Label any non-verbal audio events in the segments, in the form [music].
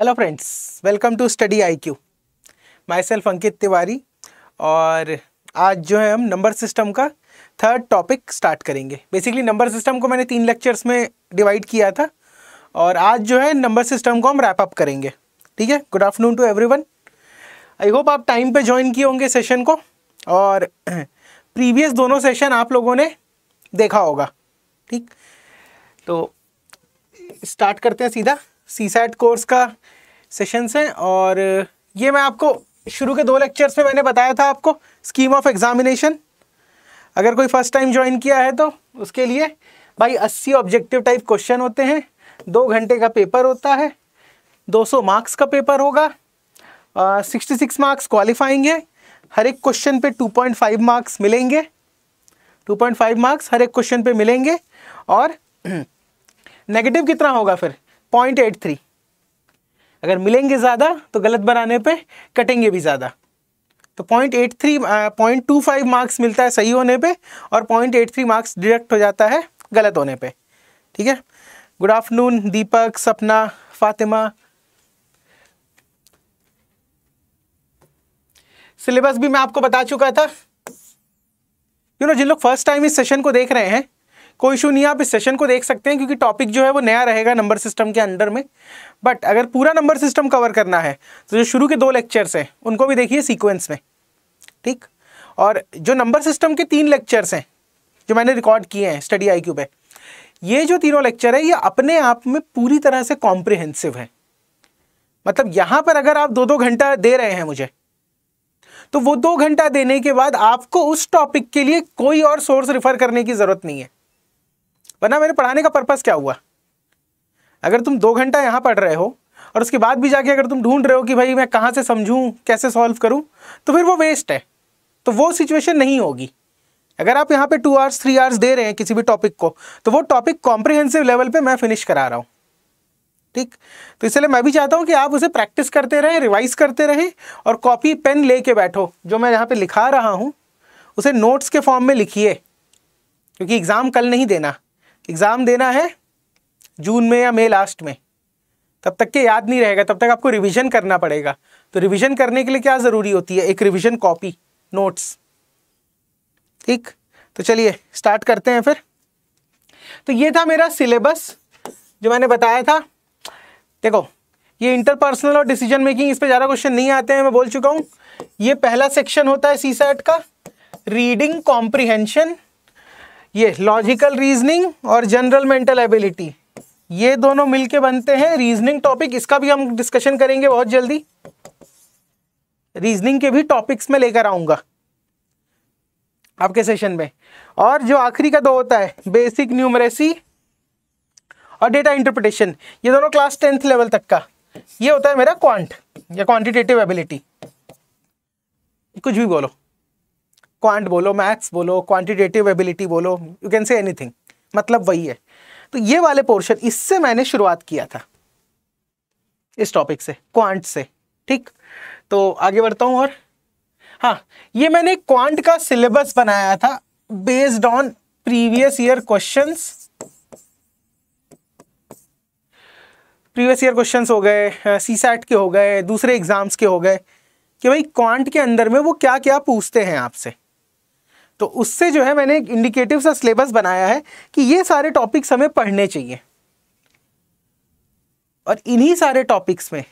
Hello friends welcome to study IQ myself Ankit Tiwari और आज जो है हम नंबर सिस्टम का थर्ड टॉपिक स्टार्ट करेंगे बेसिकली नंबर सिस्टम को मैंने तीन लेक्चर्स में डिवाइड किया था और आज जो है नंबर सिस्टम को हम रैप अप करेंगे ठीक है good afternoon to everyone I hope आप टाइम पे ज्वाइन किए होंगे सेशन को और प्रीवियस [clears throat] दोनों सेशन आप लोगों ने देखा होगा ठीक तो स्टार्ट करते हैं सीधा सी कोर्स का सेशंस हैं और ये मैं आपको शुरू के दो लेक्चर्स में मैंने बताया था आपको स्कीम ऑफ एग्जामिनेशन अगर कोई फर्स्ट टाइम ज्वाइन किया है तो उसके लिए भाई 80 ऑब्जेक्टिव टाइप क्वेश्चन होते हैं दो घंटे का पेपर होता है 200 मार्क्स का पेपर होगा सिक्सटी सिक्स मार्क्स क्वालिफाइंग है हर एक क्वेश्चन पे 2.5 मार्क्स मिलेंगे 2.5 मार्क्स हर एक क्वेश्चन पे मिलेंगे और नेगेटिव [clears throat] कितना होगा फिर पॉइंट एट थ्री अगर मिलेंगे ज़्यादा तो गलत बनाने पे कटेंगे भी ज़्यादा तो point eight three point two five marks मिलता है सही होने पे और point eight three marks deduct हो जाता है गलत होने पे ठीक है गुड आफ्टरनून दीपक सपना फातिमा सिलेबस भी मैं आपको बता चुका था यू you नो know, जिन लोग फर्स्ट टाइम इस सेशन को देख रहे हैं कोई इशू नहीं आप इस सेशन को देख सकते हैं क्योंकि टॉपिक जो है वो नया रहेगा नंबर सिस्टम के अंडर में बट अगर पूरा नंबर सिस्टम कवर करना है तो जो शुरू के दो लेक्चर्स हैं उनको भी देखिए सीक्वेंस में ठीक और जो नंबर सिस्टम के तीन लेक्चर्स हैं जो मैंने रिकॉर्ड किए हैं स्टडी आई पे ये जो तीनों लेक्चर है ये अपने आप में पूरी तरह से कॉम्प्रिहेंसिव है मतलब यहाँ पर अगर आप दो दो घंटा दे रहे हैं मुझे तो वो दो घंटा देने के बाद आपको उस टॉपिक के लिए कोई और सोर्स रिफर करने की ज़रूरत नहीं है वरना मेरे पढ़ाने का पर्पज़ क्या हुआ अगर तुम दो घंटा यहाँ पढ़ रहे हो और उसके बाद भी जाके अगर तुम ढूंढ रहे हो कि भाई मैं कहाँ से समझूँ कैसे सॉल्व करूँ तो फिर वो वेस्ट है तो वो सिचुएशन नहीं होगी अगर आप यहाँ पे टू आवर्स थ्री आवर्स दे रहे हैं किसी भी टॉपिक को तो वो टॉपिक कॉम्प्रिहेंसिव लेवल पे मैं फिनिश करा रहा हूँ ठीक तो इसलिए मैं भी चाहता हूँ कि आप उसे प्रैक्टिस करते रहें रिवाइज करते रहें और कॉपी पेन ले के बैठो जो मैं यहाँ पर लिखा रहा हूँ उसे नोट्स के फॉर्म में लिखिए क्योंकि एग्ज़ाम कल नहीं देना एग्ज़ाम देना है जून में या मई लास्ट में तब तक के याद नहीं रहेगा तब तक आपको रिवीजन करना पड़ेगा तो रिवीजन करने के लिए क्या ज़रूरी होती है एक रिवीजन कॉपी नोट्स ठीक तो चलिए स्टार्ट करते हैं फिर तो ये था मेरा सिलेबस जो मैंने बताया था देखो ये इंटरपर्सनल और डिसीजन मेकिंग इस पर ज़्यादा क्वेश्चन नहीं आते हैं मैं बोल चुका हूं ये पहला सेक्शन होता है सी सेट का रीडिंग कॉम्प्रिहेंशन ये लॉजिकल रीजनिंग और जनरल मेंटल एबिलिटी ये दोनों मिलके बनते हैं रीजनिंग टॉपिक इसका भी हम डिस्कशन करेंगे बहुत जल्दी रीजनिंग के भी टॉपिक्स में लेकर आऊंगा आपके सेशन में और जो आखिरी का दो होता है बेसिक न्यूमरेसी और डेटा इंटरप्रिटेशन ये दोनों क्लास टेंथ लेवल तक का ये होता है मेरा क्वांट या क्वांटिटेटिव एबिलिटी कुछ भी बोलो क्वांट बोलो मैथ्स बोलो क्वांटिटेटिव एबिलिटी बोलो यू कैन से एनीथिंग मतलब वही है तो ये वाले पोर्शन इससे मैंने शुरुआत किया था इस टॉपिक से क्वांट से ठीक तो आगे बढ़ता हूँ और हाँ ये मैंने क्वांट का सिलेबस बनाया था based on previous year questions previous year questions हो गए सी सैट के हो गए दूसरे एग्जाम्स के हो गए कि भाई क्वांट के अंदर में वो क्या क्या पूछते हैं आपसे तो उससे जो है मैंने एक इंडिकेटिव सा सिलेबस बनाया है कि ये सारे टॉपिक्स हमें पढ़ने चाहिए और इन्हीं सारे टॉपिक्स में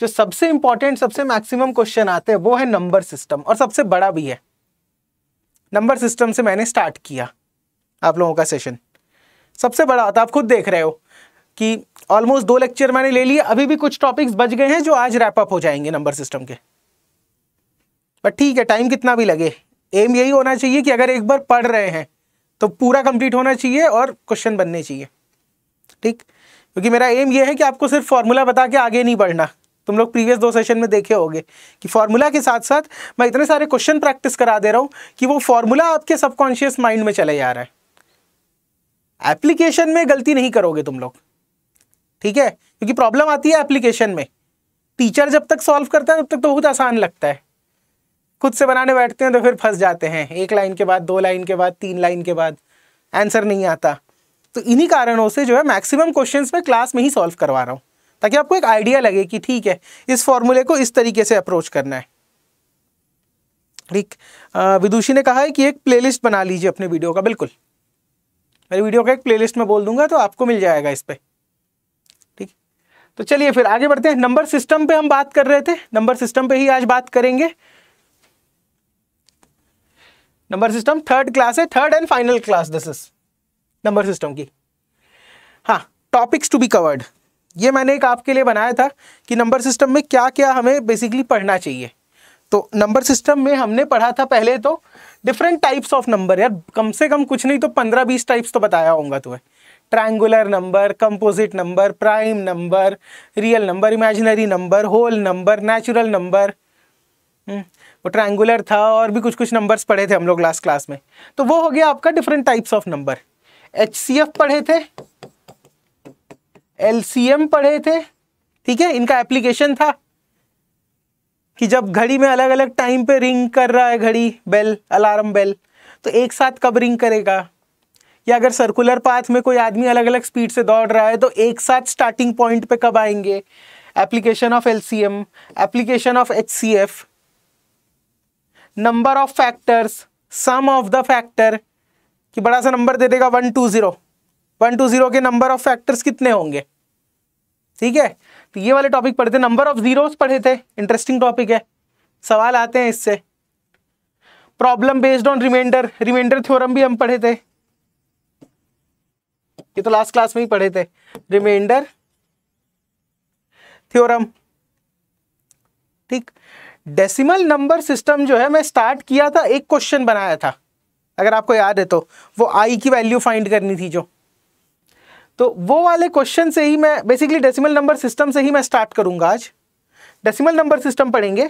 जो सबसे इंपॉर्टेंट सबसे मैक्सिमम क्वेश्चन आते हैं वो है नंबर सिस्टम और सबसे बड़ा भी है नंबर सिस्टम से मैंने स्टार्ट किया आप लोगों का सेशन सबसे बड़ा आता तो आप खुद देख रहे हो कि ऑलमोस्ट दो लेक्चर मैंने ले लिए अभी भी कुछ टॉपिक्स बच गए हैं जो आज रैपअप हो जाएंगे नंबर सिस्टम के बट ठीक है टाइम कितना भी लगे एम यही होना चाहिए कि अगर एक बार पढ़ रहे हैं तो पूरा कंप्लीट होना चाहिए और क्वेश्चन बनने चाहिए ठीक क्योंकि मेरा एम ये है कि आपको सिर्फ फार्मूला बता के आगे नहीं बढ़ना तुम लोग प्रीवियस दो सेशन में देखे होगे कि फार्मूला के साथ साथ मैं इतने सारे क्वेश्चन प्रैक्टिस करा दे रहा हूँ कि वो फार्मूला आपके सबकॉन्शियस माइंड में चले जा रहा है एप्लीकेशन में गलती नहीं करोगे तुम लोग ठीक है क्योंकि प्रॉब्लम आती है एप्लीकेशन में टीचर जब तक सॉल्व करता है तब तक तो बहुत आसान लगता है खुद से बनाने बैठते हैं तो फिर फंस जाते हैं एक लाइन के बाद दो लाइन के बाद तीन लाइन के बाद आंसर नहीं आता तो इन्हीं कारणों से जो है मैक्सिमम क्वेश्चंस में क्लास में ही सॉल्व करवा रहा हूँ ताकि आपको एक आइडिया लगे कि ठीक है इस फॉर्मूले को इस तरीके से अप्रोच करना है ठीक विदुषी ने कहा है कि एक प्ले बना लीजिए अपने वीडियो का बिल्कुल मेरे वीडियो का एक प्ले में बोल दूंगा तो आपको मिल जाएगा इस पर ठीक तो चलिए फिर आगे बढ़ते हैं नंबर सिस्टम पे हम बात कर रहे थे नंबर सिस्टम पे ही आज बात करेंगे नंबर सिस्टम थर्ड क्लास है third and final class this is number system की हाँ टॉपिक्स टू बी कवर्ड ये मैंने एक आपके लिए बनाया था कि नंबर सिस्टम में क्या क्या हमें बेसिकली पढ़ना चाहिए तो नंबर सिस्टम में हमने पढ़ा था पहले तो डिफरेंट टाइप्स ऑफ नंबर यार कम से कम कुछ नहीं तो पंद्रह बीस टाइप्स तो बताया होगा तुम्हें triangular number composite number prime number real number imaginary number whole number natural number वो ट्रायंगुलर था और भी कुछ कुछ नंबर्स पढ़े थे हम लोग लास्ट क्लास में तो वो हो गया आपका different types of number H C F पढ़े थे एल सी एम पढ़े थे ठीक है इनका एप्लीकेशन था कि जब घड़ी में अलग अलग टाइम पे रिंग कर रहा है घड़ी बेल अलार्म बेल तो एक साथ कब रिंग करेगा या अगर सर्कुलर पाथ में कोई आदमी अलग अलग स्पीड से दौड़ रहा है तो एक साथ स्टार्टिंग पॉइंट पे कब आएंगे application of L C M application of H C F number of factors sum of the factor कि बड़ा सा नंबर दे देगा one two zero one two zero के नंबर ऑफ फैक्टर्स कितने होंगे ठीक है तो ये वाले टॉपिक पढ़े थे नंबर ऑफ ज़ीरोस पढ़े थे इंटरेस्टिंग टॉपिक है सवाल आते हैं इससे problem based on remainder remainder theorem भी हम पढ़े थे ये तो लास्ट क्लास में ही पढ़े थे रिमाइंडर थ्योरम ठीक डेसिमल नंबर सिस्टम जो है मैं स्टार्ट किया था एक क्वेश्चन बनाया था अगर आपको याद है तो वो आई की वैल्यू फाइंड करनी थी जो तो वो वाले क्वेश्चन से ही मैं बेसिकली डेसिमल नंबर सिस्टम से ही मैं स्टार्ट करूंगा आज डेसिमल नंबर सिस्टम पढ़ेंगे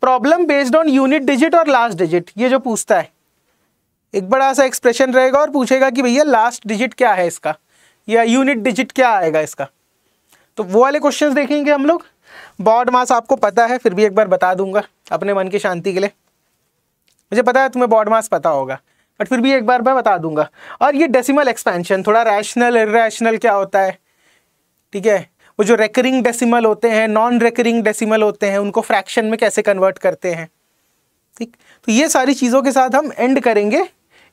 problem based on unit digit और लास्ट डिजिट ये जो पूछता है एक बड़ा सा एक्सप्रेशन रहेगा और पूछेगा कि भैया लास्ट डिजिट क्या है इसका या यूनिट डिजिट क्या आएगा इसका तो वो वाले क्वेश्चंस देखेंगे हम लोग बॉड मास आपको पता है फिर भी एक बार बता दूंगा अपने मन की शांति के लिए मुझे पता है तुम्हें बॉड मास पता होगा बट फिर भी एक बार मैं बता दूंगा और ये डेसिमल एक्सपेंशन थोड़ा रैशनल इेशनल क्या होता है ठीक है वो जो रेकरिंग डेसिमल होते हैं नॉन रेकरिंग डेसिमल होते हैं उनको फ्रैक्शन में कैसे कन्वर्ट करते हैं ठीक तो ये सारी चीज़ों के साथ हम एंड करेंगे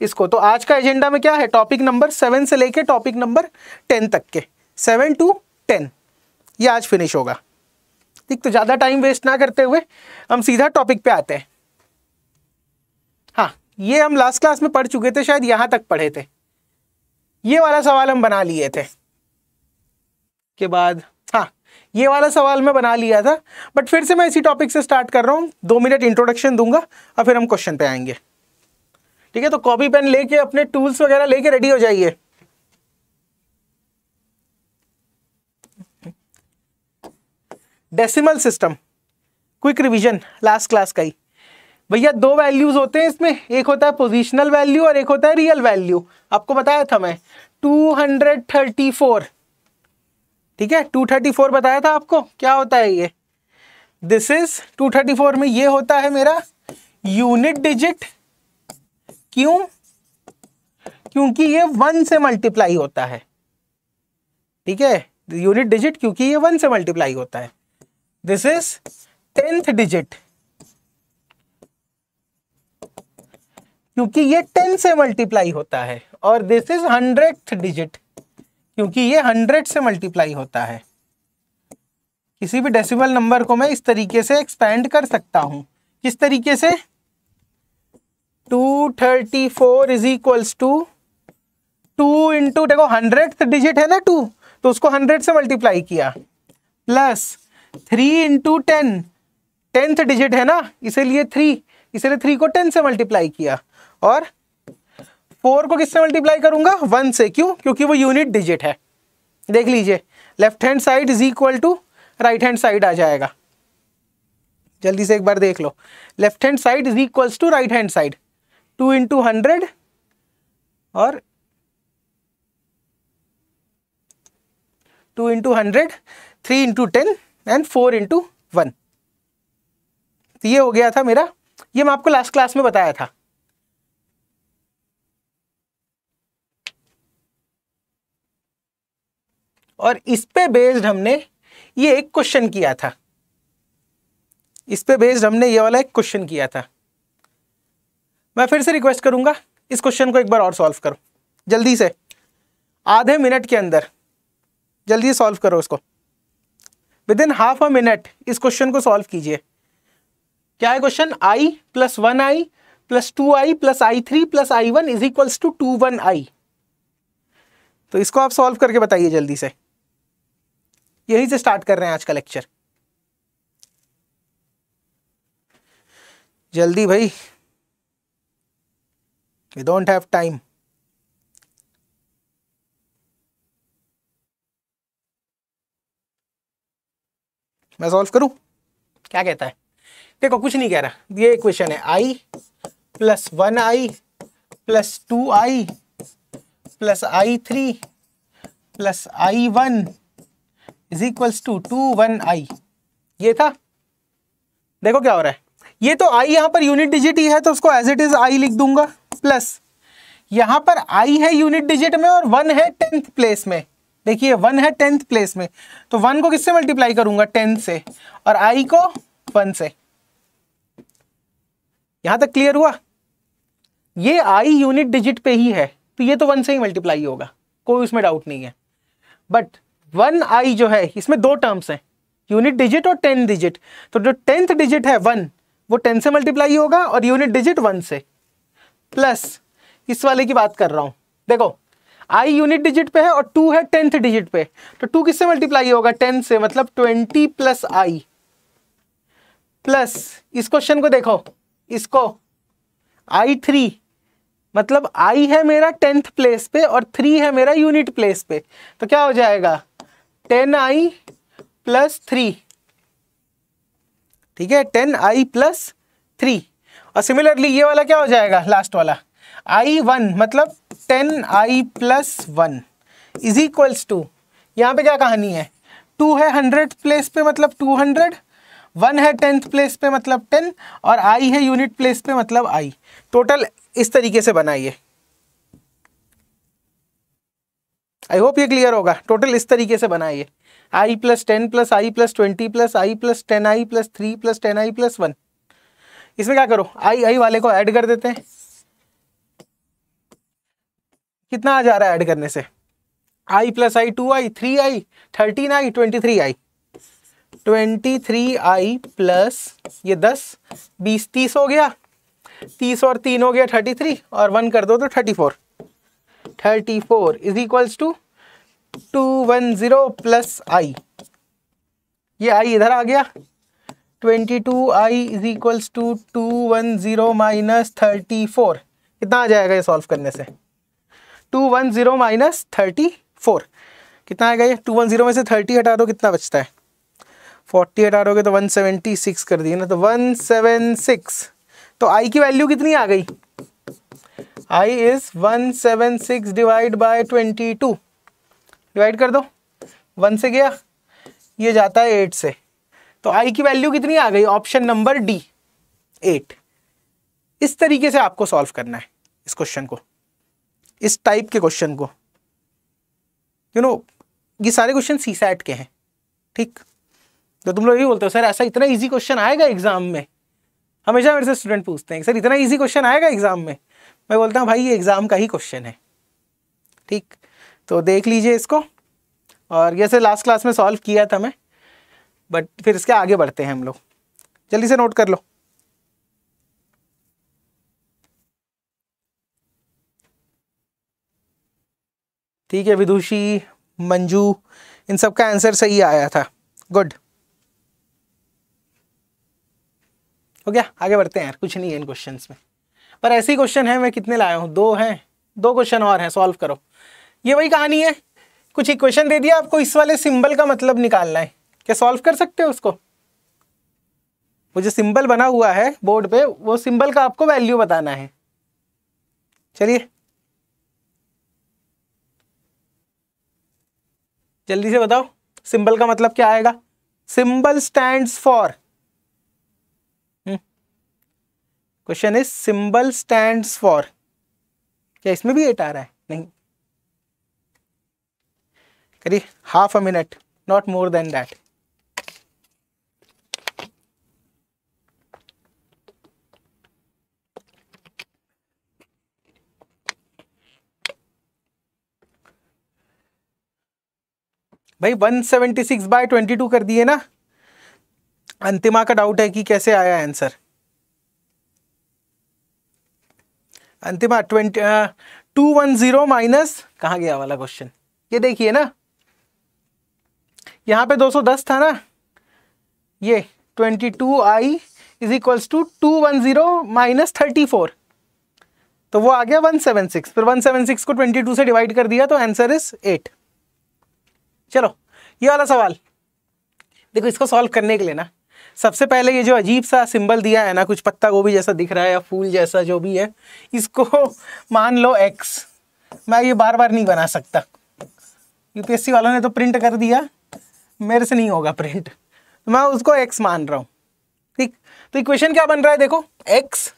इसको तो आज का एजेंडा में क्या है टॉपिक नंबर सेवन से लेके टॉपिक नंबर टेन तक के सेवन टू टेन ये आज फिनिश होगा ठीक तो ज़्यादा टाइम वेस्ट ना करते हुए हम सीधा टॉपिक पे आते हैं हाँ ये हम लास्ट क्लास में पढ़ चुके थे शायद यहां तक पढ़े थे ये वाला सवाल हम बना लिए थे के बाद हाँ ये वाला सवाल मैं बना लिया था बट फिर से मैं इसी टॉपिक से स्टार्ट कर रहा हूँ दो मिनट इंट्रोडक्शन दूंगा और फिर हम क्वेश्चन पे आएंगे ठीक है तो कॉपी पेन लेके अपने टूल्स वगैरह लेके रेडी हो जाइए decimal system quick revision last class का ही भैया दो वैल्यूज होते हैं इसमें एक होता है पोजिशनल वैल्यू और एक होता है रियल वैल्यू आपको बताया था मैं 234 ठीक है 234 बताया था आपको क्या होता है ये दिस इज 234 में ये होता है मेरा यूनिट डिजिट क्यों क्योंकि ये वन से मल्टीप्लाई होता है ठीक है यूनिट डिजिट क्योंकि ये वन से मल्टीप्लाई होता है दिस इज टेंथ डिजिट क्योंकि ये टेन से मल्टीप्लाई होता है और दिस इज हंड्रेड डिजिट क्योंकि ये हंड्रेड से मल्टीप्लाई होता है किसी भी डेसिमल नंबर को मैं इस तरीके से एक्सपेंड कर सकता हूं किस तरीके से two thirty four is equals to two into देखो हंड्रेड डिजिट है ना टू तो उसको हंड्रेड से मल्टीप्लाई किया plus three into ten tenth digit है ना इसीलिए थ्री इसलिए थ्री को टेन से मल्टीप्लाई किया और फोर को किससे मल्टीप्लाई करूंगा वन से क्यों क्योंकि वो यूनिट डिजिट है देख लीजिए left hand side is equal to right hand side आ जाएगा जल्दी से एक बार देख लो left hand side is equals to right hand side two into hundred और two into hundred three into ten and four into one तो ये हो गया था मेरा ये मैं आपको लास्ट क्लास में बताया था और इस पे बेस्ड हमने ये एक क्वेश्चन किया था इस पे बेस्ड हमने ये वाला एक क्वेश्चन किया था मैं फिर से रिक्वेस्ट करूंगा इस क्वेश्चन को एक बार और सॉल्व करो जल्दी से आधे मिनट के अंदर जल्दी सॉल्व करो इसको within half a minute इस क्वेश्चन को सॉल्व कीजिए क्या है question I plus one I plus two I plus I three plus I one is equals to two one I तो इसको आप सॉल्व करके बताइए जल्दी से यही से स्टार्ट कर रहे हैं आज का लेक्चर जल्दी भाई वी डोंट हैव टाइम मैं सॉल्व करूं क्या कहता है देखो कुछ नहीं कह रहा ये इक्वेशन है I plus one I plus two I plus I three plus I one is equals to two one I ये था देखो क्या हो रहा है ये तो आई यहाँ पर यूनिट डिजिट ही है तो उसको एज इट इज आई लिख दूंगा प्लस यहां पर आई है यूनिट डिजिट में और वन है टेंथ प्लेस में देखिए वन है टेंथ प्लेस में तो वन को किससे मल्टीप्लाई करूंगा टेंथ से और आई को वन से यहां तक क्लियर हुआ ये आई यूनिट डिजिट पे ही है तो ये तो वन से ही मल्टीप्लाई होगा कोई उसमें डाउट नहीं है बट वन आई जो है इसमें दो टर्म्स हैं यूनिट डिजिट और टेंथ डिजिट तो जो टेंथ डिजिट है वन वो टेन से मल्टीप्लाई होगा और यूनिट डिजिट वन से प्लस इस वाले की बात कर रहा हूं देखो आई यूनिट डिजिट पे है और टू है टेंथ डिजिट पे तो टू किससे मल्टीप्लाई होगा टेन से मतलब ट्वेंटी प्लस आई प्लस इस क्वेश्चन को देखो इसको आई थ्री मतलब आई है मेरा टेंथ प्लेस पे और थ्री है मेरा यूनिट प्लेस पे तो क्या हो जाएगा टेन आई प्लस थ्री ठीक है टेन आई प्लस थ्री और सिमिलरली ये वाला क्या हो जाएगा लास्ट वाला आई वन मतलब ten I plus one is equals to यहाँ पे क्या कहानी है टू है हंड्रेड प्लेस पे मतलब टू हंड्रेड वन है टेंथ प्लेस पे मतलब टेन और आई है यूनिट प्लेस पे मतलब आई टोटल इस तरीके से बनाइए आई होप ये क्लियर होगा टोटल इस तरीके से बनाइए I plus ten plus I plus twenty plus I plus ten I plus three plus ten I plus one इसमें क्या करो आई आई वाले को ऐड कर देते हैं कितना आ जा रहा है ऐड करने से I plus I two I three I thirteen I twenty three I twenty three I plus ये दस बीस तीस हो गया तीस और तीन हो गया थर्टी थ्री और वन कर दो तो thirty four thirty four is equals to two one zero plus I ये आई इधर आ गया twenty two I is equals to two one zero minus thirty four कितना आ जाएगा ये सॉल्व करने से two one zero minus thirty four कितना आएगा ये टू वन ज़ीरो में से थर्टी हटा दो कितना बचता है फोर्टी हटा दोगे तो वन सेवेंटी सिक्स कर दिए ना तो वन सेवन सिक्स तो आई की वैल्यू कितनी आ गई I is one seven six divide by twenty two divide कर दो वन से गया ये जाता है एट से तो आई की वैल्यू कितनी आ गई ऑप्शन नंबर डी एट इस तरीके से आपको सॉल्व करना है इस क्वेश्चन को इस टाइप के क्वेश्चन को यू you नो know, ये सारे क्वेश्चन सी सैट के हैं ठीक तो तुम लोग यही बोलते हो सर ऐसा इतना इजी क्वेश्चन आएगा एग्जाम में हमेशा मेरे से स्टूडेंट पूछते हैं सर इतना इजी क्वेश्चन आएगा एग्जाम में मैं बोलता हूँ भाई ये एग्जाम का ही क्वेश्चन है ठीक तो देख लीजिए इसको और जैसे लास्ट क्लास में सॉल्व किया था मैं बट फिर इसके आगे बढ़ते हैं हम लोग जल्दी से नोट कर लो ठीक है विदुषी मंजू इन सब का आंसर सही आया था गुड हो गया आगे बढ़ते हैं यार कुछ नहीं है इन क्वेश्चन में पर ऐसे क्वेश्चन है मैं कितने लाया हूँ दो हैं दो क्वेश्चन और हैं सॉल्व करो ये वही कहानी है कुछ इक्वेशन दे दिया आपको इस वाले सिंबल का मतलब निकालना है क्या सॉल्व कर सकते हो उसको वो जो सिंबल बना हुआ है बोर्ड पे वो सिंबल का आपको वैल्यू बताना है चलिए जल्दी से बताओ सिंबल का मतलब क्या आएगा symbol stand for question is symbol stand for क्या इसमें भी एट आ रहा है नहीं करिए half a minute not more than that भाई 176 seventy six by twenty two कर दिए ना अंतिमा का डाउट है कि कैसे आया आंसर अंतिमा twenty two one zero minus कहा गया वाला क्वेश्चन ये देखिए ना यहां पे 210 था ना ये 22i I is equals to two one zero minus thirty four तो वो आ गया 176 फिर 176 को 22 से डिवाइड कर दिया तो आंसर इज 8 चलो ये वाला सवाल देखो इसको सॉल्व करने के लिए ना सबसे पहले ये जो अजीब सा सिंबल दिया है ना कुछ पत्ता गोभी जैसा दिख रहा है या फूल जैसा जो भी है इसको [laughs] मान लो एक्स मैं ये बार बार नहीं बना सकता यूपीएससी वालों ने तो प्रिंट कर दिया मेरे से नहीं होगा प्रिंट तो मैं उसको एक्स मान रहा हूँ ठीक तो इक्वेशन क्या बन रहा है देखो एक्स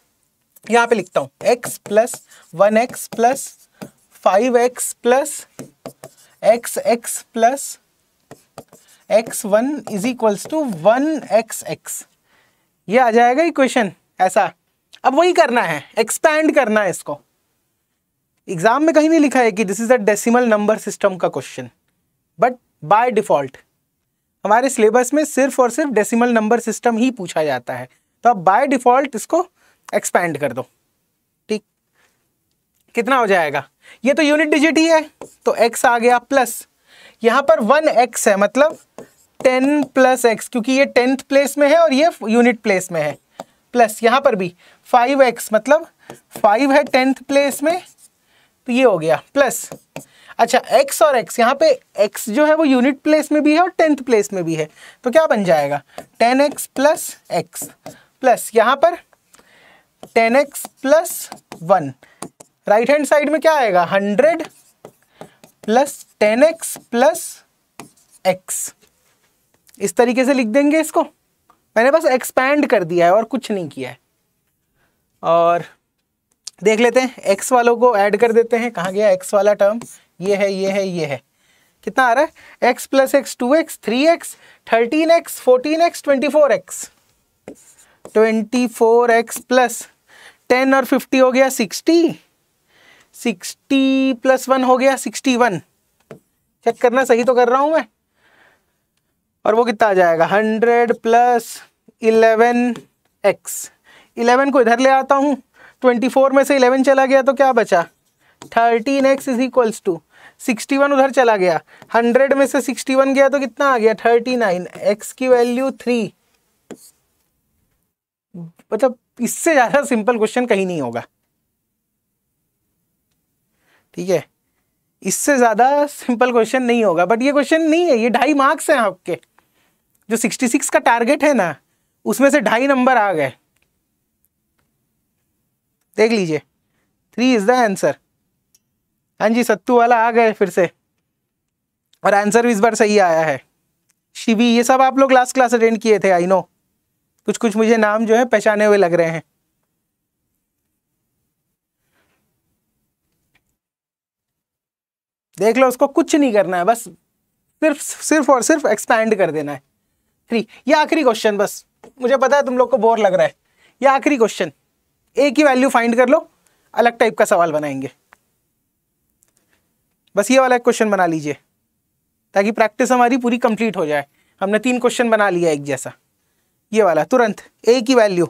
यहाँ पे लिखता हूँ X plus one X plus five X plus X X plus X one is equals to one X X ये आ जाएगा इक्वेशन ऐसा अब वही करना है एक्सपैंड करना है इसको एग्जाम में कहीं नहीं लिखा है कि this is a decimal number system का क्वेश्चन बट बाय डिफॉल्ट हमारे सिलेबस में सिर्फ और सिर्फ डेसिमल नंबर सिस्टम ही पूछा जाता है तो अब बाय डिफॉल्ट इसको एक्सपैंड कर दो ठीक कितना हो जाएगा ये तो यूनिट डिजिट ही है तो x आ गया प्लस यहां पर वन एक्स है मतलब टेन प्लस एक्स क्योंकि ये टेंथ प्लेस में है और ये यूनिट प्लेस में है प्लस यहां पर भी फाइव एक्स मतलब फाइव है टेंथ प्लेस में तो ये हो गया प्लस अच्छा x और x यहां पे x जो है वो यूनिट प्लेस में भी है और टेंथ प्लेस में भी है तो क्या बन जाएगा ten x plus x plus यहां पर ten x plus one right hand side में क्या आएगा hundred plus ten x plus X इस तरीके से लिख देंगे इसको मैंने बस एक्सपैंड कर दिया है और कुछ नहीं किया है और देख लेते हैं एक्स वालों को ऐड कर देते हैं कहाँ गया एक्स वाला टर्म ये है ये है ये है कितना आ रहा है x plus X two X three X thirteen X fourteen X twenty four X twenty four X plus ten और फिफ्टी हो गया सिक्सटी सिक्सटी प्लस वन हो गया सिक्सटी वन चेक करना सही तो कर रहा हूं मैं और वो कितना आ जाएगा hundred plus eleven X eleven को इधर ले आता हूं ट्वेंटी फोर में से इलेवन चला गया तो क्या बचा thirteen X is equals to sixty one उधर चला गया हंड्रेड में से सिक्सटी वन गया तो कितना आ गया थर्टी नाइन एक्स की वैल्यू थ्री मतलब इससे ज़्यादा सिंपल क्वेश्चन कहीं नहीं होगा ठीक है इससे ज़्यादा सिंपल क्वेश्चन नहीं होगा बट ये क्वेश्चन नहीं है ये ढाई मार्क्स हैं आपके जो सिक्सटी सिक्स का टारगेट है ना उसमें से ढाई नंबर आ गए देख लीजिए थ्री इज़ द आंसर हाँ जी सत्तू वाला आ गए फिर से और आंसर भी इस बार सही आया है शिवी ये सब आप लोग लास्ट क्लास अटेंड किए थे आई नो कुछ कुछ मुझे नाम जो है पहचाने हुए लग रहे हैं देख लो उसको कुछ नहीं करना है बस सिर्फ सिर्फ और सिर्फ एक्सपैंड कर देना है थ्री ये आखिरी क्वेश्चन बस मुझे पता है तुम लोग को बोर लग रहा है ये आखिरी क्वेश्चन ए की वैल्यू फाइंड कर लो अलग टाइप का सवाल बनाएंगे बस ये वाला एक क्वेश्चन बना लीजिए ताकि प्रैक्टिस हमारी पूरी कंप्लीट हो जाए हमने तीन क्वेश्चन बना लिया एक जैसा ये वाला तुरंत ए की वैल्यू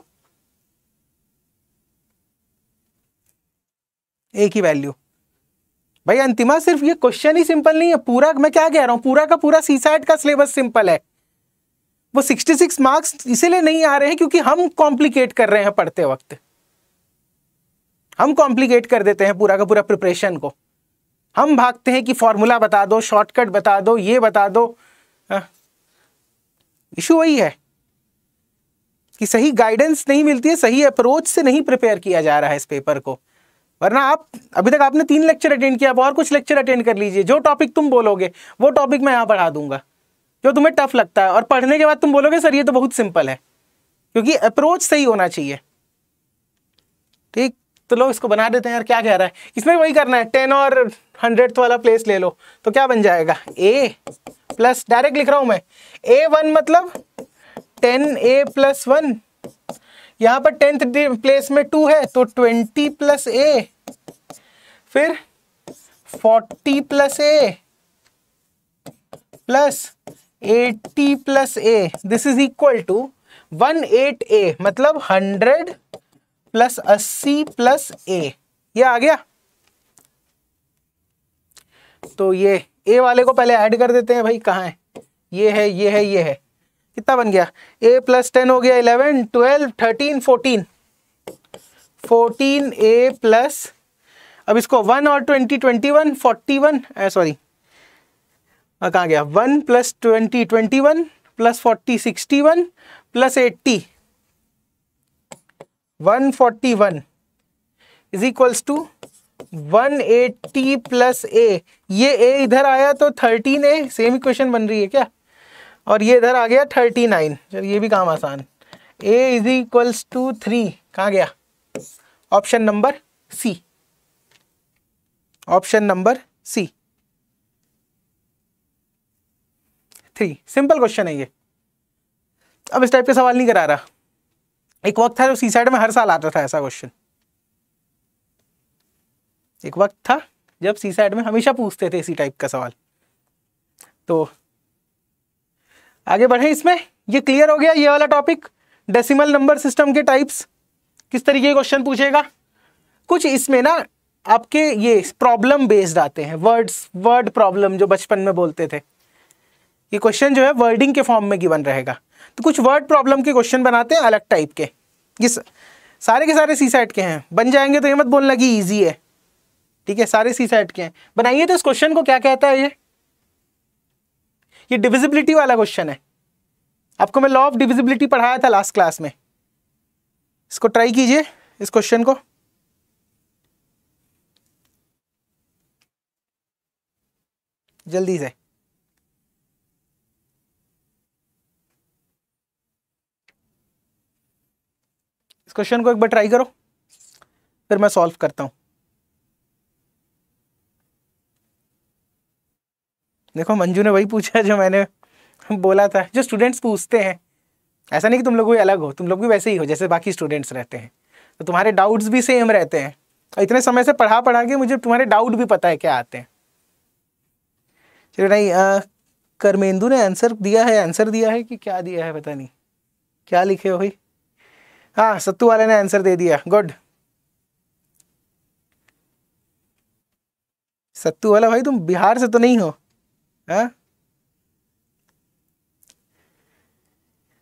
ए की वैल्यू भाई अंतिमा सिर्फ ये क्वेश्चन ही सिंपल नहीं है पूरा मैं क्या कह रहा हूँ पूरा का पूरा सी का सिलेबस सिंपल है वो 66 मार्क्स इसीलिए नहीं आ रहे हैं क्योंकि हम कॉम्प्लिकेट कर रहे हैं पढ़ते वक्त हम कॉम्प्लिकेट कर देते हैं पूरा का पूरा प्रिपरेशन को हम भागते हैं कि फॉर्मूला बता दो शॉर्टकट बता दो ये बता दो इशू हाँ। वही है कि सही गाइडेंस नहीं मिलती है सही अप्रोच से नहीं प्रिपेयर किया जा रहा है इस पेपर को वरना आप अभी तक आपने तीन लेक्चर अटेंड किया और कुछ लेक्चर अटेंड कर लीजिए जो टॉपिक तुम बोलोगे वो टॉपिक मैं यहाँ पढ़ा दूंगा जो तुम्हें टफ लगता है और पढ़ने के बाद तुम बोलोगे सर ये तो बहुत सिंपल है क्योंकि अप्रोच सही होना चाहिए ठीक तो लोग इसको बना देते हैं यार क्या कह रहा है इसमें वही करना है टेन और हंड्रेड वाला प्लेस ले लो तो क्या बन जाएगा ए प्लस डायरेक्ट लिख रहा हूं मैं ए वन मतलब टेन ए प्लस वन यहाँ पर टेंथ प्लेस में टू है तो ट्वेंटी प्लस ए फिर 40 plus A plus 80 plus A this is equal to 18 A मतलब 100 प्लस 80 प्लस ए ये आ गया तो ये ए वाले को पहले ऐड कर देते हैं भाई कहाँ है ये है ये है ये है कितना बन गया ए प्लस टेन हो गया eleven twelve thirteen fourteen fourteen A plus अब इसको वन और twenty twenty one forty one sorry कहाँ गया one plus twenty twenty one plus forty sixty one plus eighty one forty one is equals to one eighty plus A ये A इधर आया तो thirteen A same equation बन रही है क्या और ये इधर आ गया थर्टी नाइन चल ये भी काम आसान A is equals to three कहाँ गया option number C option number C three simple question है ये अब इस टाइप के सवाल नहीं करा रहा एक वक्त था जो सी साइड में हर साल आता था ऐसा क्वेश्चन एक वक्त था जब सी साइड में हमेशा पूछते थे इसी टाइप का सवाल तो आगे बढ़े इसमें ये क्लियर हो गया ये वाला टॉपिक डेसिमल नंबर सिस्टम के टाइप्स किस तरीके क्वेश्चन पूछेगा कुछ इसमें ना आपके ये प्रॉब्लम बेस्ड आते हैं वर्ड्स वर्ड प्रॉब्लम जो बचपन में बोलते थे ये क्वेश्चन जो है वर्डिंग के फॉर्म में गिवन रहेगा तो कुछ वर्ड प्रॉब्लम के क्वेश्चन बनाते हैं अलग टाइप के ये सारे के सारे सी सेट के हैं बन जाएंगे तो ये मत बोलना कि ईजी है ठीक है सारे सी सेट के हैं बनाइए तो इस क्वेश्चन को क्या कहता है ये ये डिविजिबिलिटी वाला क्वेश्चन है आपको मैं लॉ ऑफ डिविजिबिलिटी पढ़ाया था लास्ट क्लास में इसको ट्राई कीजिए इस क्वेश्चन को जल्दी से इस क्वेश्चन को एक बार ट्राई करो फिर मैं सॉल्व करता हूं देखो मंजू ने वही पूछा जो मैंने बोला था जो स्टूडेंट्स पूछते हैं ऐसा नहीं कि तुम लोग भी अलग हो तुम लोग भी वैसे ही हो जैसे बाकी स्टूडेंट्स रहते हैं तो तुम्हारे डाउट्स भी सेम रहते हैं इतने समय से पढ़ा पढ़ा के मुझे तुम्हारे डाउट भी पता है क्या आते हैं चलिए नहीं कर्मेंदु ने आंसर दिया है आंसर दिया है कि क्या दिया है पता नहीं क्या लिखे हो भाई हाँ सत्तू वाले ने आंसर दे दिया गुड सत्तू वाला भाई तुम बिहार से तो नहीं हो हा?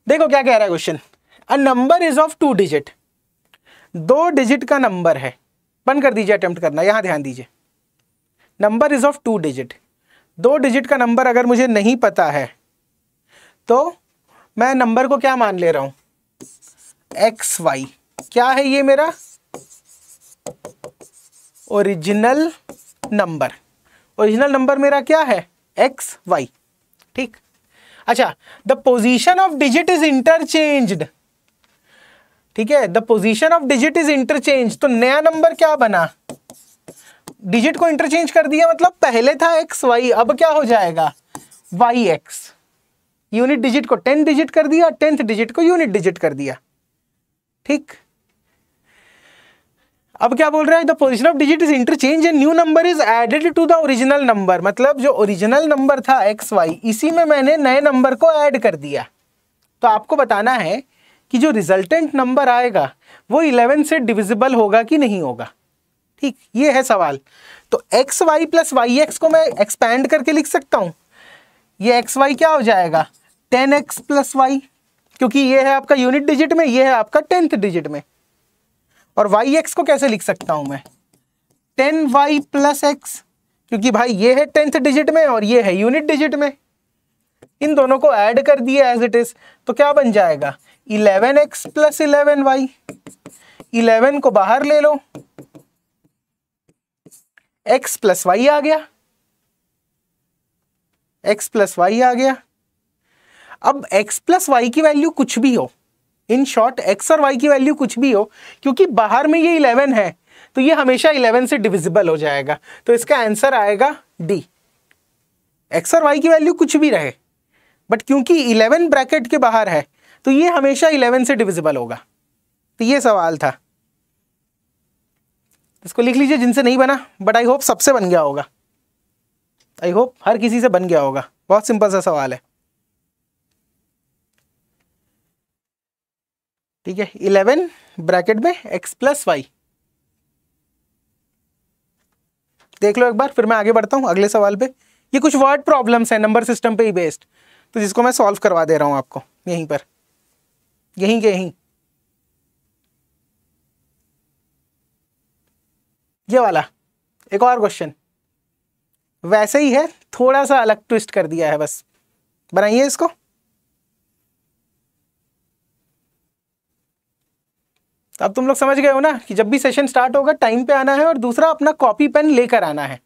देखो क्या कह रहा है question a number is of two digit दो डिजिट का नंबर है बंद कर दीजिए अटेम्प्ट करना यहां ध्यान दीजिए number is of two digit दो डिजिट का नंबर अगर मुझे नहीं पता है तो मैं नंबर को क्या मान ले रहा हूं एक्स वाई क्या है ये मेरा ओरिजिनल नंबर ओरिजिनल नंबर मेरा क्या है एक्स वाई ठीक अच्छा the position of digit is interchanged ठीक है the position of digit is interchange तो नया नंबर क्या बना डिजिट को इंटरचेंज कर दिया मतलब पहले था एक्स वाई अब क्या हो जाएगा वाई एक्स यूनिट डिजिट को टेंथ डिजिट कर दिया टेंथ डिजिट को यूनिट डिजिट कर दिया ठीक अब क्या बोल रहा है the position of digit is interchange a new number is added to the original number मतलब जो ओरिजिनल नंबर था एक्स वाई इसी में मैंने नए नंबर को ऐड कर दिया तो आपको बताना है कि जो रिजल्टेंट नंबर आएगा वो इलेवन से डिविजिबल होगा कि नहीं होगा ठीक ये है सवाल तो x y plus y x को मैं एक्सपैंड करके लिख सकता हूं ये एक्स वाई क्या हो जाएगा टेन एक्स प्लस वाई क्योंकि ये है आपका यूनिट डिजिट में ये है आपका टेंथ डिजिट में और वाई एक्स को कैसे लिख सकता हूं मैं टेन वाई प्लस एक्स क्योंकि भाई ये है टेंथ डिजिट में और ये है यूनिट डिजिट में इन दोनों को एड कर दिया एज इट इज तो क्या बन जाएगा eleven x plus eleven y eleven को बाहर ले लो एक्स प्लस वाई आ गया एक्स प्लस वाई आ गया अब एक्स प्लस वाई की वैल्यू कुछ भी हो इन शॉर्ट एक्स और वाई की वैल्यू कुछ भी हो क्योंकि बाहर में ये इलेवन है तो ये हमेशा इलेवन से डिविजिबल हो जाएगा तो इसका आंसर आएगा डी एक्स और वाई की वैल्यू कुछ भी रहे बट क्योंकि इलेवन ब्रैकेट के बाहर है तो ये हमेशा इलेवन से डिविजिबल होगा तो ये सवाल था इसको लिख लीजिए जिनसे नहीं बना बट आई होप सबसे बन गया होगा आई होप हर किसी से बन गया होगा बहुत सिंपल सा सवाल है ठीक है इलेवन ब्रैकेट में एक्स प्लस वाई देख लो एक बार फिर मैं आगे बढ़ता हूँ अगले सवाल पे ये कुछ वर्ड प्रॉब्लम्स हैं नंबर सिस्टम पे ही बेस्ड तो जिसको मैं सॉल्व करवा दे रहा हूँ आपको यहीं पर यहीं के यहीं ये वाला एक और क्वेश्चन वैसे ही है थोड़ा सा अलग ट्विस्ट कर दिया है बस बनाइए इसको अब तुम लोग समझ गए हो ना कि जब भी सेशन स्टार्ट होगा टाइम पे आना है और दूसरा अपना कॉपी पेन लेकर आना है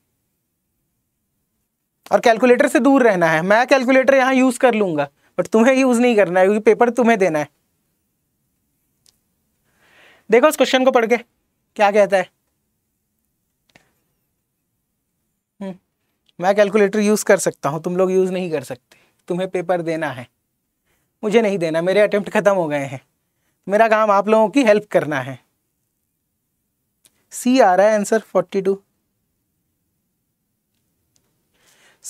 और कैलकुलेटर से दूर रहना है मैं कैलकुलेटर यहां यूज़ कर लूंगा बट तुम्हें यूज़ नहीं करना है क्योंकि पेपर तुम्हें देना है देखो इस क्वेश्चन को पढ़ के क्या कहता है मैं कैलकुलेटर यूज़ कर सकता हूँ तुम लोग यूज़ नहीं कर सकते तुम्हें पेपर देना है मुझे नहीं देना मेरे अटैम्प्ट ख़त्म हो गए हैं मेरा काम आप लोगों की हेल्प करना है सी आ रहा है आंसर फोर्टी टू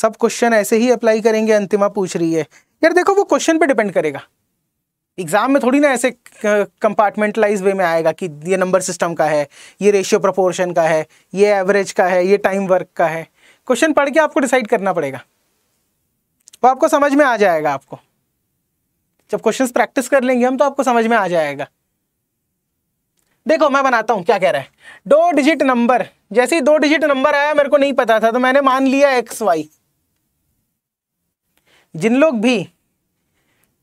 सब क्वेश्चन ऐसे ही अप्लाई करेंगे अंतिमा पूछ रही है यार देखो वो क्वेश्चन पे डिपेंड करेगा एग्जाम में थोड़ी ना ऐसे कंपार्टमेंटलाइज वे में आएगा कि ये नंबर सिस्टम का है ये रेशियो प्रपोर्शन का है ये एवरेज का है ये टाइम वर्क का है क्वेश्चन पढ़ के आपको डिसाइड करना पड़ेगा वो आपको समझ में आ जाएगा आपको जब क्वेश्चंस प्रैक्टिस कर लेंगे हम तो आपको समझ में आ जाएगा देखो मैं बनाता हूँ क्या कह रहा है दो डिजिट नंबर जैसे ही दो डिजिट नंबर आया मेरे को नहीं पता था तो मैंने मान लिया एक्स वाई जिन लोग भी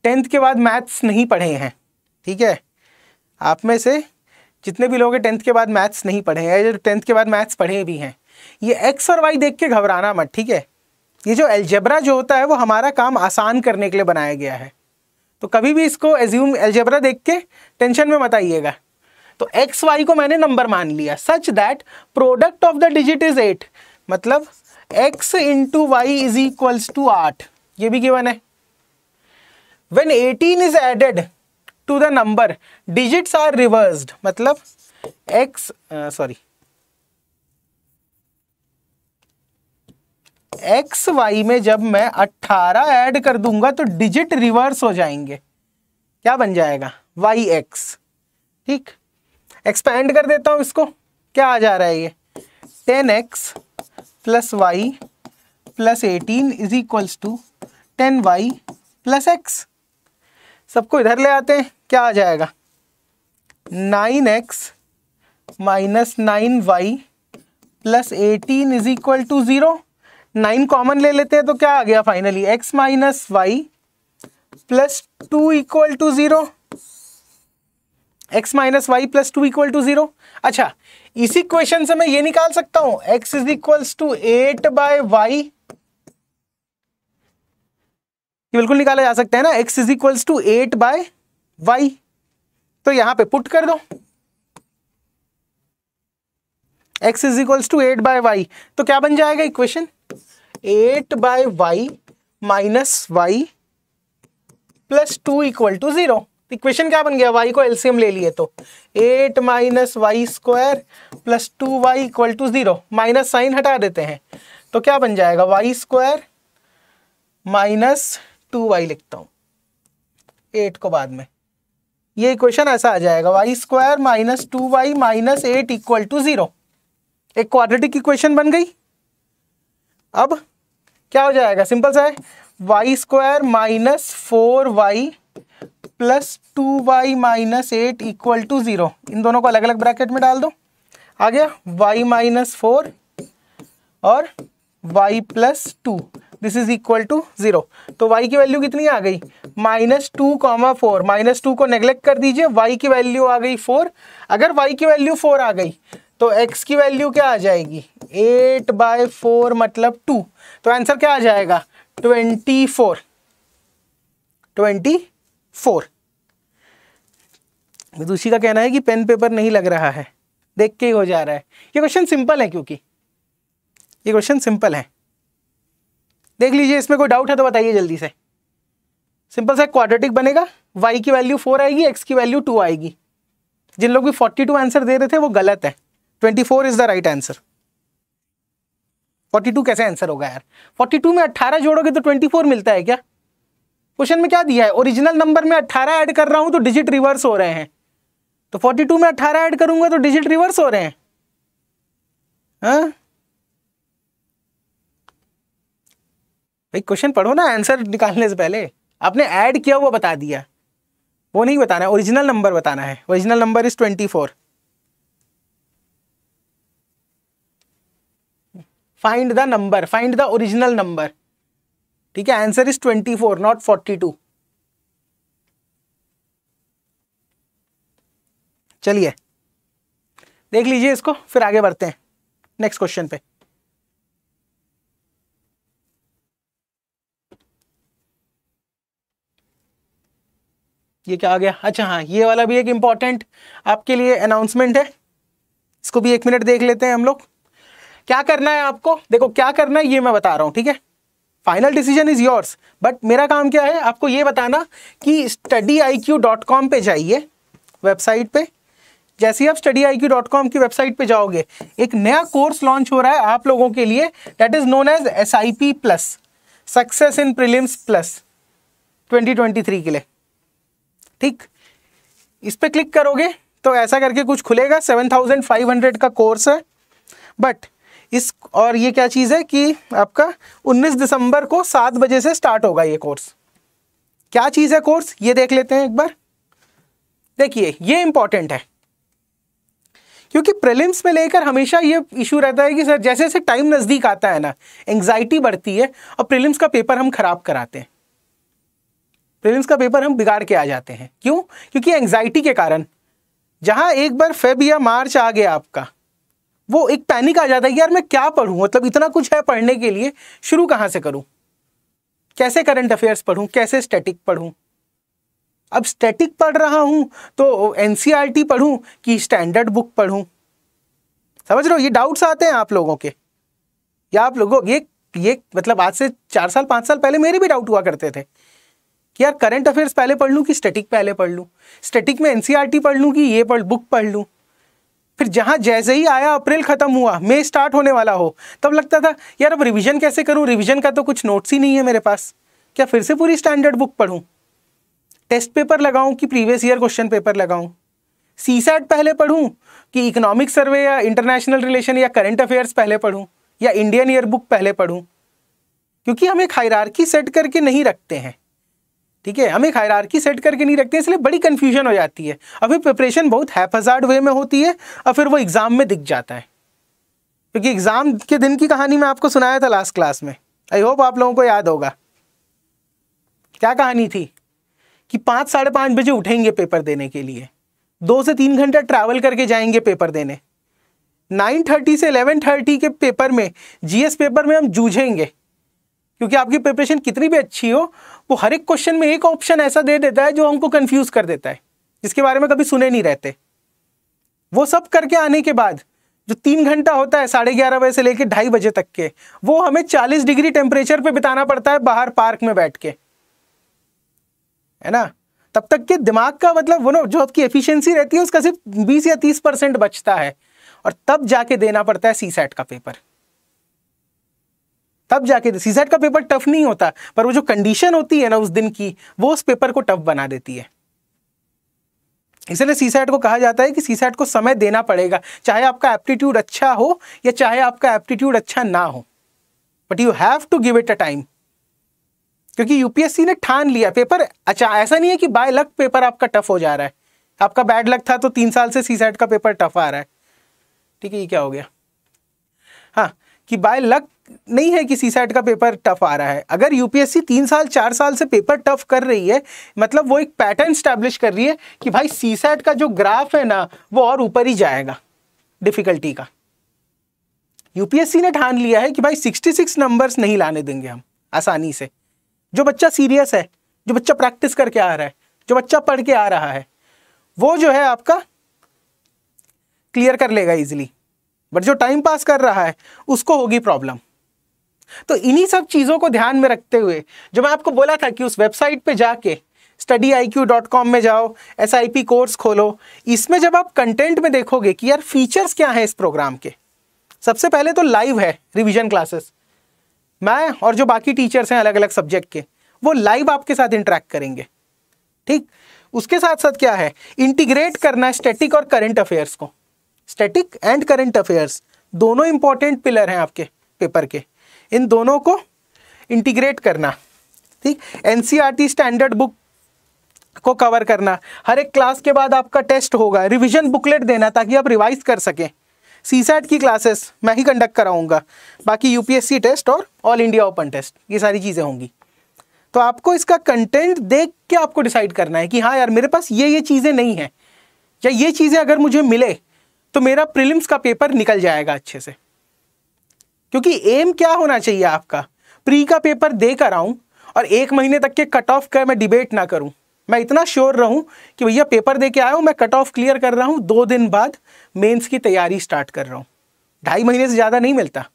टेंथ के बाद मैथ्स नहीं पढ़े हैं ठीक है आप में से जितने भी लोग हैं टेंथ के बाद मैथ्स नहीं पढ़े हैं टेंथ के बाद मैथ्स पढ़े भी हैं ये एक्स और वाई देख के घबराना मत ठीक है ये जो एल्जेब्रा जो होता है वो हमारा काम आसान करने के लिए बनाया गया है तो कभी भी इसको एज्यूम एल्जेब्रा देख के टेंशन में मत आइएगा तो एक्स वाई को मैंने नंबर मान लिया such that product of the digit is eight मतलब x into y is equals to आठ ये भी गिवन है when eighteen is added to the number digits are reversed मतलब एक्स सॉरी एक्स वाई में जब मैं 18 ऐड कर दूंगा तो डिजिट रिवर्स हो जाएंगे क्या बन जाएगा वाई एक्स ठीक एक्सपैंड कर देता हूं इसको क्या आ जा रहा है ये ten x plus y plus eighteen is equals to ten y plus x सबको इधर ले आते हैं क्या आ जाएगा nine x minus nine y plus eighteen is equal to zero nine common ले लेते हैं तो क्या आ गया finally x minus y plus two equal to zero x minus y plus two equal to zero अच्छा इसी क्वेश्चन से मैं ये निकाल सकता हूं x is equals to eight by y ये बिल्कुल निकाला जा सकता है ना x is equals to eight by y तो यहां पे पुट कर दो x is equals to eight by y तो क्या बन जाएगा equation eight by y minus y plus two equal to zero equation क्या बन गया वाई को एल्सियम ले लिए तो eight minus y square plus two y equal to zero minus sign हटा देते हैं तो क्या बन जाएगा y square minus two y लिखता हूं एट को बाद में ये इक्वेशन ऐसा आ जाएगा y square minus two y minus eight equal to zero एक क्वाड्रेटिक इक्वेशन बन गई अब क्या हो जाएगा सिंपल सा है y square minus four y plus two y minus eight equal to zero इन दोनों को अलग अलग ब्रैकेट में डाल दो आ गया वाई माइनस फोर और y plus two this is equal to zero तो वाई की वैल्यू कितनी आ गई minus two comma four minus two को नेग्लेक्ट कर दीजिए वाई की वैल्यू आ गई फोर अगर वाई की वैल्यू फोर आ गई तो x की वैल्यू क्या आ जाएगी एट बाय फोर मतलब टू तो आंसर क्या आ जाएगा twenty four twenty four Vidushi का कहना है कि पेन पेपर नहीं लग रहा है देख के ही हो जा रहा है ये क्वेश्चन सिंपल है क्योंकि ये क्वेश्चन सिंपल है देख लीजिए इसमें कोई डाउट है तो बताइए जल्दी से सिंपल सा क्वाड्रेटिक बनेगा वाई की वैल्यू फोर आएगी एक्स की वैल्यू टू आएगी जिन लोग भी फोर्टी टू आंसर दे रहे थे वो गलत है twenty four is the right answer forty two कैसे आंसर होगा यार टू में अट्ठारह जोड़ोगे तो फोर मिलता है क्या क्वेश्चन में क्या दिया है ओरिजिनल नंबर में अट्ठारह ऐड कर रहा हूं तो डिजिट रिवर्स हो रहे हैं तो टू में अट्ठारह ऐड करूंगा तो डिजिट रिवर्स हो रहे हैं हाँ? भाई क्वेश्चन पढ़ो ना आंसर निकालने से पहले आपने ऐड किया वो बता दिया वो नहीं बताना है ओरिजिनल नंबर बताना है original number is twenty four find the number find the original number ठीक है answer is twenty four not forty two चलिए देख लीजिए इसको फिर आगे बढ़ते हैं नेक्स्ट क्वेश्चन पे ये क्या आ गया अच्छा हाँ ये वाला भी एक इंपॉर्टेंट आपके लिए अनाउंसमेंट है इसको भी एक मिनट देख लेते हैं हम लोग क्या करना है आपको देखो क्या करना है ये मैं बता रहा हूँ ठीक है final decision is yours but मेरा काम क्या है आपको ये बताना कि study I Q dot com पे जाइए वेबसाइट पे जैसे ही आप study I Q dot com की वेबसाइट पे जाओगे एक नया कोर्स लॉन्च हो रहा है आप लोगों के लिए date is known as S I P plus success in prelims plus 2023 के लिए ठीक इस पर क्लिक करोगे तो ऐसा करके कुछ खुलेगा 7500 का कोर्स है बट इस और ये क्या चीज़ है कि आपका 19 दिसंबर को सात बजे से स्टार्ट होगा ये कोर्स क्या चीज़ है कोर्स ये देख लेते हैं एक बार देखिए ये इंपॉर्टेंट है क्योंकि प्रिलिम्स में लेकर हमेशा ये इशू रहता है कि सर जैसे जैसे टाइम नज़दीक आता है ना एंग्जाइटी बढ़ती है और प्रिलिम्स का पेपर हम ख़राब कराते हैं प्रिलिम्स का पेपर हम बिगाड़ के आ जाते हैं क्यों क्योंकि एंग्जाइटी के कारण जहाँ एक बार फेब या मार्च आ गया आपका वो एक पैनिक आ जाता है यार मैं क्या पढ़ूं मतलब इतना कुछ है पढ़ने के लिए शुरू कहां से करूं कैसे करंट अफेयर्स पढ़ूं कैसे स्टैटिक पढ़ूं अब स्टैटिक पढ़ रहा हूं तो एनसीईआरटी e पढ़ूं कि स्टैंडर्ड बुक पढ़ूं समझ रहे हो ये डाउट्स आते हैं आप लोगों के या आप लोगों ये ये मतलब आज से चार साल पांच साल पहले मेरे भी डाउट हुआ करते थे कि यार करंट अफेयर्स पहले पढ़ लूँ कि स्टैटिक पहले पढ़ लूँ स्टैटिक में एनसीईआरटी e पढ़ लूँ कि ये पढ़ बुक पढ़ लूँ फिर जहाँ जैसे ही आया अप्रैल ख़त्म हुआ मई स्टार्ट होने वाला हो तब लगता था यार अब रिविज़न कैसे करूँ रिविज़न का तो कुछ नोट्स ही नहीं है मेरे पास क्या फिर से पूरी स्टैंडर्ड बुक पढ़ूँ टेस्ट पेपर लगाऊँ कि प्रीवियस ईयर क्वेश्चन पेपर लगाऊँ सी सैट पहले पढ़ूँ कि इकोनॉमिक सर्वे या इंटरनेशनल रिलेशन या करंट अफेयर्स पहले पढ़ूँ या इंडियन ईयर बुक पहले पढ़ूँ क्योंकि हम एक हायरार्की सेट करके नहीं रखते हैं ठीक है हम एक हायरार्की सेट करके नहीं रखते इसलिए बड़ी कन्फ्यूजन हो जाती है और फिर प्रिपरेशन बहुत हैफजार्ड वे में होती है और फिर वो एग्ज़ाम में दिख जाता है क्योंकि एग्ज़ाम के दिन की कहानी मैं आपको सुनाया था लास्ट क्लास में आई होप आप लोगों को याद होगा क्या कहानी थी कि पाँच साढ़े पाँच बजे उठेंगे पेपर देने के लिए दो से तीन घंटा ट्रैवल करके जाएंगे पेपर देने नाइन थर्टी से एलेवन थर्टी के पेपर में जीएस पेपर में हम जूझेंगे क्योंकि आपकी प्रिपरेशन कितनी भी अच्छी हो वो हर एक क्वेश्चन में एक ऑप्शन ऐसा दे देता है जो हमको कंफ्यूज कर देता है जिसके बारे में कभी सुने नहीं रहते वो सब करके आने के बाद जो तीन घंटा होता है साढ़े ग्यारह बजे से लेकर ढाई बजे तक के वो हमें चालीस डिग्री टेम्परेचर पे बिताना पड़ता है बाहर पार्क में बैठ के है ना तब तक के दिमाग का मतलब वो ना जो आपकी एफिशिएंसी रहती है उसका सिर्फ बीस या तीस परसेंट बचता है और तब जाके देना पड़ता है सी सेट का पेपर तब जाके सी का पेपर टफ नहीं होता पर वो जो कंडीशन होती है ना उस दिन की वो उस पेपर को टफ बना देती है इसलिए सी को कहा जाता है कि सी को समय देना पड़ेगा चाहे आपका एप्टीट्यूड अच्छा हो या चाहे आपका एप्टीट्यूड अच्छा ना हो but you have to give it a time क्योंकि यूपीएससी ने ठान लिया पेपर अच्छा ऐसा नहीं है कि बाय लक पेपर आपका टफ हो जा रहा है आपका बैड लक था तो तीन साल से सी का पेपर टफ आ रहा है ठीक है ये क्या हो गया हाँ कि बाय लक नहीं है कि सी सैट का पेपर टफ आ रहा है अगर यूपीएससी तीन साल चार साल से पेपर टफ कर रही है मतलब वो एक पैटर्न स्टैब्लिश कर रही है कि भाई सी सैट का जो ग्राफ है ना वो और ऊपर ही जाएगा डिफ़िकल्टी का यूपीएससी ने ठान लिया है कि भाई 66 नंबर्स नहीं लाने देंगे हम आसानी से जो बच्चा सीरियस है जो बच्चा प्रैक्टिस करके आ रहा है जो बच्चा पढ़ के आ रहा है वो जो है आपका क्लियर कर लेगा इजिली बट जो टाइम पास कर रहा है उसको होगी प्रॉब्लम तो इन्हीं सब चीज़ों को ध्यान में रखते हुए जो मैं आपको बोला था कि उस वेबसाइट पे जाके study I Q dot com में जाओ एस आई पी कोर्स खोलो इसमें जब आप कंटेंट में देखोगे कि यार फीचर्स क्या हैं इस प्रोग्राम के सबसे पहले तो लाइव है रिविजन क्लासेस मैं और जो बाकी टीचर्स हैं अलग अलग सब्जेक्ट के वो लाइव आपके साथ इंटरेक्ट करेंगे ठीक उसके साथ साथ क्या है इंटीग्रेट करना स्टैटिक और करंट अफेयर्स को स्टैटिक एंड करंट अफेयर्स दोनों इंपॉर्टेंट पिलर हैं आपके पेपर के इन दोनों को इंटीग्रेट करना ठीक एन स्टैंडर्ड बुक को कवर करना हर एक क्लास के बाद आपका टेस्ट होगा रिवीजन बुकलेट देना ताकि आप रिवाइज कर सकें सी की क्लासेस मैं ही कंडक्ट कराऊंगा बाकी यूपीएससी टेस्ट और ऑल इंडिया ओपन टेस्ट ये सारी चीज़ें होंगी तो आपको इसका कंटेंट देख के आपको डिसाइड करना है कि हाँ यार मेरे पास ये ये चीज़ें नहीं हैं या ये चीज़ें अगर मुझे मिले तो मेरा प्रिलिम्स का पेपर निकल जाएगा अच्छे से क्योंकि एम क्या होना चाहिए आपका प्री का पेपर दे कर आऊँ और एक महीने तक के कट ऑफ का मैं डिबेट ना करूँ मैं इतना श्योर रहूँ कि भैया पेपर दे के आया हूँ मैं कट ऑफ क्लियर कर रहा हूँ दो दिन बाद मेंस की तैयारी स्टार्ट कर रहा हूँ ढाई महीने से ज़्यादा नहीं मिलता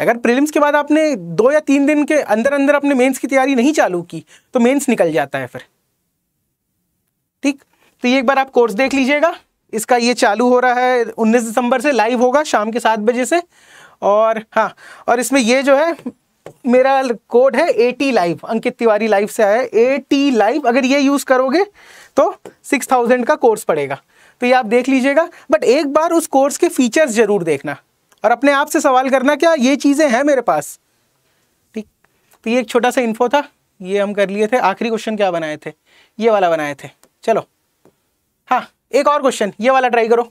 अगर प्रीलिम्स के बाद आपने दो या तीन दिन के अंदर अंदर अपने मेंस की तैयारी नहीं चालू की तो मेंस निकल जाता है फिर ठीक तो ये एक बार आप कोर्स देख लीजिएगा इसका ये चालू हो रहा है 19 दिसंबर से लाइव होगा शाम के सात बजे से और हाँ और इसमें ये जो है मेरा कोड है A T live Ankit Tiwari live से आया है टी लाइव अगर ये यूज़ करोगे तो सिक्स थाउजेंड का कोर्स पड़ेगा तो ये आप देख लीजिएगा बट एक बार उस कोर्स के फीचर्स ज़रूर देखना और अपने आप से सवाल करना क्या ये चीज़ें हैं मेरे पास ठीक तो ये एक छोटा सा इन्फो था ये हम कर लिए थे आखिरी क्वेश्चन क्या बनाए थे ये वाला बनाए थे चलो हाँ एक और क्वेश्चन ये वाला ट्राई करो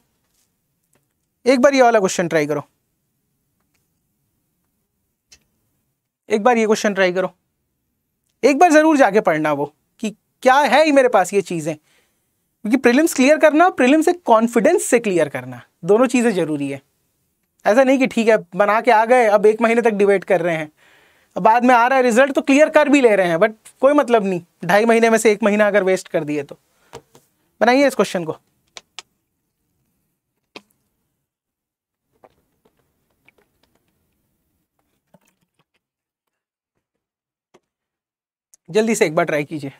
एक बार ये वाला क्वेश्चन ट्राई करो एक बार ये क्वेश्चन ट्राई करो एक बार ज़रूर जाके पढ़ना वो कि क्या है ही मेरे पास ये चीज़ें क्योंकि प्रिलिम्स क्लियर करना प्रिलिम्स एक कॉन्फिडेंस से क्लियर करना दोनों चीज़ें ज़रूरी है ऐसा नहीं कि ठीक है बना के आ गए अब एक महीने तक डिबेट कर रहे हैं अब बाद में आ रहा है रिजल्ट तो क्लियर कर भी ले रहे हैं बट कोई मतलब नहीं ढाई महीने में से एक महीना अगर वेस्ट कर दिए तो बनाइए इस क्वेश्चन को जल्दी से एक बार ट्राई कीजिए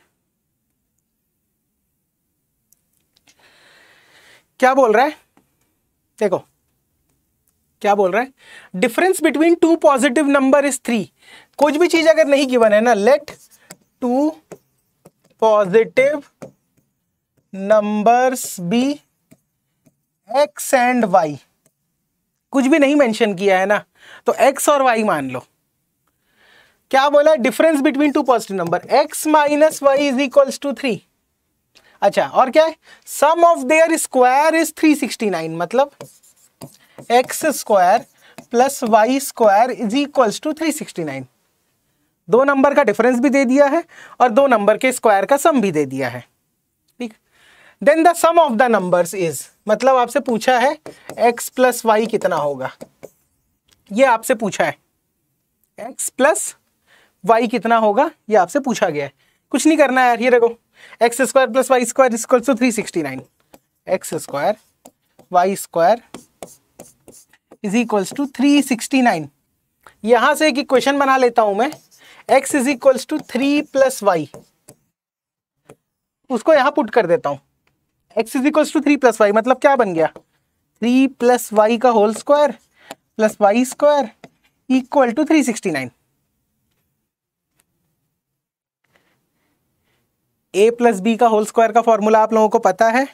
क्या बोल रहा है देखो क्या बोल रहा है difference between two positive number is three कुछ भी चीज अगर नहीं गिवन है ना let two positive numbers be x and y कुछ भी नहीं मेंशन किया है ना तो एक्स और वाई मान लो क्या बोला difference between two positive number x minus y is equals to three अच्छा और क्या है sum of their square is 369 मतलब x square plus y square is equals to 369 दो नंबर का डिफरेंस भी दे दिया है और दो नंबर के स्क्वायर का सम भी दे दिया है ठीक then the sum of the numbers is मतलब आपसे पूछा है एक्स प्लस वाई कितना होगा ये आपसे पूछा है एक्स प्लस वाई कितना होगा ये आपसे पूछा गया है कुछ नहीं करना है यार ये देखो x square plus y square equal to three sixty nine x square y square is equals to three sixty nine यहां से एक इक्वेशन बना लेता हूं मैं x is equals to three plus y उसको यहां पुट कर देता हूं x is equals to three plus y मतलब क्या बन गया थ्री प्लस वाई का whole square plus y square equal to three sixty nine A plus B का होल स्क्वायर का फॉर्मूला आप लोगों को पता है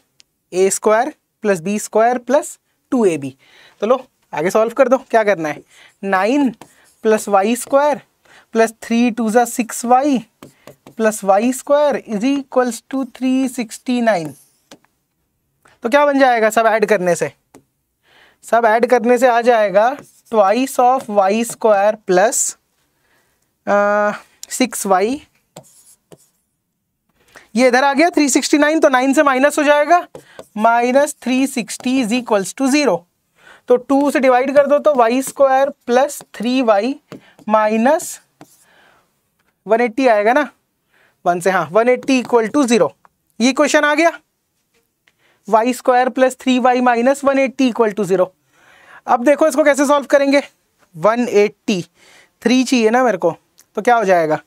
A square plus B square plus two A B तो लो आगे सॉल्व कर दो क्या करना है nine plus y square plus three two ज़ा six y plus y square is equals to three sixty nine तो क्या बन जाएगा सब ऐड करने से सब ऐड करने से आ जाएगा twice of y square plus six y ये इधर आ गया 369 तो 9 से माइनस हो जाएगा minus three sixty is equals to zero तो 2 से डिवाइड कर दो तो y square plus three y minus one आएगा ना वन से हाँ one eighty equal to zero ये क्वेश्चन आ गया y square plus three y minus one eighty equal to zero अब देखो इसको कैसे सॉल्व करेंगे वन एट्टी थ्री चाहिए ना मेरे को तो क्या हो जाएगा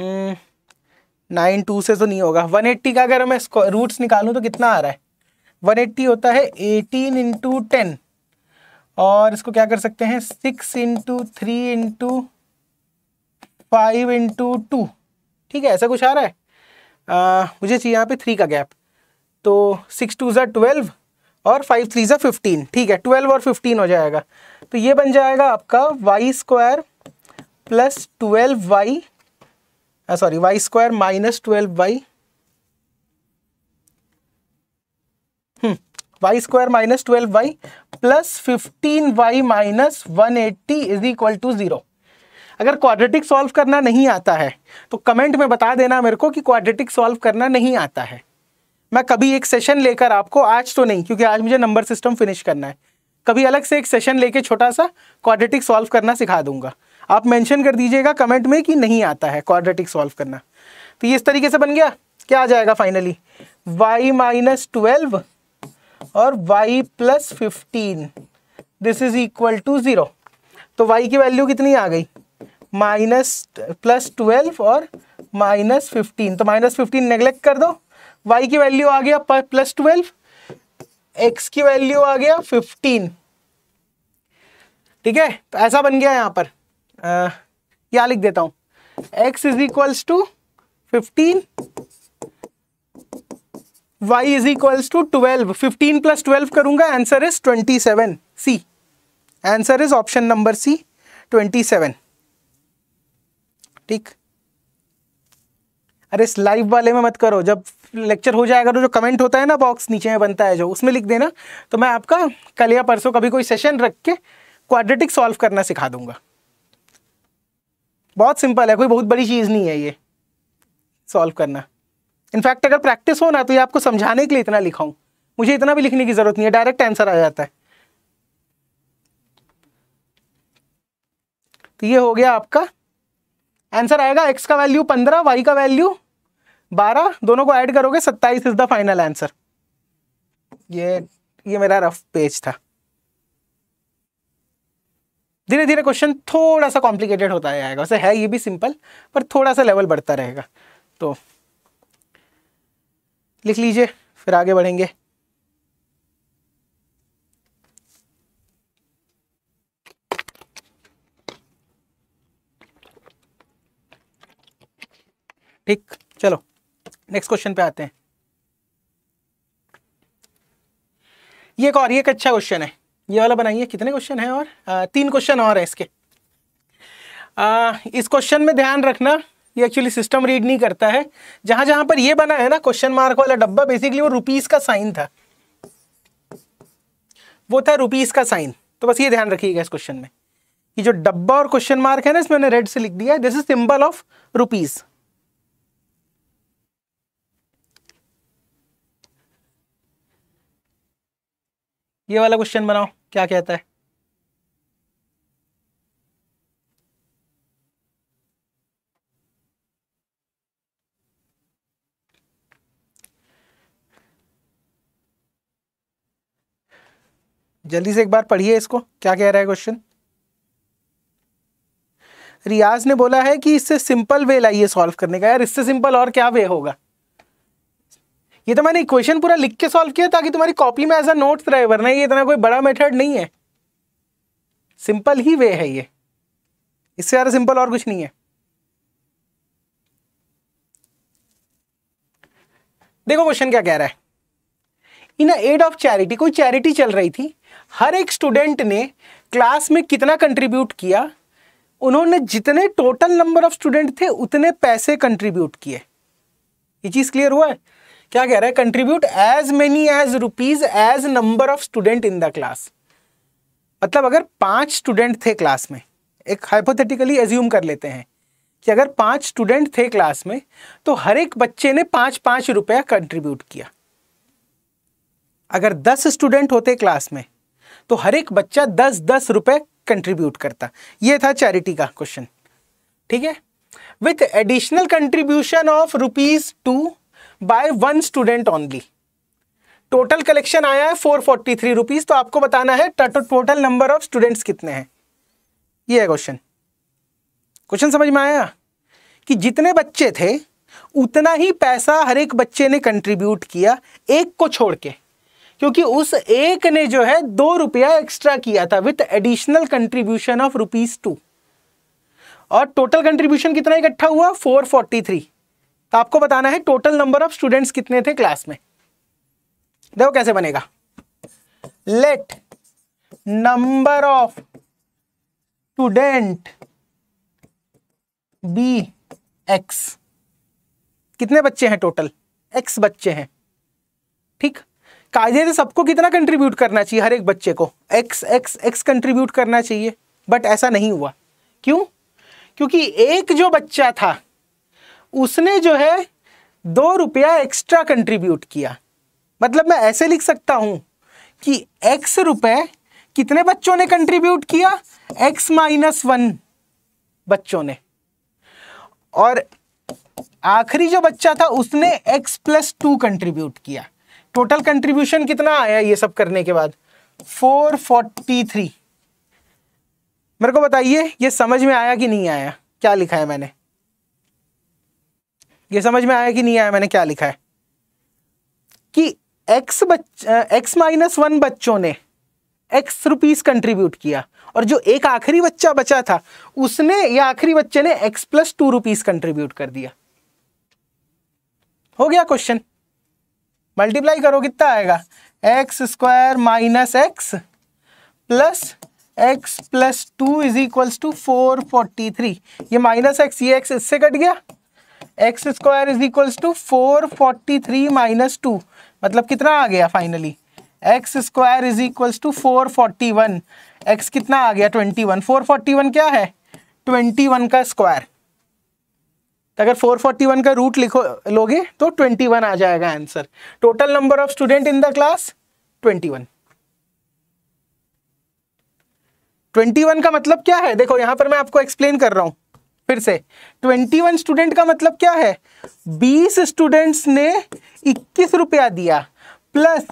hmm, नाइन टू से तो नहीं होगा वन एट्टी का अगर मैं रूट्स निकालूँ तो कितना आ रहा है वन एट्टी होता है एटीन इंटू टेन और इसको क्या कर सकते हैं six into three into five into two ठीक है ऐसा कुछ आ रहा है आ, मुझे चाहिए यहाँ पे थ्री का गैप तो सिक्स टू ज़ा ट्वेल्व और फाइव थ्री ज़ा फिफ्टीन ठीक है ट्वेल्व और फिफ्टीन हो जाएगा तो ये बन जाएगा आपका y square plus twelve y sorry y square minus twelve by y square minus twelve y plus fifteen y minus one eighty is equal to zero अगर क्वाड्रेटिक सॉल्व करना नहीं आता है तो कमेंट में बता देना मेरे को कि क्वाड्रेटिक सॉल्व करना नहीं आता है मैं कभी एक सेशन लेकर आपको आज तो नहीं क्योंकि आज मुझे नंबर सिस्टम फिनिश करना है कभी अलग से एक सेशन लेके छोटा सा क्वाड्रेटिक सॉल्व करना सिखा दूंगा आप मेंशन कर दीजिएगा कमेंट में कि नहीं आता है क्वाड्रेटिक सॉल्व करना तो ये इस तरीके से बन गया क्या आ जाएगा फाइनली वाई माइनस ट्वेल्व और y plus fifteen this is equal to zero तो वाई की वैल्यू कितनी आ गई माइनस प्लस ट्वेल्व और माइनस फिफ्टीन तो माइनस फिफ्टीन नेग्लेक्ट कर दो वाई की वैल्यू आ गया प्लस ट्वेल्व एक्स की वैल्यू आ गया फिफ्टीन ठीक है तो ऐसा बन गया यहां पर या लिख देता हूं x is equals to fifteen y is equals to twelve fifteen plus twelve करूंगा answer is twenty seven C answer is option number C twenty seven ठीक अरे इस लाइव वाले में मत करो जब लेक्चर हो जाएगा तो जो कमेंट होता है ना बॉक्स नीचे में बनता है जो उसमें लिख देना तो मैं आपका कल या परसों कभी कोई सेशन रख के क्वाड्रेटिक सॉल्व करना सिखा दूंगा बहुत सिंपल है कोई बहुत बड़ी चीज़ नहीं है ये सॉल्व करना इनफैक्ट अगर प्रैक्टिस हो ना तो ये आपको समझाने के लिए इतना लिखाऊँ मुझे इतना भी लिखने की ज़रूरत नहीं है डायरेक्ट आंसर आ जाता है तो ये हो गया आपका आंसर आएगा एक्स का वैल्यू पंद्रह वाई का वैल्यू बारह दोनों को ऐड करोगे सत्ताईस इज द फाइनल आंसर ये ये मेरा रफ पेज था धीरे धीरे क्वेश्चन थोड़ा सा कॉम्प्लिकेटेड होता जाएगा वैसे है ये भी सिंपल पर थोड़ा सा लेवल बढ़ता रहेगा तो लिख लीजिए फिर आगे बढ़ेंगे ठीक चलो नेक्स्ट क्वेश्चन पे आते हैं ये एक और ये एक अच्छा क्वेश्चन है ये वाला बनाइए कितने क्वेश्चन हैं और आ, तीन क्वेश्चन और हैं इसके आ, इस क्वेश्चन में ध्यान रखना ये एक्चुअली सिस्टम रीड नहीं करता है जहां जहां पर ये बना है ना क्वेश्चन मार्क वाला डब्बा बेसिकली वो रुपीज़ का साइन था वो था रुपीज़ का साइन तो बस ये ध्यान रखिएगा इस क्वेश्चन में ये जो डब्बा और क्वेश्चन मार्क है ना इसमें मैंने रेड से लिख दिया है this is symbol of rupees ये वाला क्वेश्चन बनाओ क्या कहता है जल्दी से एक बार पढ़िए इसको क्या कह रहा है क्वेश्चन रियाज ने बोला है कि इससे सिंपल वे लाइए सॉल्व करने का यार इससे सिंपल और क्या वे होगा ये तो मैंने इक्वेशन पूरा लिख के सॉल्व किया ताकि तुम्हारी कॉपी में एज अ नोट्स रहे वरना ये इतना कोई बड़ा मेथड नहीं है सिंपल ही वे है ये इससे ज़्यादा सिंपल और कुछ नहीं है देखो क्वेश्चन क्या कह रहा है इन एड ऑफ चैरिटी कोई चैरिटी चल रही थी हर एक स्टूडेंट ने क्लास में कितना कंट्रीब्यूट किया उन्होंने जितने टोटल नंबर ऑफ स्टूडेंट थे उतने पैसे कंट्रीब्यूट किए ये चीज़ क्लियर हुआ है क्या कह रहा है contribute as many as rupees as number of student in the class मतलब अगर पांच स्टूडेंट थे क्लास में एक हाइपोथेटिकली एज्यूम कर लेते हैं कि अगर पांच स्टूडेंट थे क्लास में तो हर एक बच्चे ने पांच पांच रुपया कंट्रीब्यूट किया अगर दस स्टूडेंट होते क्लास में तो हर एक बच्चा दस दस रुपए कंट्रीब्यूट करता यह था चैरिटी का क्वेश्चन ठीक है with additional contribution of rupees two by one student only total collection आया है फोर फोर्टी थ्री रुपीज तो आपको बताना है टोटल नंबर ऑफ स्टूडेंट्स कितने हैं ये है क्वेश्चन क्वेश्चन समझ में आया कि जितने बच्चे थे उतना ही पैसा हर एक बच्चे ने कंट्रीब्यूट किया एक को छोड़ के क्योंकि उस एक ने जो है दो रुपया एक्स्ट्रा किया था with additional contribution of rupees two और टोटल कंट्रीब्यूशन कितना इकट्ठा हुआ फोर फोर्टी थ्री तो आपको बताना है टोटल नंबर ऑफ स्टूडेंट्स कितने थे क्लास में देखो कैसे बनेगा let number of student be x कितने बच्चे हैं टोटल एक्स बच्चे हैं ठीक कायदे से सबको कितना कंट्रीब्यूट करना चाहिए हर एक बच्चे को एक्स एक्स एक्स कंट्रीब्यूट करना चाहिए बट ऐसा नहीं हुआ क्यों क्योंकि एक जो बच्चा था उसने जो है दो रुपया एक्स्ट्रा कंट्रीब्यूट किया मतलब मैं ऐसे लिख सकता हूँ कि एक्स रुपए कितने बच्चों ने कंट्रीब्यूट किया एक्स माइनस वन बच्चों ने और आखिरी जो बच्चा था उसने एक्स प्लस टू कंट्रीब्यूट किया टोटल कंट्रीब्यूशन कितना आया ये सब करने के बाद फोर फोर्टी थ्री मेरे को बताइए ये समझ में आया कि नहीं आया क्या लिखा है मैंने ये समझ में आया कि नहीं आया मैंने क्या लिखा है कि एक्स बच एक्स माइनस वन बच्चों ने एक्स रुपीज कंट्रीब्यूट किया और जो एक आखिरी बच्चा बचा था उसने या आखिरी बच्चे ने x plus two rupees contribute कर दिया हो गया क्वेश्चन मल्टीप्लाई करो कितना आएगा x square minus x plus x plus two is equals to four forty three ये माइनस एक्स ये एक्स इससे कट गया x square is equal to four forty three minus two मतलब कितना आ गया finally x square is equal to four forty one x कितना आ गया twenty one four forty one क्या है ट्वेंटी वन का स्क्वायर तो अगर 441 का रूट लिखो लोगे तो 21 आ जाएगा answer total number of student in the class 21 21 का मतलब क्या है देखो यहां पर मैं आपको एक्सप्लेन कर रहा हूं फिर से 21 स्टूडेंट का मतलब क्या है 20 स्टूडेंट्स ने इक्कीस रुपया दिया प्लस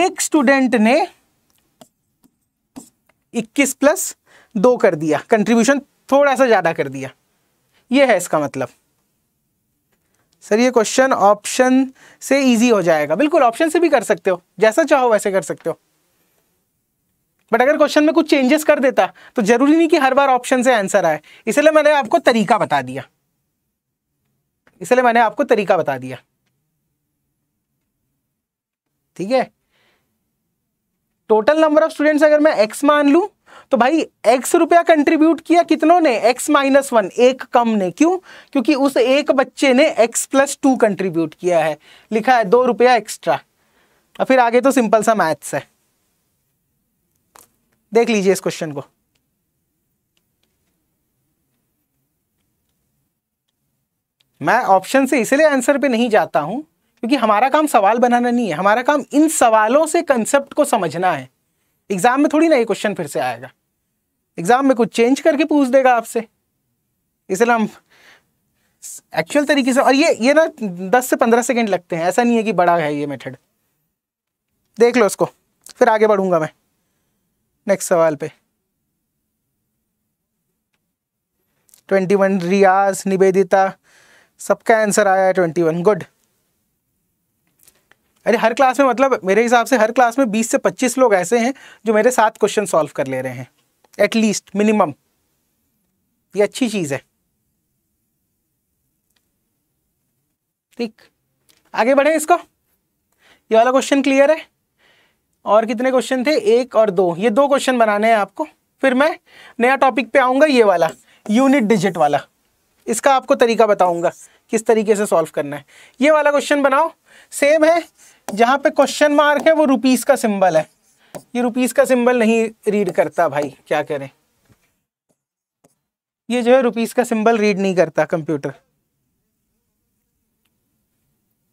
एक स्टूडेंट ने 21 प्लस दो कर दिया कंट्रीब्यूशन थोड़ा सा ज़्यादा कर दिया ये है इसका मतलब सर ये क्वेश्चन ऑप्शन से इजी हो जाएगा बिल्कुल ऑप्शन से भी कर सकते हो जैसा चाहो वैसे कर सकते हो बट अगर क्वेश्चन में कुछ चेंजेस कर देता तो जरूरी नहीं कि हर बार ऑप्शन से आंसर आए इसलिए मैंने आपको तरीका बता दिया इसलिए मैंने आपको तरीका बता दिया ठीक है टोटल नंबर ऑफ स्टूडेंट्स अगर मैं एक्स मान लू तो भाई एक्स रुपया कंट्रीब्यूट किया कितनों ने एक्स माइनस वन एक कम ने क्यों क्योंकि उस एक बच्चे ने एक्स प्लस टू कंट्रीब्यूट किया है लिखा है दो रुपया एक्स्ट्रा और फिर आगे तो सिंपल सा मैथ्स है देख लीजिए इस क्वेश्चन को मैं ऑप्शन से इसलिए आंसर पे नहीं जाता हूं क्योंकि हमारा काम सवाल बनाना नहीं है हमारा काम इन सवालों से कंसेप्ट को समझना है एग्जाम में थोड़ी ना ये क्वेश्चन फिर से आएगा एग्जाम में कुछ चेंज करके पूछ देगा आपसे इसलिए हम एक्चुअल तरीके से और ये ये ना दस से पंद्रह सेकेंड लगते हैं ऐसा नहीं है कि बड़ा है ये मेथड देख लो इसको फिर आगे बढ़ूंगा मैं नेक्स्ट सवाल पे ट्वेंटी वन रियाज निवेदिता सबका आंसर आया है वन गुड अरे हर क्लास में मतलब मेरे हिसाब से हर क्लास में बीस से पच्चीस लोग ऐसे हैं जो मेरे साथ क्वेश्चन सॉल्व कर ले रहे हैं एटलीस्ट मिनिमम ये अच्छी चीज़ है ठीक आगे बढ़े इसको ये वाला क्वेश्चन क्लियर है और कितने क्वेश्चन थे एक और दो ये दो क्वेश्चन बनाने हैं आपको फिर मैं नया टॉपिक पे आऊँगा ये वाला यूनिट डिजिट वाला इसका आपको तरीका बताऊँगा किस तरीके से सॉल्व करना है ये वाला क्वेश्चन बनाओ सेम है जहाँ पे क्वेश्चन मार्क है वो रुपीज़ का सिंबल है ये रुपीज़ का सिंबल नहीं रीड करता भाई क्या करें ये जो है रुपीज़ का सिंबल रीड नहीं करता कंप्यूटर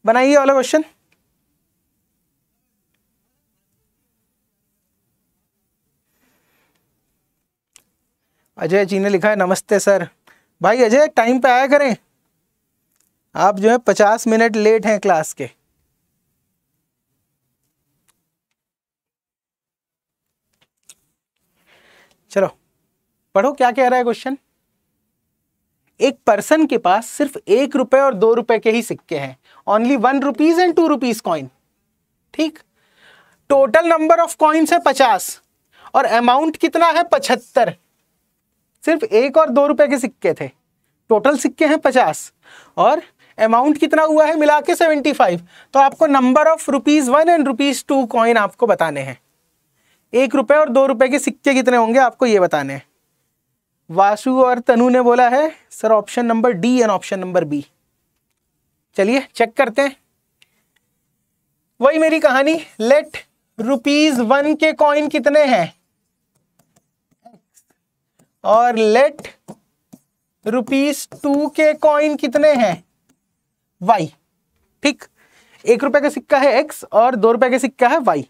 बनाइए वाला क्वेश्चन अजय जी ने लिखा है नमस्ते सर भाई अजय टाइम पे आया करें आप जो है पचास मिनट लेट हैं क्लास के चलो पढ़ो क्या कह रहा है क्वेश्चन एक पर्सन के पास सिर्फ एक रुपए और दो रुपए के ही सिक्के हैं only one rupees and two rupees coin ठीक टोटल नंबर ऑफ कॉइन्स है पचास और अमाउंट कितना है पचहत्तर सिर्फ एक और दो रुपए के सिक्के थे टोटल सिक्के हैं पचास और अमाउंट कितना हुआ है मिला के सेवेंटी फाइव तो आपको number of rupees one and rupees two coin आपको बताने हैं एक रुपए और दो रुपए के सिक्के कितने होंगे आपको ये बताने हैं वासु और तनु ने बोला है sir option number D and option number B चलिए चेक करते हैं वही मेरी कहानी लेट रुपीज़ वन के कॉइन कितने हैं और लेट रुपीज टू के कॉइन कितने हैं वाई ठीक एक रुपए का सिक्का है एक्स और दो रुपए का सिक्का है y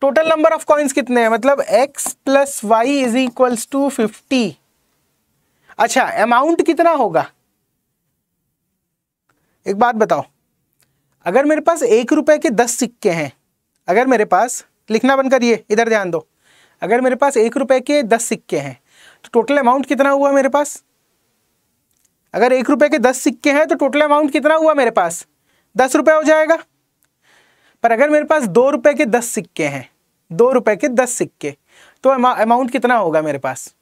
total number of coins कितने हैं मतलब x plus y is equals to fifty अच्छा अमाउंट कितना होगा एक बात बताओ अगर मेरे पास एक रुपए के दस सिक्के हैं अगर मेरे पास लिखना बंद करिए इधर ध्यान दो अगर मेरे पास एक रुपए के दस सिक्के हैं तो टोटल अमाउंट कितना हुआ मेरे पास अगर एक रुपए के दस सिक्के हैं तो टोटल अमाउंट कितना हुआ मेरे पास दस रुपए हो जाएगा पर अगर मेरे पास दो रुपए के दस सिक्के हैं दो रुपए के दस सिक्के तो अमाउंट कितना होगा मेरे पास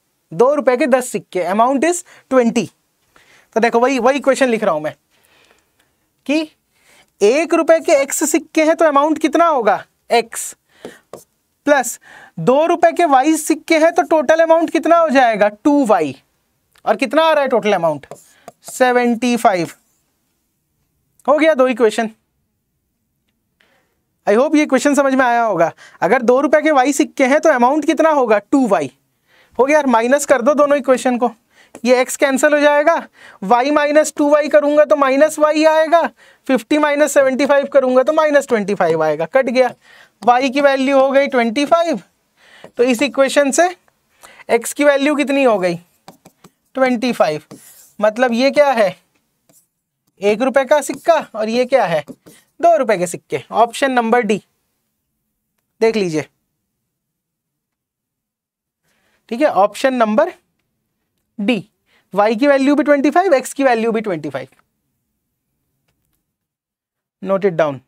दो रुपए के दस सिक्के अमाउंट इज़ ट्वेंटी तो देखो वही वही क्वेश्चन लिख रहा हूं मैं कि एक रुपए के एक्स सिक्के हैं तो अमाउंट कितना होगा एक्स प्लस दो रुपए के वाई सिक्के हैं तो टोटल अमाउंट कितना हो जाएगा टू वाई और कितना आ रहा है टोटल अमाउंट सेवेंटी फाइव हो गया दो ही क्वेश्चन आई होप ये क्वेश्चन समझ में आया होगा अगर दो रुपए के वाई सिक्के हैं तो अमाउंट कितना होगा टू वाई हो गया यार माइनस कर दो दोनों क्वेश्चन को ये एक्स कैंसिल हो जाएगा वाई माइनस टू वाई करूंगा तो माइनस वाई आएगा फिफ्टी माइनस सेवेंटी फाइव करूंगा तो माइनस ट्वेंटी फाइव आएगा कट गया वाई की वैल्यू हो गई ट्वेंटी फाइव तो इस इक्वेशन से एक्स की वैल्यू कितनी हो गई ट्वेंटी फाइव मतलब ये क्या है एक रुपए का सिक्का और ये क्या है दो रुपए के सिक्के ऑप्शन नंबर डी देख लीजिए ठीक है ऑप्शन नंबर डी वाई की वैल्यू भी ट्वेंटी फाइव एक्स की वैल्यू भी twenty five note it down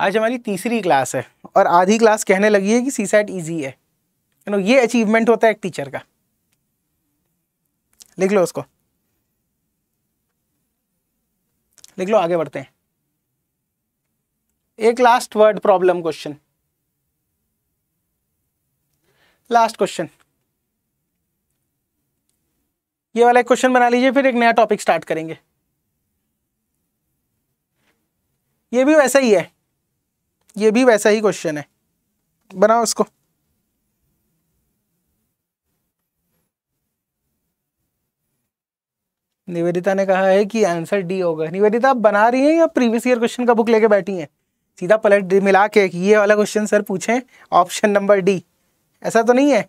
आज हमारी तीसरी क्लास है और आधी क्लास कहने लगी है कि सी सैट ईजी है यू नो ये अचीवमेंट होता है एक टीचर का लिख लो उसको लिख लो आगे बढ़ते हैं एक last word problem question last question ये वाला एक क्वेश्चन बना लीजिए फिर एक नया टॉपिक स्टार्ट करेंगे ये भी वैसा ही है ये भी वैसा ही क्वेश्चन है बनाओ इसको निवेदिता ने कहा है कि आंसर डी होगा निवेदिता आप बना रही हैं या प्रीवियस ईयर क्वेश्चन का बुक लेके बैठी हैं सीधा पलट मिला के ये वाला क्वेश्चन सर पूछें ऑप्शन नंबर डी ऐसा तो नहीं है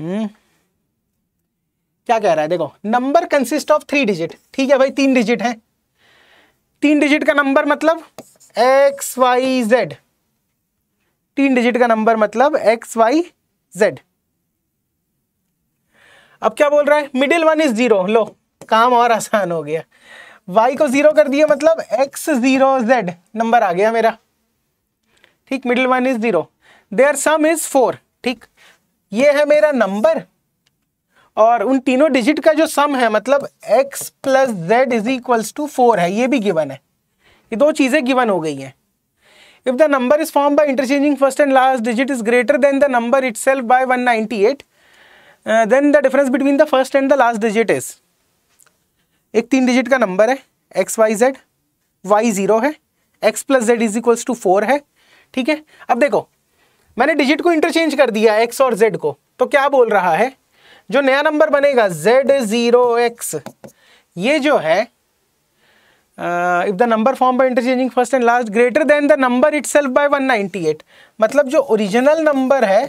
हम्म क्या कह रहा है देखो number consist of three digit ठीक है भाई तीन डिजिट हैं तीन डिजिट का नंबर मतलब एक्स वाई जेड तीन डिजिट का नंबर मतलब एक्स वाई जेड अब क्या बोल रहा है मिडिल वन इज जीरो लो काम और आसान हो गया वाई को जीरो कर दिया मतलब एक्स जीरो जेड नंबर आ गया मेरा ठीक middle one is zero their sum is four ठीक ये है मेरा नंबर और उन तीनों डिजिट का जो सम है मतलब x plus z is equals to four है ये भी गिवन है ये दो चीज़ें गिवन हो गई हैं if the number is form by interchanging first and last digit is greater than the number itself by one eight then the difference between the first and the last digit is एक तीन digit का number है x y z y zero है x plus z is equals to four है ठीक है अब देखो मैंने डिजिट को इंटरचेंज कर दिया एक्स और जेड को तो क्या बोल रहा है जो नया नंबर बनेगा जेड जीरो एक्स ये जो है if the number form by interchanging first and last greater than the number itself by 198 मतलब जो ओरिजिनल नंबर है